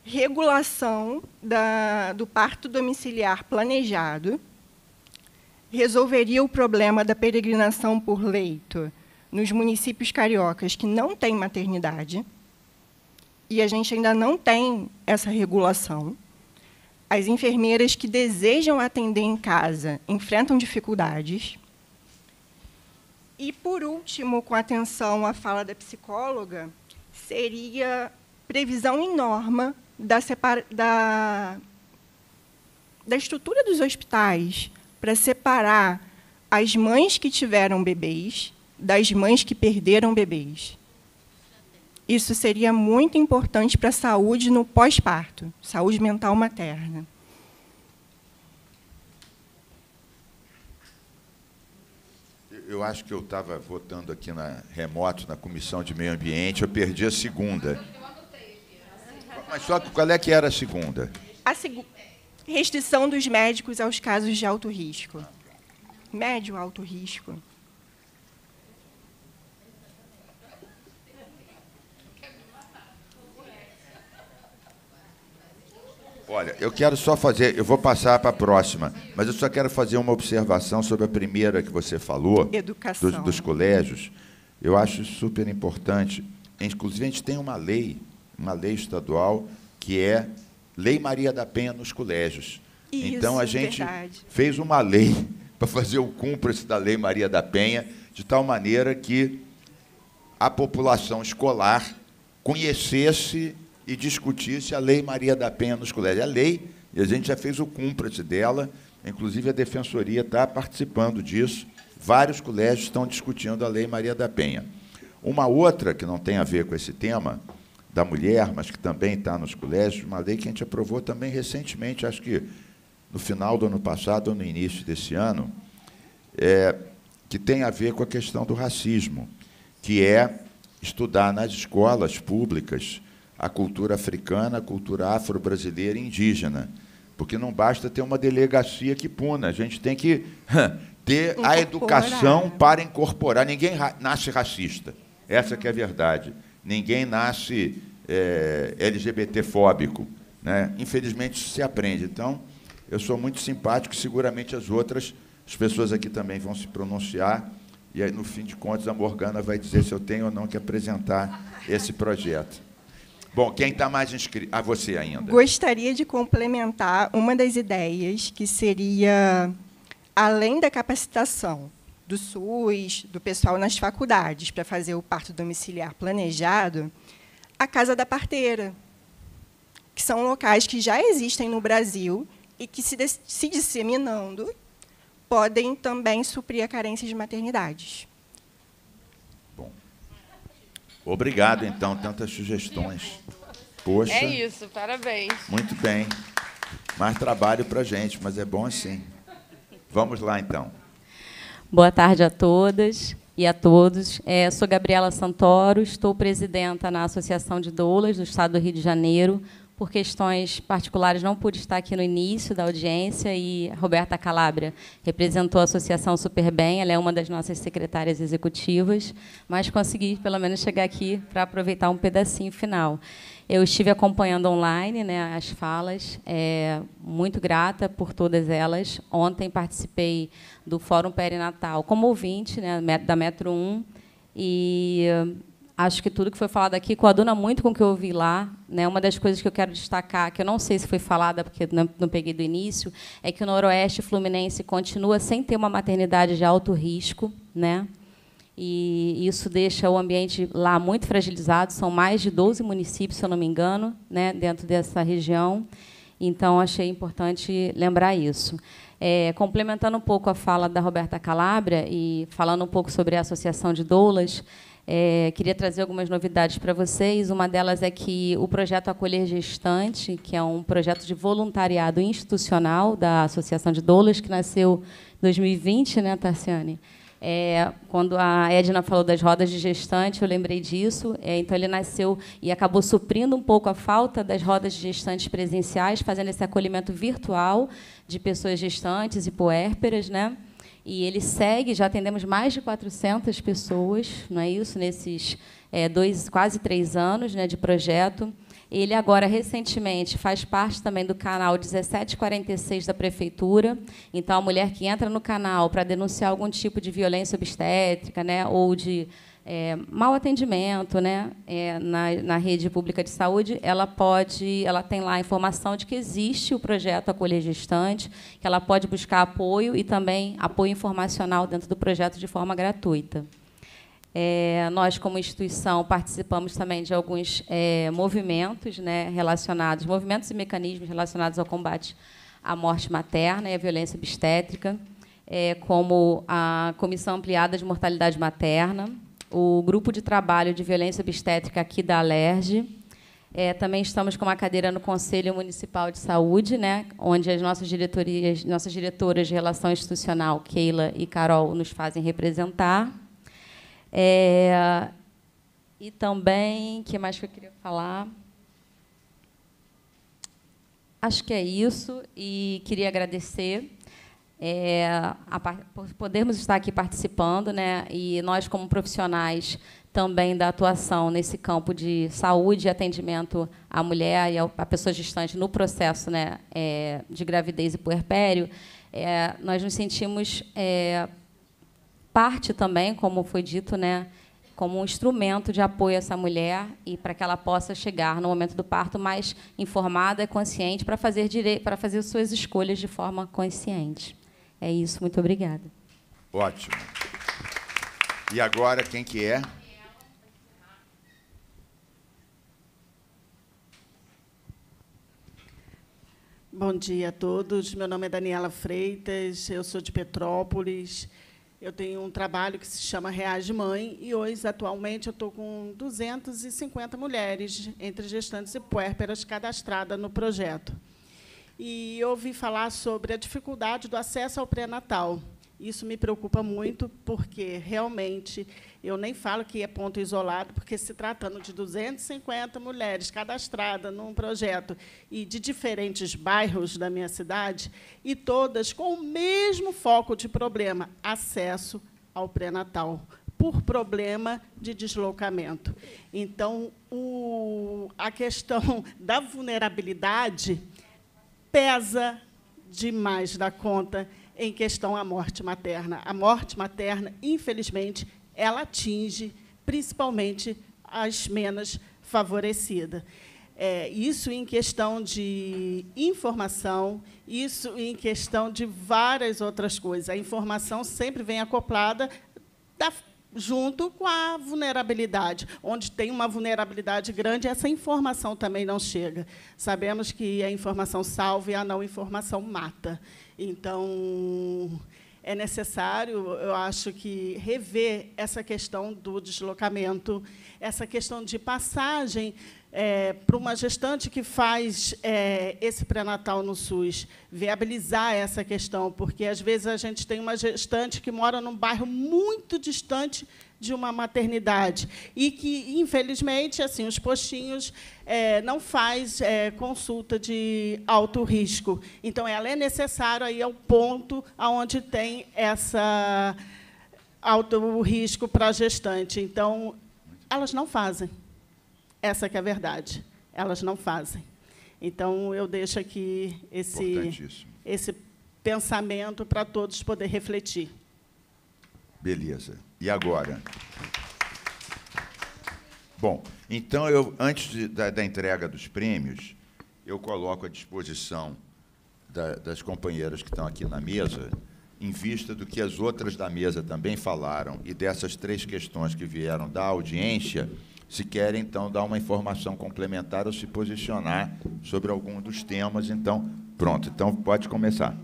Regulação da, do parto domiciliar planejado resolveria o problema da peregrinação por leito, nos municípios cariocas que não têm maternidade, e a gente ainda não tem essa regulação. As enfermeiras que desejam atender em casa enfrentam dificuldades. E, por último, com atenção à fala da psicóloga, seria previsão em norma da, da, da estrutura dos hospitais para separar as mães que tiveram bebês das mães que perderam bebês. Isso seria muito importante para a saúde no pós-parto, saúde mental materna. Eu acho que eu estava votando aqui na remoto na comissão de meio ambiente, eu perdi a segunda. Mas só qual é que era a segunda? A seg... restrição dos médicos aos casos de alto risco. Médio alto risco. Olha, eu quero só fazer, eu vou passar para a próxima, mas eu só quero fazer uma observação sobre a primeira que você falou, Educação. Dos, dos colégios. Eu acho super importante. Inclusive, a gente tem uma lei, uma lei estadual, que é Lei Maria da Penha nos colégios. Isso, então, a gente verdade. fez uma lei para fazer o cúmplice da Lei Maria da Penha, de tal maneira que a população escolar conhecesse e discutisse a Lei Maria da Penha nos colégios. A lei, e a gente já fez o cúmplice dela, inclusive a Defensoria está participando disso. Vários colégios estão discutindo a Lei Maria da Penha. Uma outra, que não tem a ver com esse tema, da mulher, mas que também está nos colégios, uma lei que a gente aprovou também recentemente, acho que no final do ano passado ou no início desse ano, é, que tem a ver com a questão do racismo, que é estudar nas escolas públicas a cultura africana, a cultura afro-brasileira e indígena. Porque não basta ter uma delegacia que puna, a gente tem que ter incorporar. a educação para incorporar. Ninguém nasce racista, essa que é a verdade. Ninguém nasce é, eh, LGBT-fóbico. Né? Infelizmente, isso se aprende. Então, eu sou muito simpático e seguramente as outras as pessoas aqui também vão se pronunciar. E aí, no fim de contas, a Morgana vai dizer se eu tenho ou não que apresentar esse projeto. Bom, quem está mais inscrito? A ah, você ainda. Gostaria de complementar uma das ideias que seria, além da capacitação do SUS, do pessoal nas faculdades para fazer o parto domiciliar planejado, a casa da parteira, que são locais que já existem no Brasil e que, se, se disseminando, podem também suprir a carência de maternidades. Obrigado, então, tantas sugestões. Poxa. É isso, parabéns. Muito bem. Mais trabalho para gente, mas é bom assim. Vamos lá, então. Boa tarde a todas e a todos. É, sou Gabriela Santoro, estou presidenta na Associação de Doulas do Estado do Rio de Janeiro, por questões particulares, não pude estar aqui no início da audiência e a Roberta Calabria representou a associação super bem, ela é uma das nossas secretárias executivas, mas consegui pelo menos chegar aqui para aproveitar um pedacinho final. Eu estive acompanhando online né, as falas, é, muito grata por todas elas. Ontem participei do Fórum Perinatal como ouvinte né, da Metro 1 e acho que tudo que foi falado aqui coaduna muito com o que eu ouvi lá. Né? Uma das coisas que eu quero destacar, que eu não sei se foi falada, porque não, peguei do início, é que o Noroeste Fluminense continua sem ter uma maternidade de alto risco. Né? E isso deixa o ambiente lá muito fragilizado. São mais de 12 municípios, se eu não me engano, né? dentro dessa região. Então, achei importante lembrar isso. É, complementando um pouco a fala da Roberta Calabria e falando um pouco sobre a Associação de Doulas, é, queria trazer algumas novidades para vocês. Uma delas é que o projeto Acolher Gestante, que é um projeto de voluntariado institucional da Associação de Doulas, que nasceu em 2020, né, Tarciane? É, quando a Edna falou das rodas de gestante, eu lembrei disso. É, então, ele nasceu e acabou suprindo um pouco a falta das rodas de gestantes presenciais, fazendo esse acolhimento virtual de pessoas gestantes e puérperas, né? E ele segue, já atendemos mais de 400 pessoas, não é isso, nesses é, dois, quase três anos né, de projeto. Ele agora, recentemente, faz parte também do canal 1746 da Prefeitura. Então, a mulher que entra no canal para denunciar algum tipo de violência obstétrica né, ou de é, mau atendimento né, é, na, na rede pública de saúde, ela pode, ela tem lá a informação de que existe o projeto Acolher Gestante, que ela pode buscar apoio e também apoio informacional dentro do projeto de forma gratuita. É, nós, como instituição, participamos também de alguns é, movimentos né, relacionados, movimentos e mecanismos relacionados ao combate à morte materna e à violência obstétrica, é, como a Comissão Ampliada de Mortalidade Materna, o grupo de trabalho de violência obstétrica aqui da Alerj. É, também estamos com uma cadeira no Conselho Municipal de Saúde, né, onde as nossas diretorias, nossas diretoras de relação institucional, Keila e Carol, nos fazem representar. É, e também, o que mais que eu queria falar? Acho que é isso e queria agradecer é, a, por podermos estar aqui participando, né? E nós como profissionais também da atuação nesse campo de saúde e atendimento à mulher e à pessoa gestante no processo, né? É, de gravidez e puerpério, é, nós nos sentimos é, parte também, como foi dito, né? como um instrumento de apoio a essa mulher e para que ela possa chegar no momento do parto mais informada, e consciente, para fazer, dire... para fazer suas escolhas de forma consciente. É isso, muito obrigada. Ótimo. E agora quem que é? Bom dia a todos. Meu nome é Daniela Freitas, eu sou de Petrópolis. Eu tenho um trabalho que se chama Reage Mãe e hoje, atualmente, eu estou com 250 mulheres, entre gestantes e puérperas, cadastradas no projeto e ouvi falar sobre a dificuldade do acesso ao pré-natal. Isso me preocupa muito, porque realmente eu nem falo que é ponto isolado, porque se tratando de 250 mulheres cadastradas num projeto e de diferentes bairros da minha cidade, e todas com o mesmo foco de problema: acesso ao pré-natal por problema de deslocamento. Então, o, a questão da vulnerabilidade pesa demais da conta em questão à morte materna. A morte materna, infelizmente, ela atinge principalmente as menos favorecidas. É, isso em questão de informação, isso em questão de várias outras coisas. A informação sempre vem acoplada da junto com a vulnerabilidade. Onde tem uma vulnerabilidade grande, essa informação também não chega. Sabemos que a informação salva e a não informação mata. Então, é necessário, eu acho que rever essa questão do deslocamento, essa questão de passagem é, para uma gestante que faz é, esse pré-natal no SUS, viabilizar essa questão, porque às vezes a gente tem uma gestante que mora num bairro muito distante de uma maternidade e que infelizmente assim os postinhos é, não faz é, consulta de alto risco então ela é necessário aí ao ponto aonde tem essa alto risco para a gestante então elas não fazem essa é a verdade. Elas não fazem. Então, eu deixo aqui esse, esse pensamento para todos poder refletir. Beleza. E agora? Bom, então, eu, antes de, da, da, entrega dos prêmios, eu coloco à disposição da, das companheiras que estão aqui na mesa, em vista do que as outras da mesa também falaram e dessas três questões que vieram da audiência, se quer então dar uma informação complementar ou se posicionar sobre algum dos temas. Então, pronto. Então, pode começar.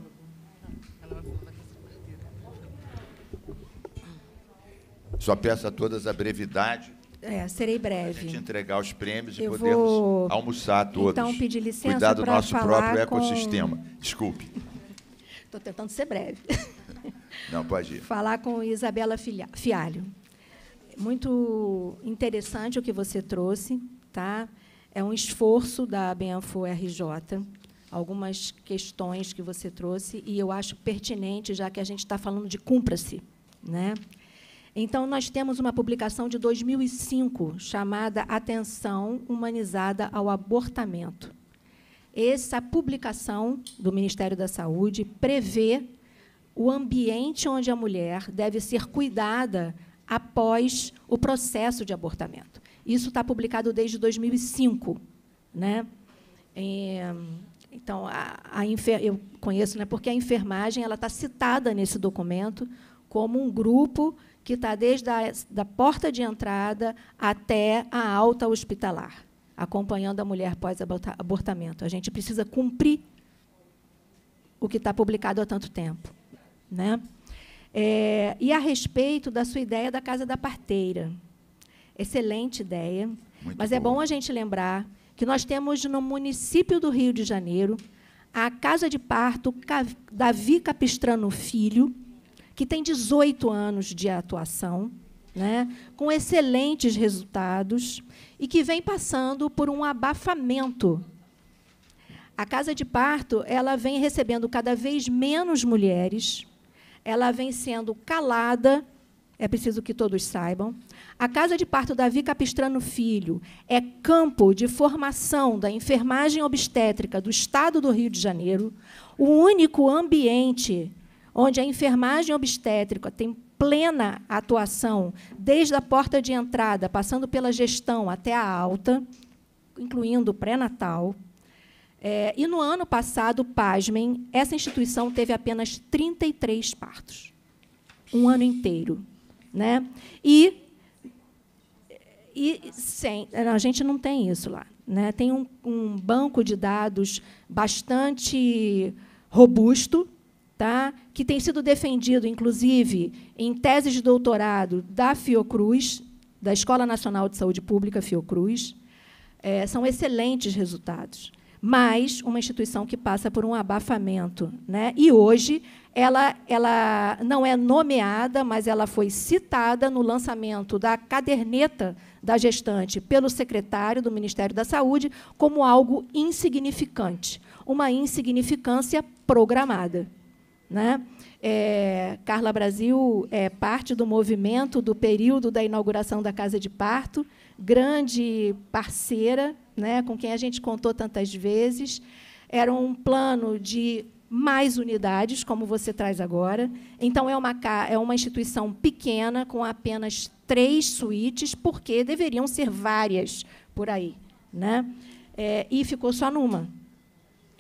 Só peço a todas a brevidade. É, serei breve. A gente entregar os prêmios e podermos vou... almoçar todos. Então, pedir licença Cuidar do nosso próprio ecossistema. Com... Desculpe. Estou tentando ser breve. Não, pode ir. Falar com Isabela Fialho muito interessante o que você trouxe, tá? É um esforço da Benfo RJ, algumas questões que você trouxe e eu acho pertinente, já que a gente está falando de cumpra-se, né? Então nós temos uma publicação de 2005 chamada Atenção humanizada ao abortamento. Essa publicação do Ministério da Saúde prevê o ambiente onde a mulher deve ser cuidada após o processo de abortamento. Isso está publicado desde 2005. Né? É, então, a, a enfer, eu conheço, né, porque a enfermagem ela está citada nesse documento como um grupo que está desde a da porta de entrada até a alta hospitalar, acompanhando a mulher pós-abortamento. A gente precisa cumprir o que está publicado há tanto tempo. Né? É, e a respeito da sua ideia da Casa da Parteira. Excelente ideia. Muito mas boa. é bom a gente lembrar que nós temos no município do Rio de Janeiro a Casa de Parto Davi Capistrano Filho, que tem 18 anos de atuação, né, com excelentes resultados e que vem passando por um abafamento. A casa de parto ela vem recebendo cada vez menos mulheres ela vem sendo calada, é preciso que todos saibam. A casa de parto Davi Capistrano Filho é campo de formação da enfermagem obstétrica do Estado do Rio de Janeiro, o único ambiente onde a enfermagem obstétrica tem plena atuação, desde a porta de entrada, passando pela gestão até a alta, incluindo pré-natal. É, e no ano passado, pasmem, essa instituição teve apenas 33 partos, um ano inteiro. Né? E, e sem, a gente não tem isso lá. Né? Tem um, um banco de dados bastante robusto, tá? que tem sido defendido, inclusive, em teses de doutorado da Fiocruz, da Escola Nacional de Saúde Pública Fiocruz. É, são excelentes resultados mas uma instituição que passa por um abafamento. Né? E hoje ela, ela não é nomeada, mas ela foi citada no lançamento da caderneta da gestante pelo secretário do Ministério da Saúde como algo insignificante, uma insignificância programada. Né? É, Carla Brasil é parte do movimento do período da inauguração da Casa de Parto, grande parceira né, com quem a gente contou tantas vezes. Era um plano de mais unidades, como você traz agora. Então, é uma, é uma instituição pequena, com apenas três suítes, porque deveriam ser várias por aí. Né? É, e ficou só numa.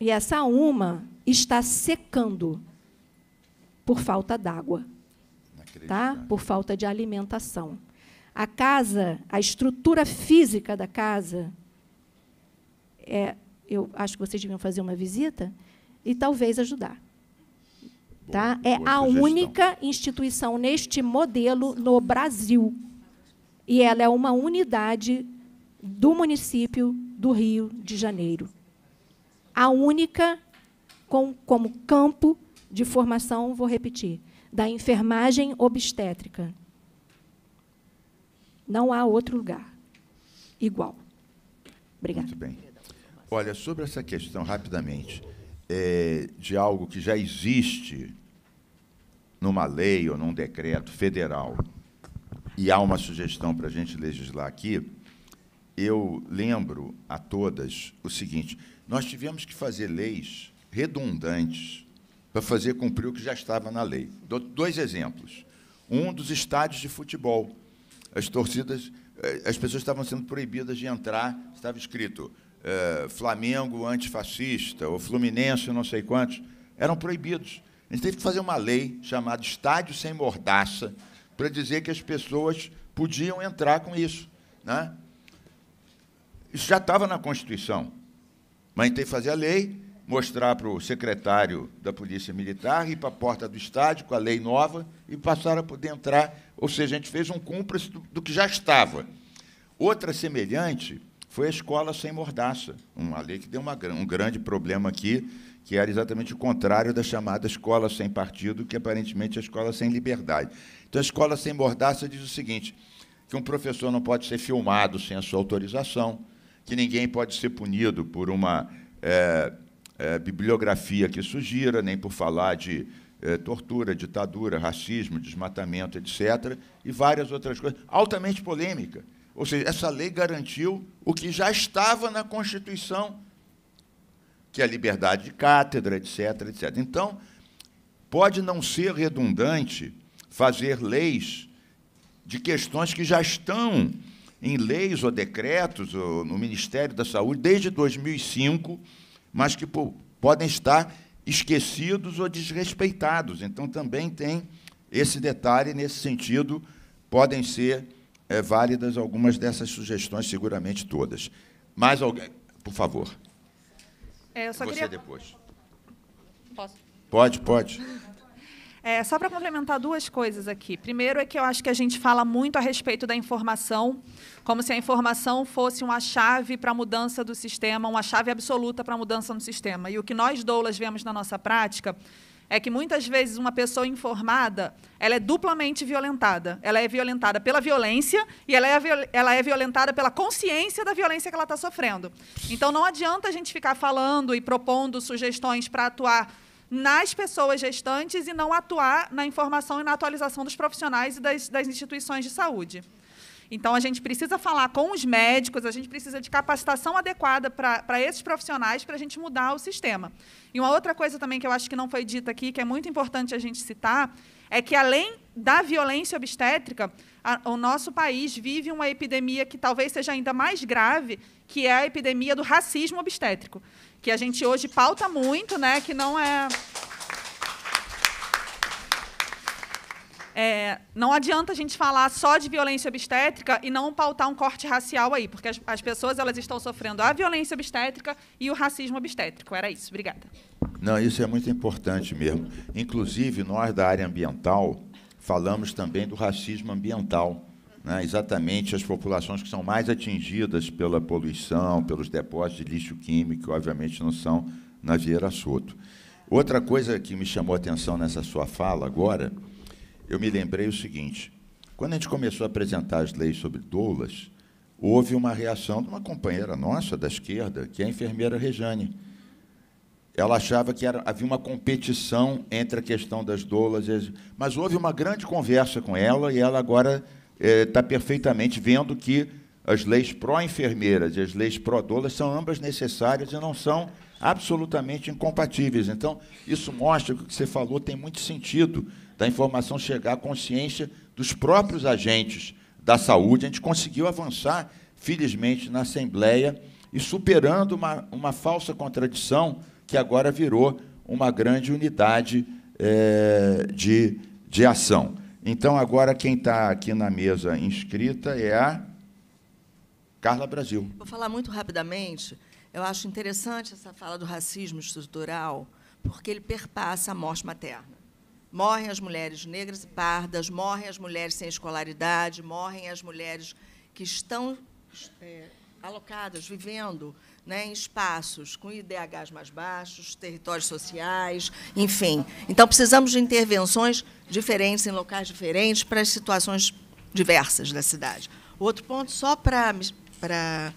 E essa uma está secando por falta d'água, tá? por falta de alimentação. A casa, a estrutura física da casa, é, eu acho que vocês deviam fazer uma visita e talvez ajudar. Tá? é a única instituição neste modelo no Brasil. E ela é uma unidade do município do Rio de Janeiro. A única com, como campo de formação, vou repetir, da enfermagem obstétrica. Não há outro lugar igual. Obrigada. Muito bem. Olha, sobre essa questão, rapidamente, é, de algo que já existe numa lei ou num decreto federal, e há uma sugestão para a gente legislar aqui, eu lembro a todas o seguinte: nós tivemos que fazer leis redundantes para fazer cumprir o que já estava na lei. Dou dois exemplos. Um dos estádios de futebol. As torcidas, eh, as pessoas estavam sendo proibidas de entrar, estava escrito é, Flamengo antifascista, ou Fluminense, não sei quantos, eram proibidos. A gente teve que fazer uma lei chamada Estádio Sem Mordaça para dizer que as pessoas podiam entrar com isso. Né? Isso já estava na Constituição. Mas a gente tem que fazer a lei, mostrar para o secretário da Polícia Militar, ir para a porta do estádio com a lei nova e passar a poder entrar. Ou seja, a gente fez um cúmplice do, do que já estava. Outra semelhante foi a escola sem mordaça, uma lei que deu uma, um grande problema aqui, que era exatamente o contrário da chamada escola sem partido, que aparentemente é a escola sem liberdade. Então, a escola sem mordaça diz o seguinte: que um professor não pode ser filmado sem a sua autorização, que ninguém pode ser punido por uma é, é, bibliografia que sugira, nem por falar de é, tortura, ditadura, racismo, desmatamento, etc., e várias outras coisas, altamente polêmica ou seja, essa lei garantiu o que já estava na Constituição, que é a liberdade de cátedra, etc, etc. Então, pode não ser redundante fazer leis de questões que já estão em leis ou decretos ou no Ministério da Saúde desde 2005, mas que pô, podem estar esquecidos ou desrespeitados. Então também tem esse detalhe nesse sentido podem ser é, válidas algumas dessas sugestões, seguramente todas. Mais alguém, por favor. É, Você queria... depois. Posso? Pode, pode. É, só para complementar duas coisas aqui. Primeiro é que eu acho que a gente fala muito a respeito da informação, como se a informação fosse uma chave para a mudança do sistema, uma chave absoluta para a mudança no sistema. E o que nós doulas vemos na nossa prática é que muitas vezes uma pessoa informada ela é duplamente violentada. Ela é violentada pela violência e ela é, ela é violentada pela consciência da violência que ela está sofrendo. Então não adianta a gente ficar falando e propondo sugestões para atuar nas pessoas gestantes e não atuar na informação e na atualização dos profissionais e das, das instituições de saúde. Então, a gente precisa falar com os médicos, a gente precisa de capacitação adequada para esses profissionais para a gente mudar o sistema. E uma outra coisa também que eu acho que não foi dita aqui, que é muito importante a gente citar, é que além da violência obstétrica, a, o nosso país vive uma epidemia que talvez seja ainda mais grave, que é a epidemia do racismo obstétrico, que a gente hoje pauta muito, né, que não é é, não adianta a gente falar só de violência obstétrica e não pautar um corte racial aí, porque as, as pessoas elas estão sofrendo a violência obstétrica e o racismo obstétrico. Era isso. Obrigada. Não, isso é muito importante mesmo. Inclusive, nós da área ambiental falamos também do racismo ambiental. Né? Exatamente as populações que são mais atingidas pela poluição, pelos depósitos de lixo químico, que obviamente não são na Vieira Soto. Outra coisa que me chamou a atenção nessa sua fala agora eu me lembrei o seguinte: quando a gente começou a apresentar as leis sobre doulas, houve uma reação de uma companheira nossa da esquerda, que é a enfermeira Rejane. Ela achava que era, havia uma competição entre a questão das doulas, mas houve uma grande conversa com ela e ela agora está eh, é, perfeitamente vendo que as leis pró-enfermeiras e as leis pró-doulas são ambas necessárias e não são absolutamente incompatíveis. Então, isso mostra que o que você falou tem muito sentido da informação chegar à consciência dos próprios agentes da saúde. A gente conseguiu avançar, felizmente, na Assembleia e superando uma, uma falsa contradição que agora virou uma grande unidade é, de, de ação. Então, agora, quem está aqui na mesa inscrita é a Carla Brasil. Vou falar muito rapidamente. Eu acho interessante essa fala do racismo estrutural, porque ele perpassa a morte materna. Morrem as mulheres negras e pardas, morrem as mulheres sem escolaridade, morrem as mulheres que estão é, alocadas, vivendo né, em espaços com IDHs mais baixos, territórios sociais, enfim. Então, precisamos de intervenções diferentes, em locais diferentes, para as situações diversas da cidade. Outro ponto, só para, para,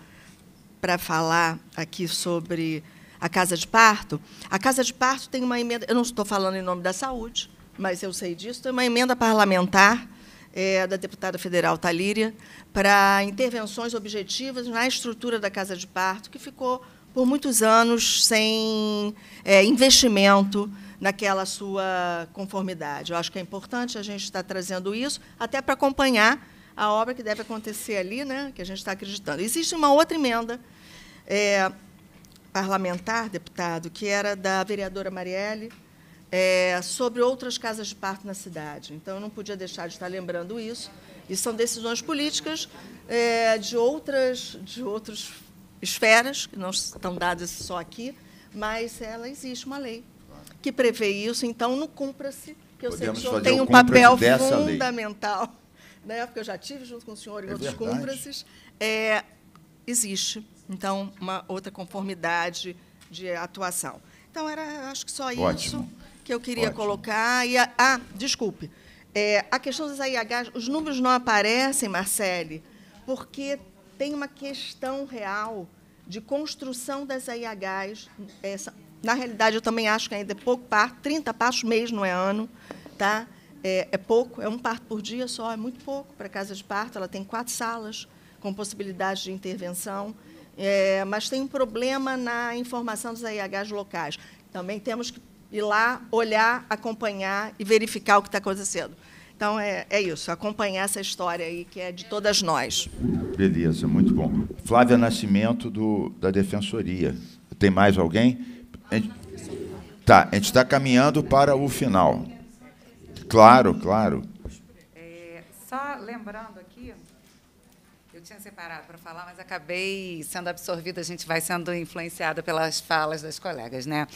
para falar aqui sobre a casa de parto. A casa de parto tem uma emenda. Eu não estou falando em nome da saúde, mas eu sei disso, tem uma emenda parlamentar é, da deputada federal Talíria para intervenções objetivas na estrutura da casa de parto, que ficou por muitos anos sem é, investimento naquela sua conformidade. Eu acho que é importante a gente estar trazendo isso, até para acompanhar a obra que deve acontecer ali, né, que a gente está acreditando. Existe uma outra emenda é, parlamentar, deputado, que era da vereadora Marielle é, sobre outras casas de parto na cidade. Então, eu não podia deixar de estar lembrando isso. E são decisões políticas é, de outras de outras esferas, que não estão dadas só aqui, mas ela existe uma lei que prevê isso. Então, não cumpra-se, que eu Podemos sei que o senhor tem um papel fundamental. Né, porque eu já tive junto com o senhor em é outros cúmplices. É, existe, então, uma outra conformidade de atuação. Então, era, acho que só Ótimo. isso que eu queria Ótimo. colocar. E a, ah, desculpe. É, a questão das AIHs, os números não aparecem, Marcele, porque tem uma questão real de construção das AIHs. na realidade, eu também acho que ainda é pouco par, 30 partos mês, não é ano, tá? É, é pouco, é um parto por dia só, é muito pouco para a casa de parto. Ela tem quatro salas com possibilidade de intervenção, é, mas tem um problema na informação dos AIHs locais. Também temos que ir lá, olhar, acompanhar e verificar o que está acontecendo. Então, é, é isso, acompanhar essa história aí, que é de todas nós. Beleza, muito bom. Flávia Nascimento, do, da Defensoria. Tem mais alguém? A gente, tá, a gente está caminhando para o final. Claro, claro. É, só lembrando aqui tinha separado para falar, mas acabei sendo absorvida, a gente vai sendo influenciada pelas falas das colegas. Né?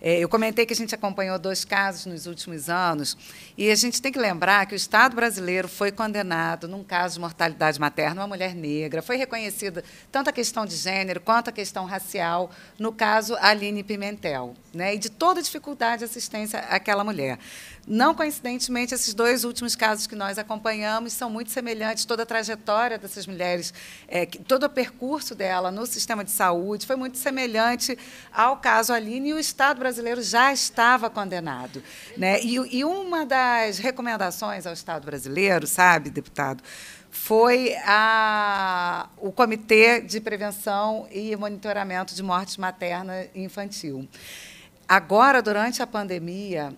É, eu comentei que a gente acompanhou dois casos nos últimos anos, e a gente tem que lembrar que o Estado brasileiro foi condenado num caso de mortalidade materna, uma mulher negra, foi reconhecida tanto a questão de gênero quanto a questão racial, no caso Aline Pimentel, né? e de toda dificuldade de assistência àquela mulher. Não coincidentemente, esses dois últimos casos que nós acompanhamos são muito semelhantes. Toda a trajetória dessas mulheres, é, todo o percurso dela no sistema de saúde foi muito semelhante ao caso Aline e o Estado brasileiro já estava condenado. Né? E, e uma das recomendações ao Estado brasileiro, sabe, deputado, foi a, o Comitê de Prevenção e Monitoramento de Mortes Materna e Infantil. Agora, durante a pandemia,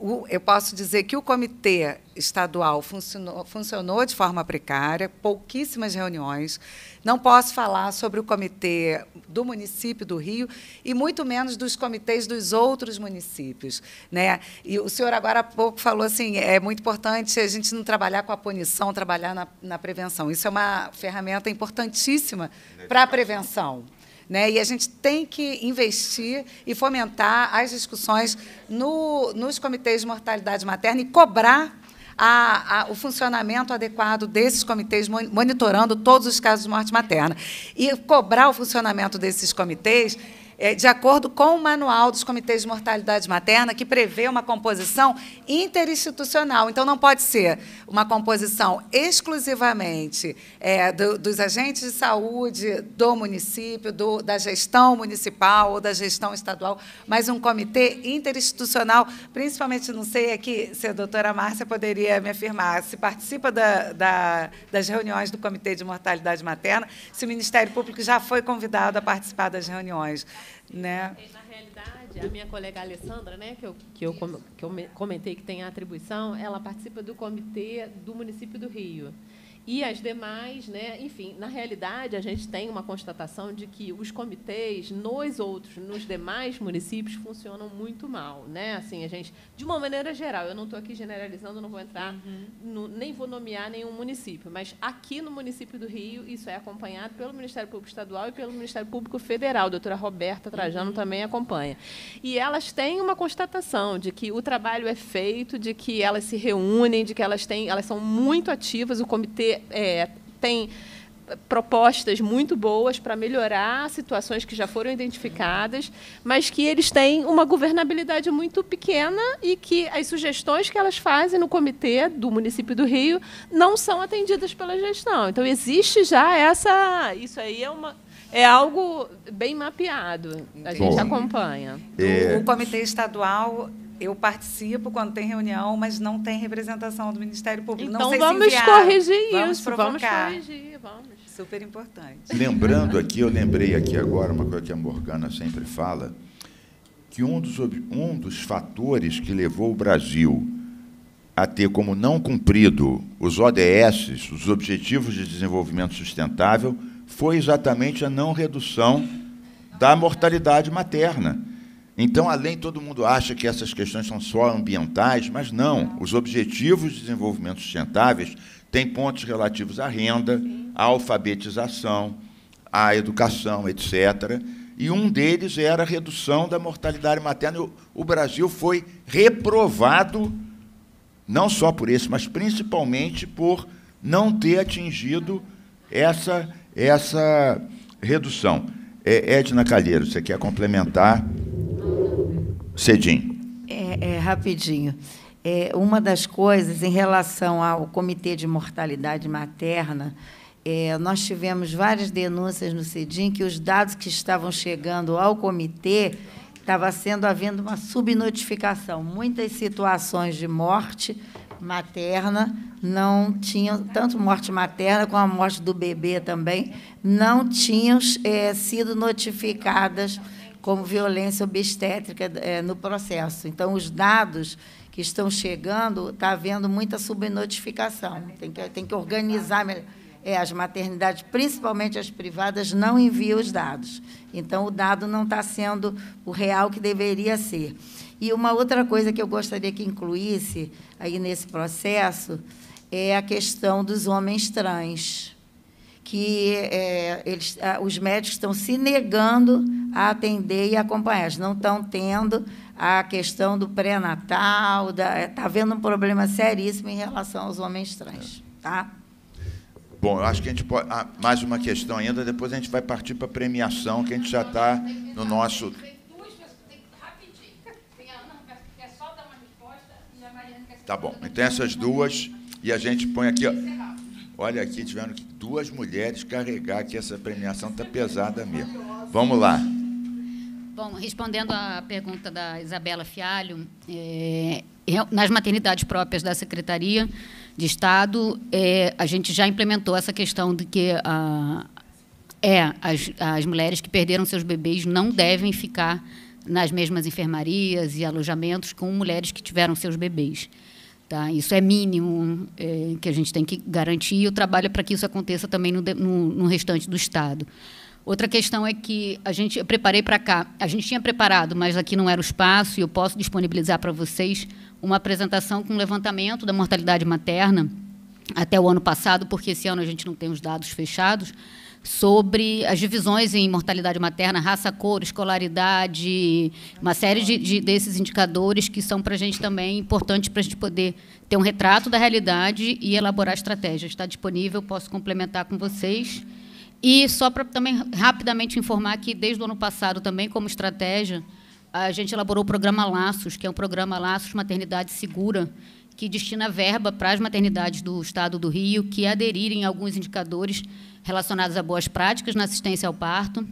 o, eu posso dizer que o comitê estadual funcionou, funcionou de forma precária, pouquíssimas reuniões. Não posso falar sobre o comitê do município do Rio e muito menos dos comitês dos outros municípios, né? E o senhor agora há pouco falou assim, é muito importante a gente não trabalhar com a punição, trabalhar na, na prevenção. Isso é uma ferramenta importantíssima para a prevenção. Né? E a gente tem que investir e fomentar as discussões no, nos comitês de mortalidade materna e cobrar a, a, o funcionamento adequado desses comitês, monitorando todos os casos de morte materna. E cobrar o funcionamento desses comitês é, de acordo com o Manual dos Comitês de Mortalidade Materna, que prevê uma composição interinstitucional. Então, não pode ser uma composição exclusivamente é, do, dos agentes de saúde do município, do, da gestão municipal ou da gestão estadual, mas um comitê interinstitucional, principalmente, não sei aqui se a doutora Márcia poderia me afirmar, se participa da, da, das reuniões do Comitê de Mortalidade Materna, se o Ministério Público já foi convidado a participar das reuniões. Né? Na realidade, a minha colega Alessandra, né, que eu, que, eu, que eu comentei que tem a atribuição, ela participa do comitê do município do Rio e as demais, né? enfim, na realidade, a gente tem uma constatação de que os comitês, nos outros, nos demais municípios, funcionam muito mal. Né? Assim, a gente, de uma maneira geral, eu não estou aqui generalizando, não vou entrar, uhum. no, nem vou nomear nenhum município, mas aqui no município do Rio, isso é acompanhado pelo Ministério Público Estadual e pelo Ministério Público Federal. A doutora Roberta Trajano uhum. também acompanha. E elas têm uma constatação de que o trabalho é feito, de que elas se reúnem, de que elas, têm, elas são muito ativas, o comitê é, tem propostas muito boas para melhorar situações que já foram identificadas, mas que eles têm uma governabilidade muito pequena e que as sugestões que elas fazem no comitê do município do Rio não são atendidas pela gestão. Então existe já essa, isso aí é uma é algo bem mapeado. A gente Bom, acompanha. É... O comitê estadual eu participo quando tem reunião, mas não tem representação do Ministério Público. Então vamos enviar, corrigir vamos isso, provocar. vamos corrigir, vamos. Super importante. Lembrando aqui, eu lembrei aqui agora uma coisa que a Morgana sempre fala, que um dos, um dos fatores que levou o Brasil a ter como não cumprido os ODS, os Objetivos de Desenvolvimento Sustentável, foi exatamente a não redução da mortalidade materna. Então, além, todo mundo acha que essas questões são só ambientais, mas não. Os objetivos de desenvolvimento sustentáveis têm pontos relativos à renda, à alfabetização, à educação, etc. E um deles era a redução da mortalidade materna. O Brasil foi reprovado, não só por esse, mas principalmente por não ter atingido essa, essa redução. É, Edna Calheiro, você quer complementar? Cedinho. É, é rapidinho. É, uma das coisas em relação ao Comitê de Mortalidade Materna, é, nós tivemos várias denúncias no CEDIM que os dados que estavam chegando ao comitê estava sendo havendo uma subnotificação. Muitas situações de morte materna não tinham, tanto morte materna como a morte do bebê também, não tinham é, sido notificadas como violência obstétrica é, no processo. Então, os dados que estão chegando, está havendo muita subnotificação. Tem que, tem que organizar melhor. É, as maternidades, principalmente as privadas, não enviam os dados. Então, o dado não está sendo o real que deveria ser. E uma outra coisa que eu gostaria que incluísse aí nesse processo é a questão dos homens trans que é, eles, é, os médicos estão se negando a atender e acompanhar. Eles não estão tendo a questão do pré-natal. Está é, havendo um problema seríssimo em relação aos homens trans. É. Tá? Bom, acho que a gente pode. Ah, mais uma questão ainda, depois a gente vai partir para a premiação, que a gente já está no nosso. Tá bom. Então essas duas e a gente põe aqui. Ó. Olha aqui, tiveram que duas mulheres carregar que essa premiação está pesada mesmo. Vamos lá. Bom, respondendo à pergunta da Isabela Fialho, é, é, nas maternidades próprias da Secretaria de Estado, é, a gente já implementou essa questão de que a, ah, é, as, as mulheres que perderam seus bebês não devem ficar nas mesmas enfermarias e alojamentos com mulheres que tiveram seus bebês. Tá? Isso é mínimo é, que a gente tem que garantir e o trabalho é para que isso aconteça também no, no, no, restante do Estado. Outra questão é que a gente eu preparei para cá, a gente tinha preparado, mas aqui não era o espaço, e eu posso disponibilizar para vocês uma apresentação com levantamento da mortalidade materna até o ano passado, porque esse ano a gente não tem os dados fechados, sobre as divisões em mortalidade materna, raça, cor, escolaridade, uma série de, de desses indicadores que são para a gente também importantes para a gente poder ter um retrato da realidade e elaborar estratégias. Está disponível, posso complementar com vocês. E só para também rapidamente informar que, desde o ano passado, também como estratégia, a gente elaborou o programa Laços, que é um programa Laços Maternidade Segura, que destina verba para as maternidades do Estado do Rio que aderirem a alguns indicadores relacionados a boas práticas na assistência ao parto.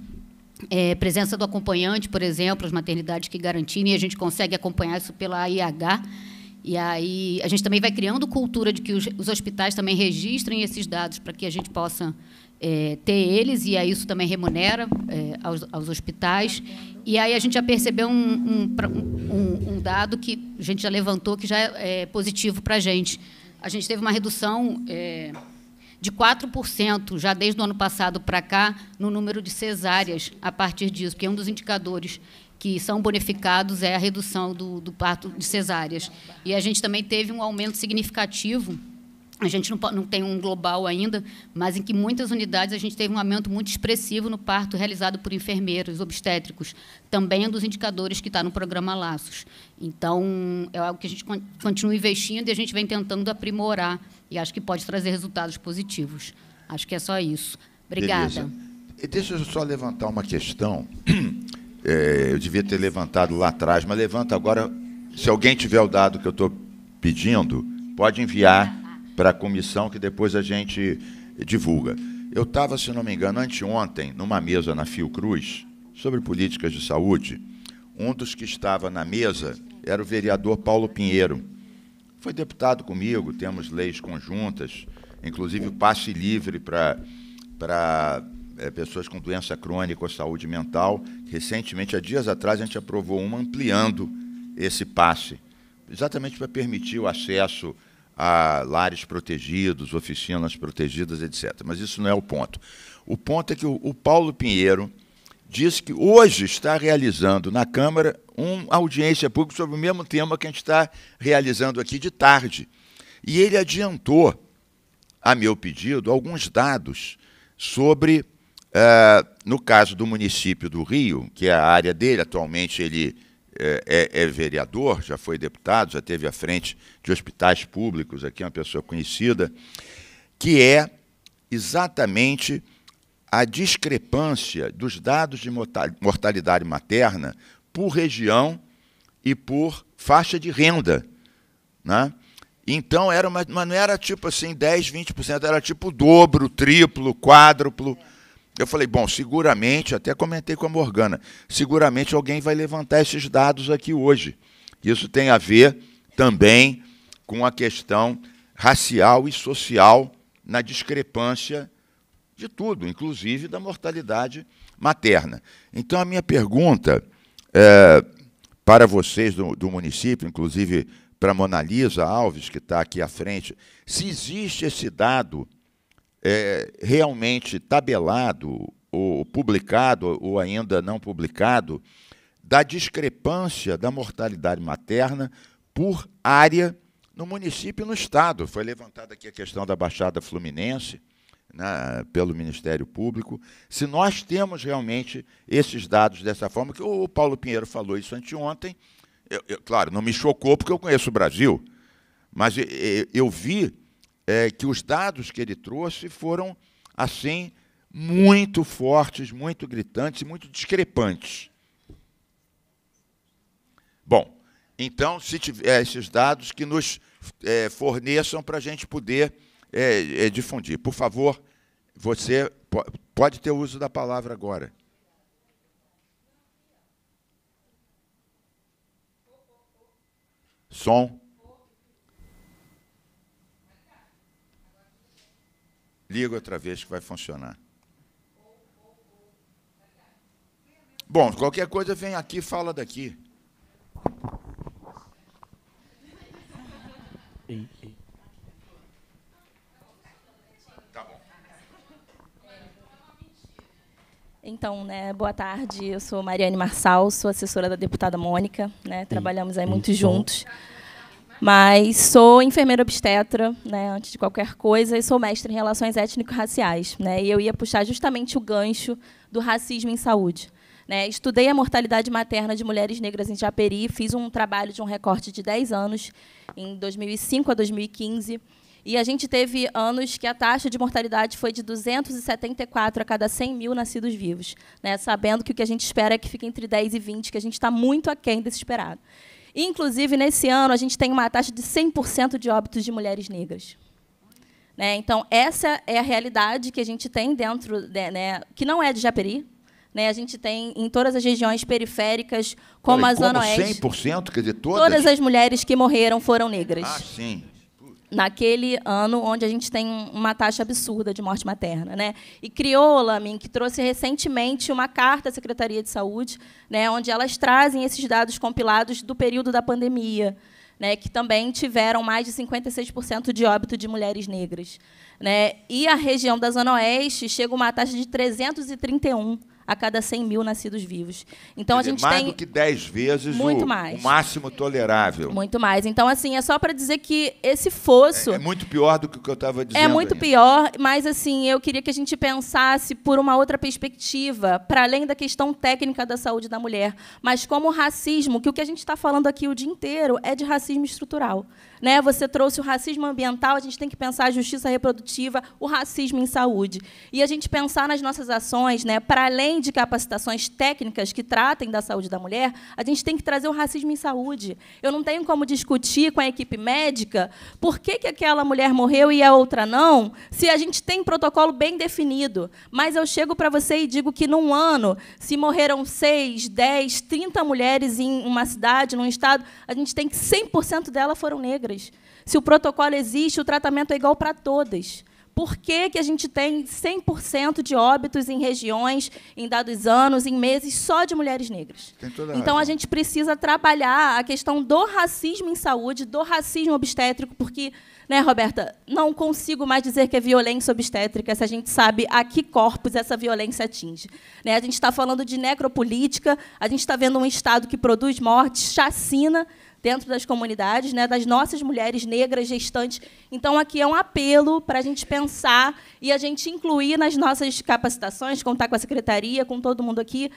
É, presença do acompanhante, por exemplo, as maternidades que garantirem, a gente consegue acompanhar isso pela IH. E aí a gente também vai criando cultura de que os, os hospitais também registrem esses dados para que a gente possa é, ter eles, e aí isso também remunera é, aos, aos, hospitais. E aí a gente já percebeu um, um, um, um, dado que a gente já levantou que já é, é positivo para a gente. A gente teve uma redução é, de 4% já desde o ano passado para cá no número de cesáreas a partir disso, porque um dos indicadores que são bonificados é a redução do, do parto de cesáreas. E a gente também teve um aumento significativo a gente não, não, tem um global ainda, mas em que muitas unidades a gente teve um aumento muito expressivo no parto realizado por enfermeiros obstétricos. Também é um dos indicadores que está no programa Laços. Então, é algo que a gente continua investindo e a gente vem tentando aprimorar. E acho que pode trazer resultados positivos. Acho que é só isso. Obrigada. Beleza. Deixa eu só levantar uma questão. É, eu devia ter levantado lá atrás, mas levanta agora. Se alguém tiver o dado que eu estou pedindo, pode enviar para a comissão que depois a gente divulga. Eu estava, se não me engano, anteontem, numa mesa na Fiocruz, sobre políticas de saúde. Um dos que estava na mesa era o vereador Paulo Pinheiro. Foi deputado comigo, temos leis conjuntas, inclusive o passe livre para é, eh, pessoas com doença crônica ou saúde mental. Recentemente, há dias atrás, a gente aprovou uma ampliando esse passe, exatamente para permitir o acesso a lares protegidos, oficinas protegidas, etc. Mas isso não é o ponto. O ponto é que o, o Paulo Pinheiro disse que hoje está realizando na Câmara uma audiência pública sobre o mesmo tema que a gente está realizando aqui de tarde. E ele adiantou, a meu pedido, alguns dados sobre, uh, no caso do município do Rio, que é a área dele, atualmente ele é, é, é, vereador, já foi deputado, já teve à frente de hospitais públicos aqui, é uma pessoa conhecida, que é exatamente a discrepância dos dados de mortalidade materna por região e por faixa de renda. Né? Então, era uma, não era tipo assim 10, 20%, era tipo dobro, triplo, quádruplo. É. Eu falei, bom, seguramente, até comentei com a Morgana, seguramente alguém vai levantar esses dados aqui hoje. Isso tem a ver também com a questão racial e social na discrepância de tudo, inclusive da mortalidade materna. Então, a minha pergunta é, para vocês do, do município, inclusive para Monalisa Alves, que está aqui à frente, se existe esse dado é, realmente tabelado ou publicado ou ainda não publicado da discrepância da mortalidade materna por área no município e no estado. Foi levantada aqui a questão da Baixada Fluminense né, pelo Ministério Público. Se nós temos realmente esses dados dessa forma, que o Paulo Pinheiro falou isso anteontem, eu, eu, claro, não me chocou porque eu conheço o Brasil, mas eu, eu vi é, que os dados que ele trouxe foram, assim, muito fortes, muito gritantes e muito discrepantes. Bom, então, se tiver é, esses dados que nos é, forneçam para a gente poder é, é, difundir. Por favor, você pode ter uso da palavra agora. Som. Liga outra vez que vai funcionar. Bom, qualquer coisa vem aqui, fala daqui. Ei, ei. Tá bom. Então, né, boa tarde. Eu sou Mariane Marçal, sou assessora da deputada Mônica, né? Trabalhamos aí muito juntos. Mas sou enfermeira obstetra, né, antes de qualquer coisa, e sou mestre em relações étnico-raciais. Né, e eu ia puxar justamente o gancho do racismo em saúde. Né, estudei a mortalidade materna de mulheres negras em Japeri, fiz um trabalho de um recorte de 10 anos, em 2005 a 2015. E a gente teve anos que a taxa de mortalidade foi de 274 a cada 100 mil nascidos vivos, né, sabendo que o que a gente espera é que fique entre 10 e 20, que a gente está muito aquém desse esperado. Inclusive, nesse ano, a gente tem uma taxa de 100% de óbitos de mulheres negras. Né? Então, essa é a realidade que a gente tem dentro, de, né, que não é de Japeri. Né? A gente tem em todas as regiões periféricas, como a Zona como Oeste. 100%? Quer dizer, todas? Todas as mulheres que morreram foram negras. Ah, sim naquele ano onde a gente tem uma taxa absurda de morte materna, né? E criou Lamin que trouxe recentemente uma carta à Secretaria de Saúde, né, onde elas trazem esses dados compilados do período da pandemia, né, que também tiveram mais de 56% de óbito de mulheres negras, né? E a região da Zona Oeste chega a uma taxa de 331 a cada 100 mil nascidos vivos. Então a gente mais tem. Mais do que 10 vezes muito o, mais. o máximo tolerável. Muito mais. Então, assim, é só para dizer que esse fosso. É, é, muito pior do que o que eu estava é dizendo. É muito ainda. pior, mas, assim, eu queria que a gente pensasse por uma outra perspectiva, para além da questão técnica da saúde da mulher, mas como racismo, que o que a gente está falando aqui o dia inteiro é de racismo estrutural. Né? Você trouxe o racismo ambiental, a gente tem que pensar a justiça reprodutiva, o racismo em saúde. E a gente pensar nas nossas ações, né, para além de capacitações técnicas que tratem da saúde da mulher, a gente tem que trazer o racismo em saúde. Eu não tenho como discutir com a equipe médica por que, que aquela mulher morreu e a outra não, se a gente tem protocolo bem definido. Mas eu chego para você e digo que, num ano, se morreram 6, 10, 30 mulheres em uma cidade, num estado, a gente tem que 100% delas foram negras regras. Se o protocolo existe, o tratamento é igual para todas. Por que, que a gente tem 100% de óbitos em regiões, em dados anos, em meses, só de mulheres negras? A então, a gente precisa trabalhar a questão do racismo em saúde, do racismo obstétrico, porque, né, Roberta, não consigo mais dizer que é violência obstétrica se a gente sabe a que corpos essa violência atinge. Né, a gente está falando de necropolítica, a gente está vendo um Estado que produz mortes, chacina, dentro das comunidades, né, das nossas mulheres negras gestantes. Então, aqui é um apelo para a gente pensar e a gente incluir nas nossas capacitações, contar com a secretaria, com todo mundo aqui,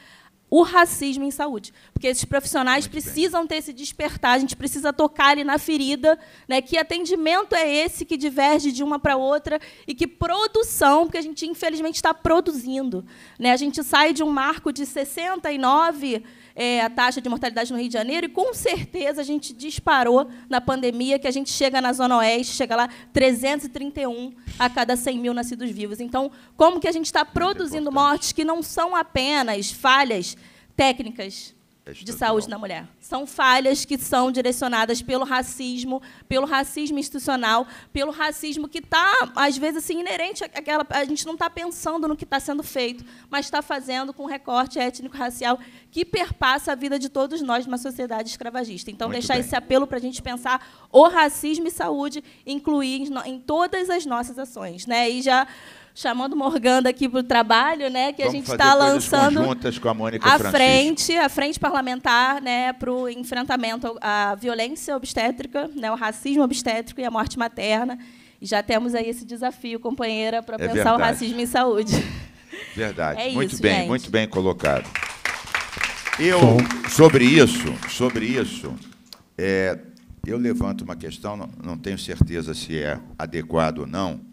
o racismo em saúde. Porque esses profissionais Muito precisam bem. ter esse despertar, a gente precisa tocar ali na ferida, né? Que atendimento é esse que diverge de uma para outra e que produção, porque a gente infelizmente está produzindo, né? A gente sai de um marco de 69 é, a taxa de mortalidade no Rio de Janeiro, e com certeza a gente disparou na pandemia, que a gente chega na Zona Oeste, chega lá 331 a cada 100 mil nascidos vivos. Então, como que a gente está produzindo mortes que não são apenas falhas técnicas é de saúde na mulher. São falhas que são direcionadas pelo racismo, pelo racismo institucional, pelo racismo que está, às vezes, assim, inerente àquela. A gente não está pensando no que está sendo feito, mas está fazendo com recorte étnico-racial que perpassa a vida de todos nós numa sociedade escravagista. Então, Muito deixar bem. esse apelo para a gente pensar o racismo e saúde, incluir em, em todas as nossas ações. Né? E já chamando Morganda aqui para o trabalho, né? Que Vamos a gente está lançando com a, Mônica a frente, a frente parlamentar, né, para o enfrentamento à violência obstétrica, né, o racismo obstétrico e a morte materna. E já temos aí esse desafio, companheira, para é pensar verdade. o racismo em saúde. Verdade. É muito isso, bem, gente. muito bem colocado. Eu sobre isso, sobre isso, é, eu levanto uma questão, não, não tenho certeza se é adequado ou não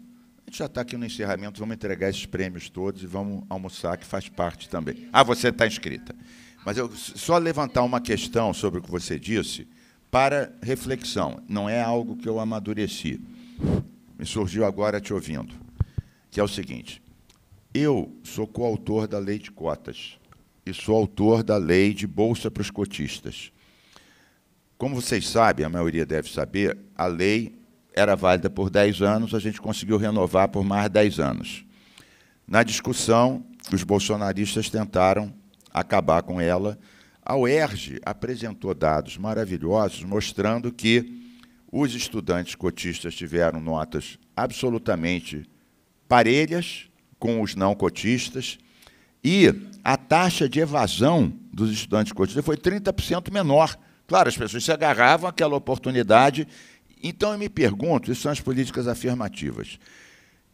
a gente já está aqui no encerramento, vamos entregar esses prêmios todos e vamos almoçar, que faz parte também. Ah, você está inscrita. Mas eu só levantar uma questão sobre o que você disse para reflexão. Não é algo que eu amadureci. Me surgiu agora te ouvindo. Que é o seguinte: eu sou coautor da lei de cotas e sou autor da lei de bolsa para os cotistas. Como vocês sabem, a maioria deve saber, a lei era válida por 10 anos, a gente conseguiu renovar por mais 10 anos. Na discussão, os bolsonaristas tentaram acabar com ela. A UERJ apresentou dados maravilhosos mostrando que os estudantes cotistas tiveram notas absolutamente parelhas com os não cotistas e a taxa de evasão dos estudantes cotistas foi 30% menor. Claro, as pessoas se agarravam àquela oportunidade então eu me pergunto, isso são as políticas afirmativas.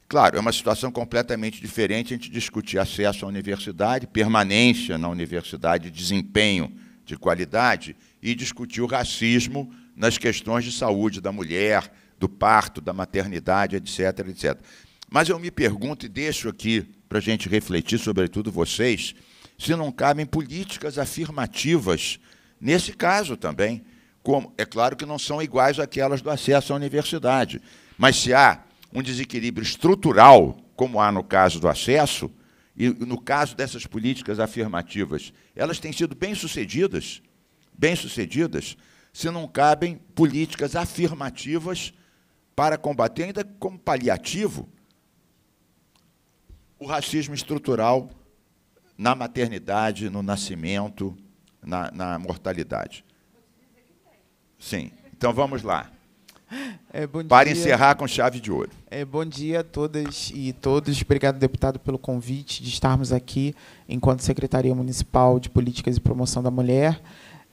Claro, é uma situação completamente diferente a gente discutir acesso à universidade, permanência na universidade, desempenho de qualidade e discutir o racismo nas questões de saúde da mulher, do parto, da maternidade, etc, etc. Mas eu me pergunto e deixo aqui para a gente refletir, sobretudo vocês, se não cabem políticas afirmativas nesse caso também. Como, é claro que não são iguais àquelas do acesso à universidade, mas se há um desequilíbrio estrutural, como há no caso do acesso, e no caso dessas políticas afirmativas, elas têm sido bem-sucedidas, bem-sucedidas, se não cabem políticas afirmativas para combater, ainda como paliativo, o racismo estrutural na maternidade, no nascimento, na, na mortalidade. Sim. Então vamos lá. É, Para dia. encerrar com chave de ouro. É, bom dia a todas e todos. Obrigado, deputado, pelo convite de estarmos aqui enquanto Secretaria Municipal de Políticas e Promoção da Mulher.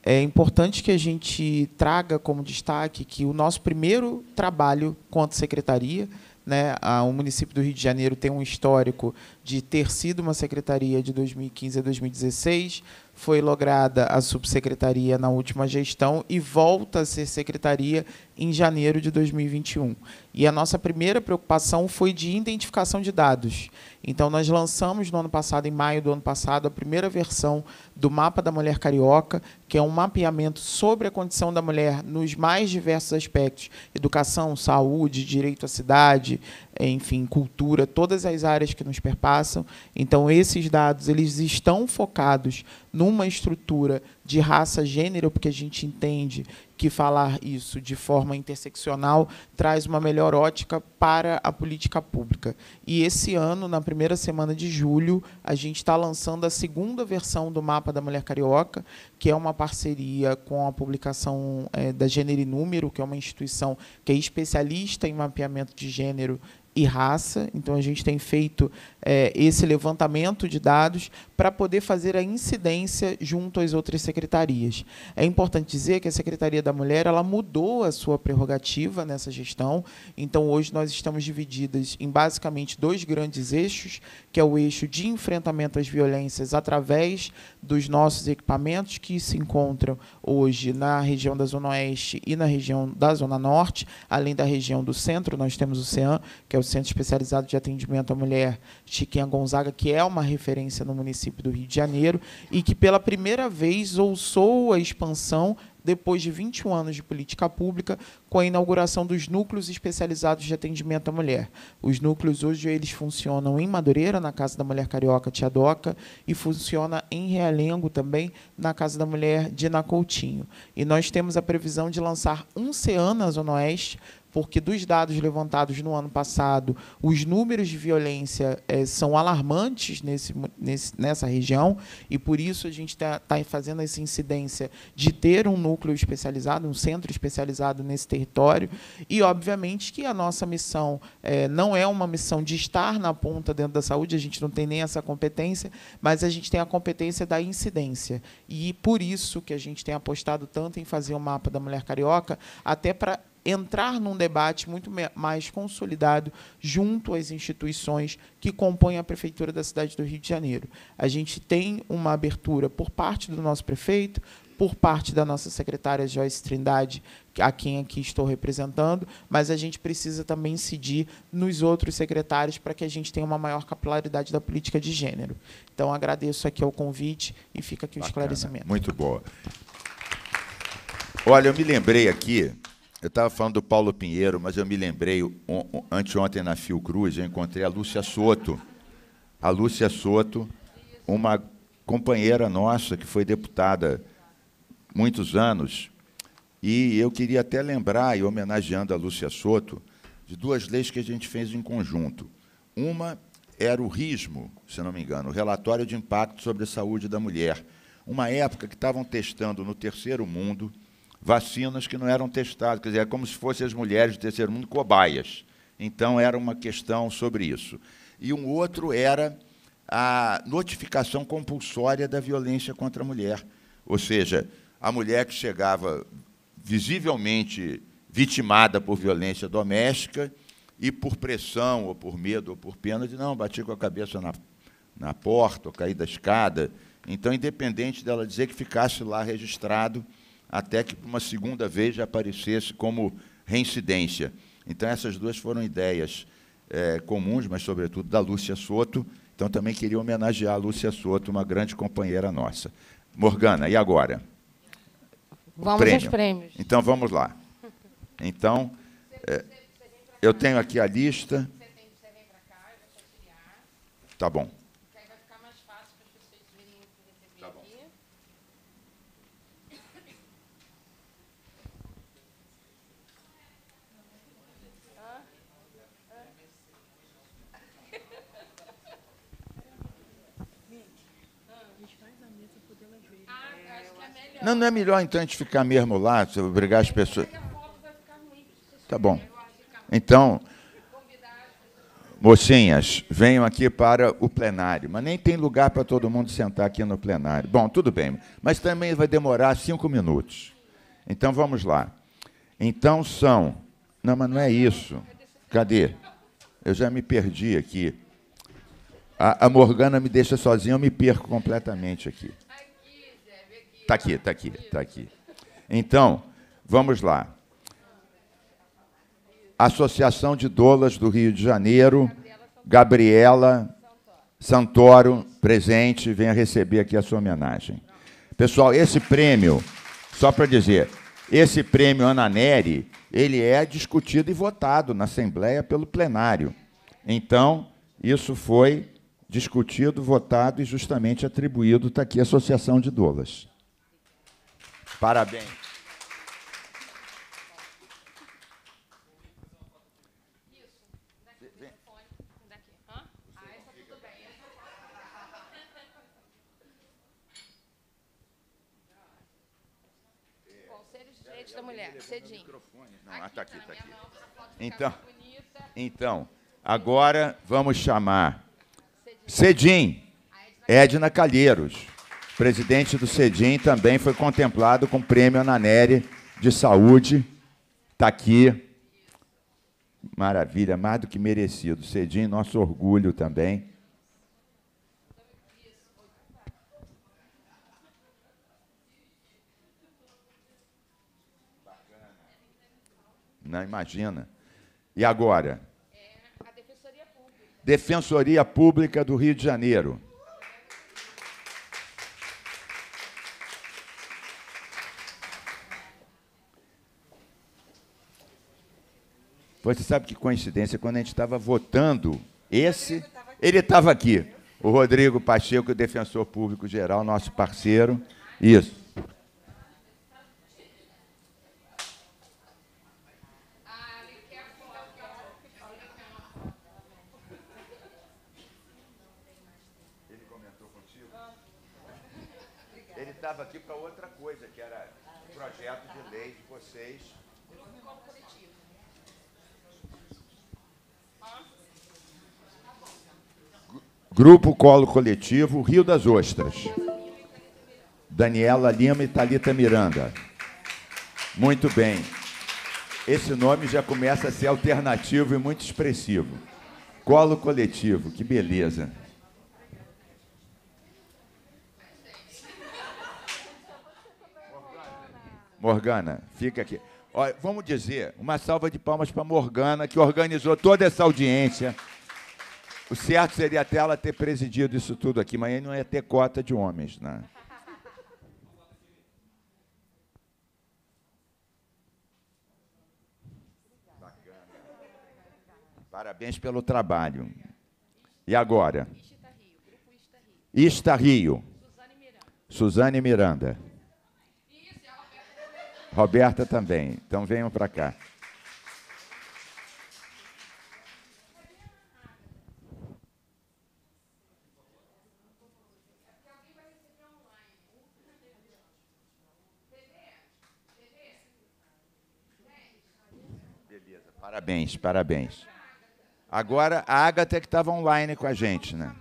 É importante que a gente traga como destaque que o nosso primeiro trabalho quanto secretaria, né, a, o município do Rio de Janeiro tem um histórico de ter sido uma secretaria de 2015 a 2016, foi lograda a subsecretaria na última gestão e volta a ser secretaria em janeiro de 2021. E a nossa primeira preocupação foi de identificação de dados. Então, nós lançamos no ano passado, em maio do ano passado, a primeira versão do Mapa da Mulher Carioca, que é um mapeamento sobre a condição da mulher nos mais diversos aspectos: educação, saúde, direito à cidade, enfim, cultura, todas as áreas que nos perpassam. Então, esses dados eles estão focados numa estrutura de raça, gênero, porque a gente entende que falar isso de forma interseccional traz uma melhor ótica para a política pública. E esse ano, na primeira semana de julho, a gente está lançando a segunda versão do Mapa da Mulher Carioca, que é uma parceria com a publicação é, da Gênero e Número, que é uma instituição que é especialista em mapeamento de gênero e raça. Então, a gente tem feito é, esse levantamento de dados para poder fazer a incidência junto às outras secretarias. É importante dizer que a Secretaria da Mulher ela mudou a sua prerrogativa nessa gestão, então hoje nós estamos divididas em basicamente dois grandes eixos, que é o eixo de enfrentamento às violências através dos nossos equipamentos que se encontram hoje na região da Zona Oeste e na região da Zona Norte, além da região do Centro, nós temos o CEAM, que é o Centro Especializado de Atendimento à Mulher Chiquinha Gonzaga, que é uma referência no município do Rio de Janeiro e que pela primeira vez ouçou a expansão depois de 21 anos de política pública, com a inauguração dos núcleos especializados de atendimento à mulher. Os núcleos hoje eles funcionam em Madureira, na Casa da Mulher Carioca Tiadoca, e funciona em Realengo também, na Casa da Mulher de Nacoutinho. E nós temos a previsão de lançar um CEAN na Zona Oeste porque dos dados levantados no ano passado, os números de violência é, são alarmantes nesse, nesse, nessa região, e por isso a gente está tá fazendo essa incidência de ter um núcleo especializado, um centro especializado nesse território, e, obviamente, que a nossa missão é, não é uma missão de estar na ponta dentro da saúde, a gente não tem nem essa competência, mas a gente tem a competência da incidência, e por isso que a gente tem apostado tanto em fazer o um mapa da mulher carioca, até para entrar num debate muito mais consolidado junto às instituições que compõem a prefeitura da cidade do Rio de Janeiro. A gente tem uma abertura por parte do nosso prefeito, por parte da nossa secretária Joyce Trindade, a quem aqui estou representando, mas a gente precisa também incidir nos outros secretários para que a gente tenha uma maior capilaridade da política de gênero. Então agradeço aqui o convite e fica aqui Bacana. o esclarecimento. Muito boa. Olha, eu me lembrei aqui eu estava falando do Paulo Pinheiro, mas eu me lembrei, anteontem na Fiocruz, eu encontrei a Lúcia Soto. A Lúcia Soto, uma companheira nossa que foi deputada muitos anos. E eu queria até lembrar, e homenageando a Lúcia Soto, de duas leis que a gente fez em conjunto. Uma era o RISMO, se não me engano, o Relatório de Impacto sobre a Saúde da Mulher. Uma época que estavam testando no terceiro mundo vacinas que não eram testadas. Quer dizer, é como se fossem as mulheres do terceiro mundo cobaias. Então, era uma questão sobre isso. E um outro era a notificação compulsória da violência contra a mulher. Ou seja, a mulher que chegava visivelmente vitimada por violência doméstica e por pressão, ou por medo, ou por pena, de não, bati com a cabeça na, na porta, ou caí da escada. Então, independente dela dizer que ficasse lá registrado, até que uma segunda vez já aparecesse como reincidência. Então, essas duas foram ideias é, comuns, mas, sobretudo, da Lúcia Soto. Então, também queria homenagear a Lúcia Soto, uma grande companheira nossa. Morgana, e agora? Vamos Prêmio. aos prêmios. Então, vamos lá. Então, é, eu tenho aqui a lista. Tá bom. Não, não é melhor então a gente ficar mesmo lá, obrigar as pessoas. Tá bom. Então, mocinhas, venham aqui para o plenário. Mas nem tem lugar para todo mundo sentar aqui no plenário. Bom, tudo bem. Mas também vai demorar cinco minutos. Então vamos lá. Então são. Não, mas não é isso. Cadê? Eu já me perdi aqui. a Morgana me deixa sozinha, eu me perco completamente aqui. Está aqui, está aqui, está aqui. Então, vamos lá. Associação de Dolas do Rio de Janeiro, Gabriela Santoro, presente, venha receber aqui a sua homenagem. Pessoal, esse prêmio, só para dizer, esse prêmio Ana Neri, ele é discutido e votado na Assembleia pelo plenário. Então, isso foi discutido, votado e justamente atribuído, está aqui a Associação de Dolas. Parabéns. Né? Ah, tá da mulher, cedinho. Não, aqui, ah, tá aqui, tá, tá aqui. Então, então, agora vamos chamar Cedim, Edna Calheiros presidente do CEDIM, também foi contemplado com o prêmio Ananeri de Saúde. Está aqui. Maravilha, mais do que merecido. CEDIM, nosso orgulho também. Não imagina. E agora? É, a Defensoria Pública. Defensoria Pública do Rio de Janeiro. Você sabe que coincidência, quando a gente estava votando esse, ele estava aqui. O Rodrigo Pacheco, defensor público geral, nosso parceiro. Isso. Grupo Colo Coletivo Rio das Ostras. Daniela Lima e Thalita Miranda. Muito bem. Esse nome já começa a ser alternativo e muito expressivo. Colo coletivo, que beleza. Morgana, fica aqui. Olha, vamos dizer, uma salva de palmas para Morgana, que organizou toda essa audiência. O certo seria até ela ter presidido isso tudo aqui, mas aí não ia ter cota de homens, né? Parabéns pelo trabalho. E agora? Ista Rio. Suzane Miranda. Roberta também. Então venham para cá. Parabéns, parabéns. Agora, a Agatha que estava online com a gente, né?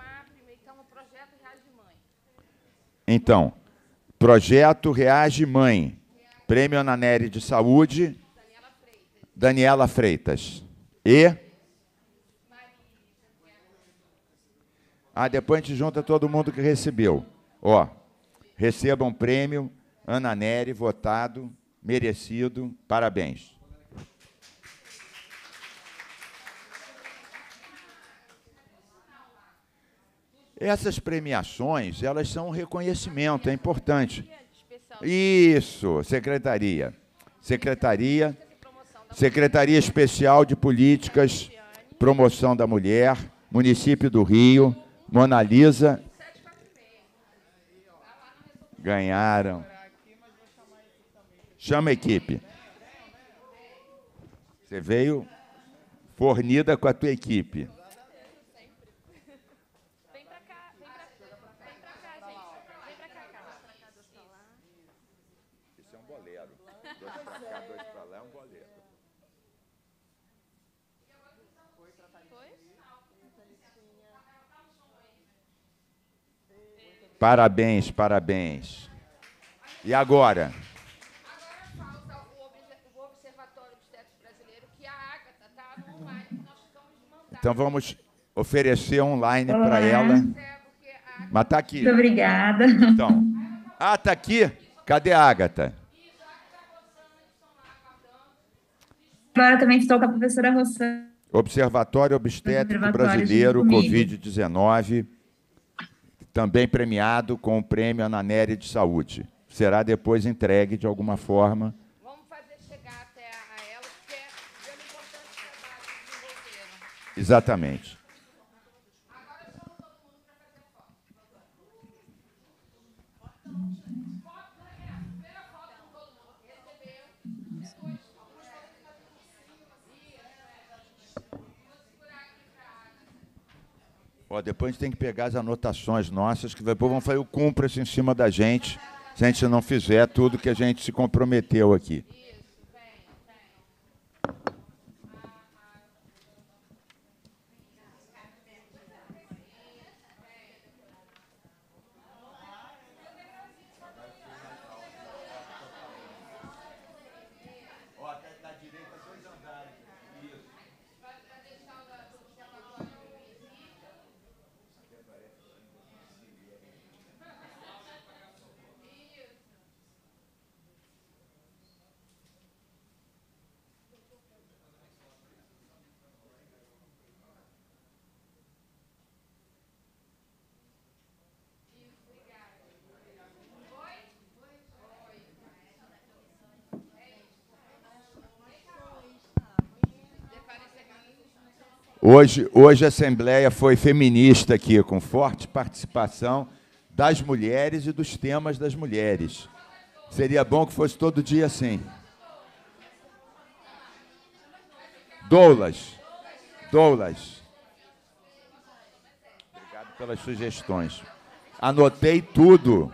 Então, projeto Reage Mãe. Prêmio Ananeri de Saúde. Daniela Freitas. E. Ah, depois a gente junta todo mundo que recebeu. Ó, recebam um prêmio, Ana votado, merecido, parabéns. Essas premiações, elas são um reconhecimento, é importante. Isso, secretaria. Secretaria. Secretaria Especial de Políticas, Promoção da Mulher, Município do Rio, Mona Lisa. Ganharam. Chama a equipe. Você veio fornida com a tua equipe. Parabéns, parabéns. E agora? Então vamos oferecer online para ela. Mas é está aqui. Muito obrigada. Então. Ah, tá aqui? Cadê a Agatha? Agora também estou com a professora Rossana. Observatório Obstétrico Brasileiro, Covid-19 também premiado com o prêmio Ananeri de Saúde. Será depois entregue de alguma forma. Vamos fazer chegar até a ela, porque é importante trabalho que desenvolveram. Né? Exatamente. Ó, depois a gente tem que pegar as anotações nossas, que depois vão fazer o cumpra-se em cima da gente, se a gente não fizer tudo que a gente se comprometeu aqui. Hoje, hoje a Assembleia foi feminista aqui, com forte participação das mulheres e dos temas das mulheres. Seria bom que fosse todo dia assim. Doulas. Doulas. Obrigado pelas sugestões. Anotei tudo.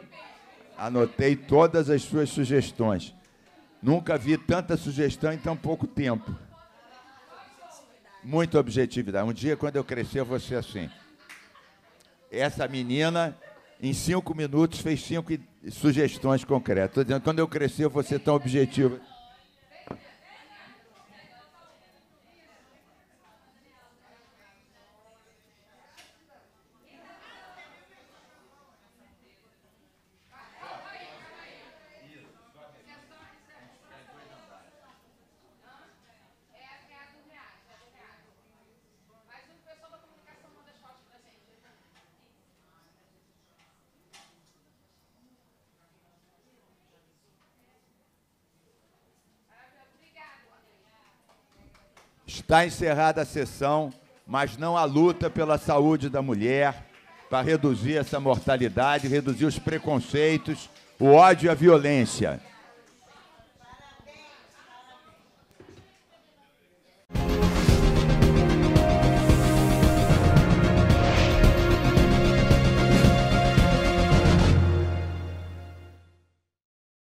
Anotei todas as suas sugestões. Nunca vi tanta sugestão em tão pouco tempo. Muita objetividade. Um dia, quando eu crescer, eu vou ser assim. Essa menina, em cinco minutos, fez cinco sugestões concretas. Estou dizendo, quando eu crescer, eu vou ser tão objetivo. Está encerrada a sessão, mas não a luta pela saúde da mulher, para reduzir essa mortalidade, reduzir os preconceitos, o ódio e a violência.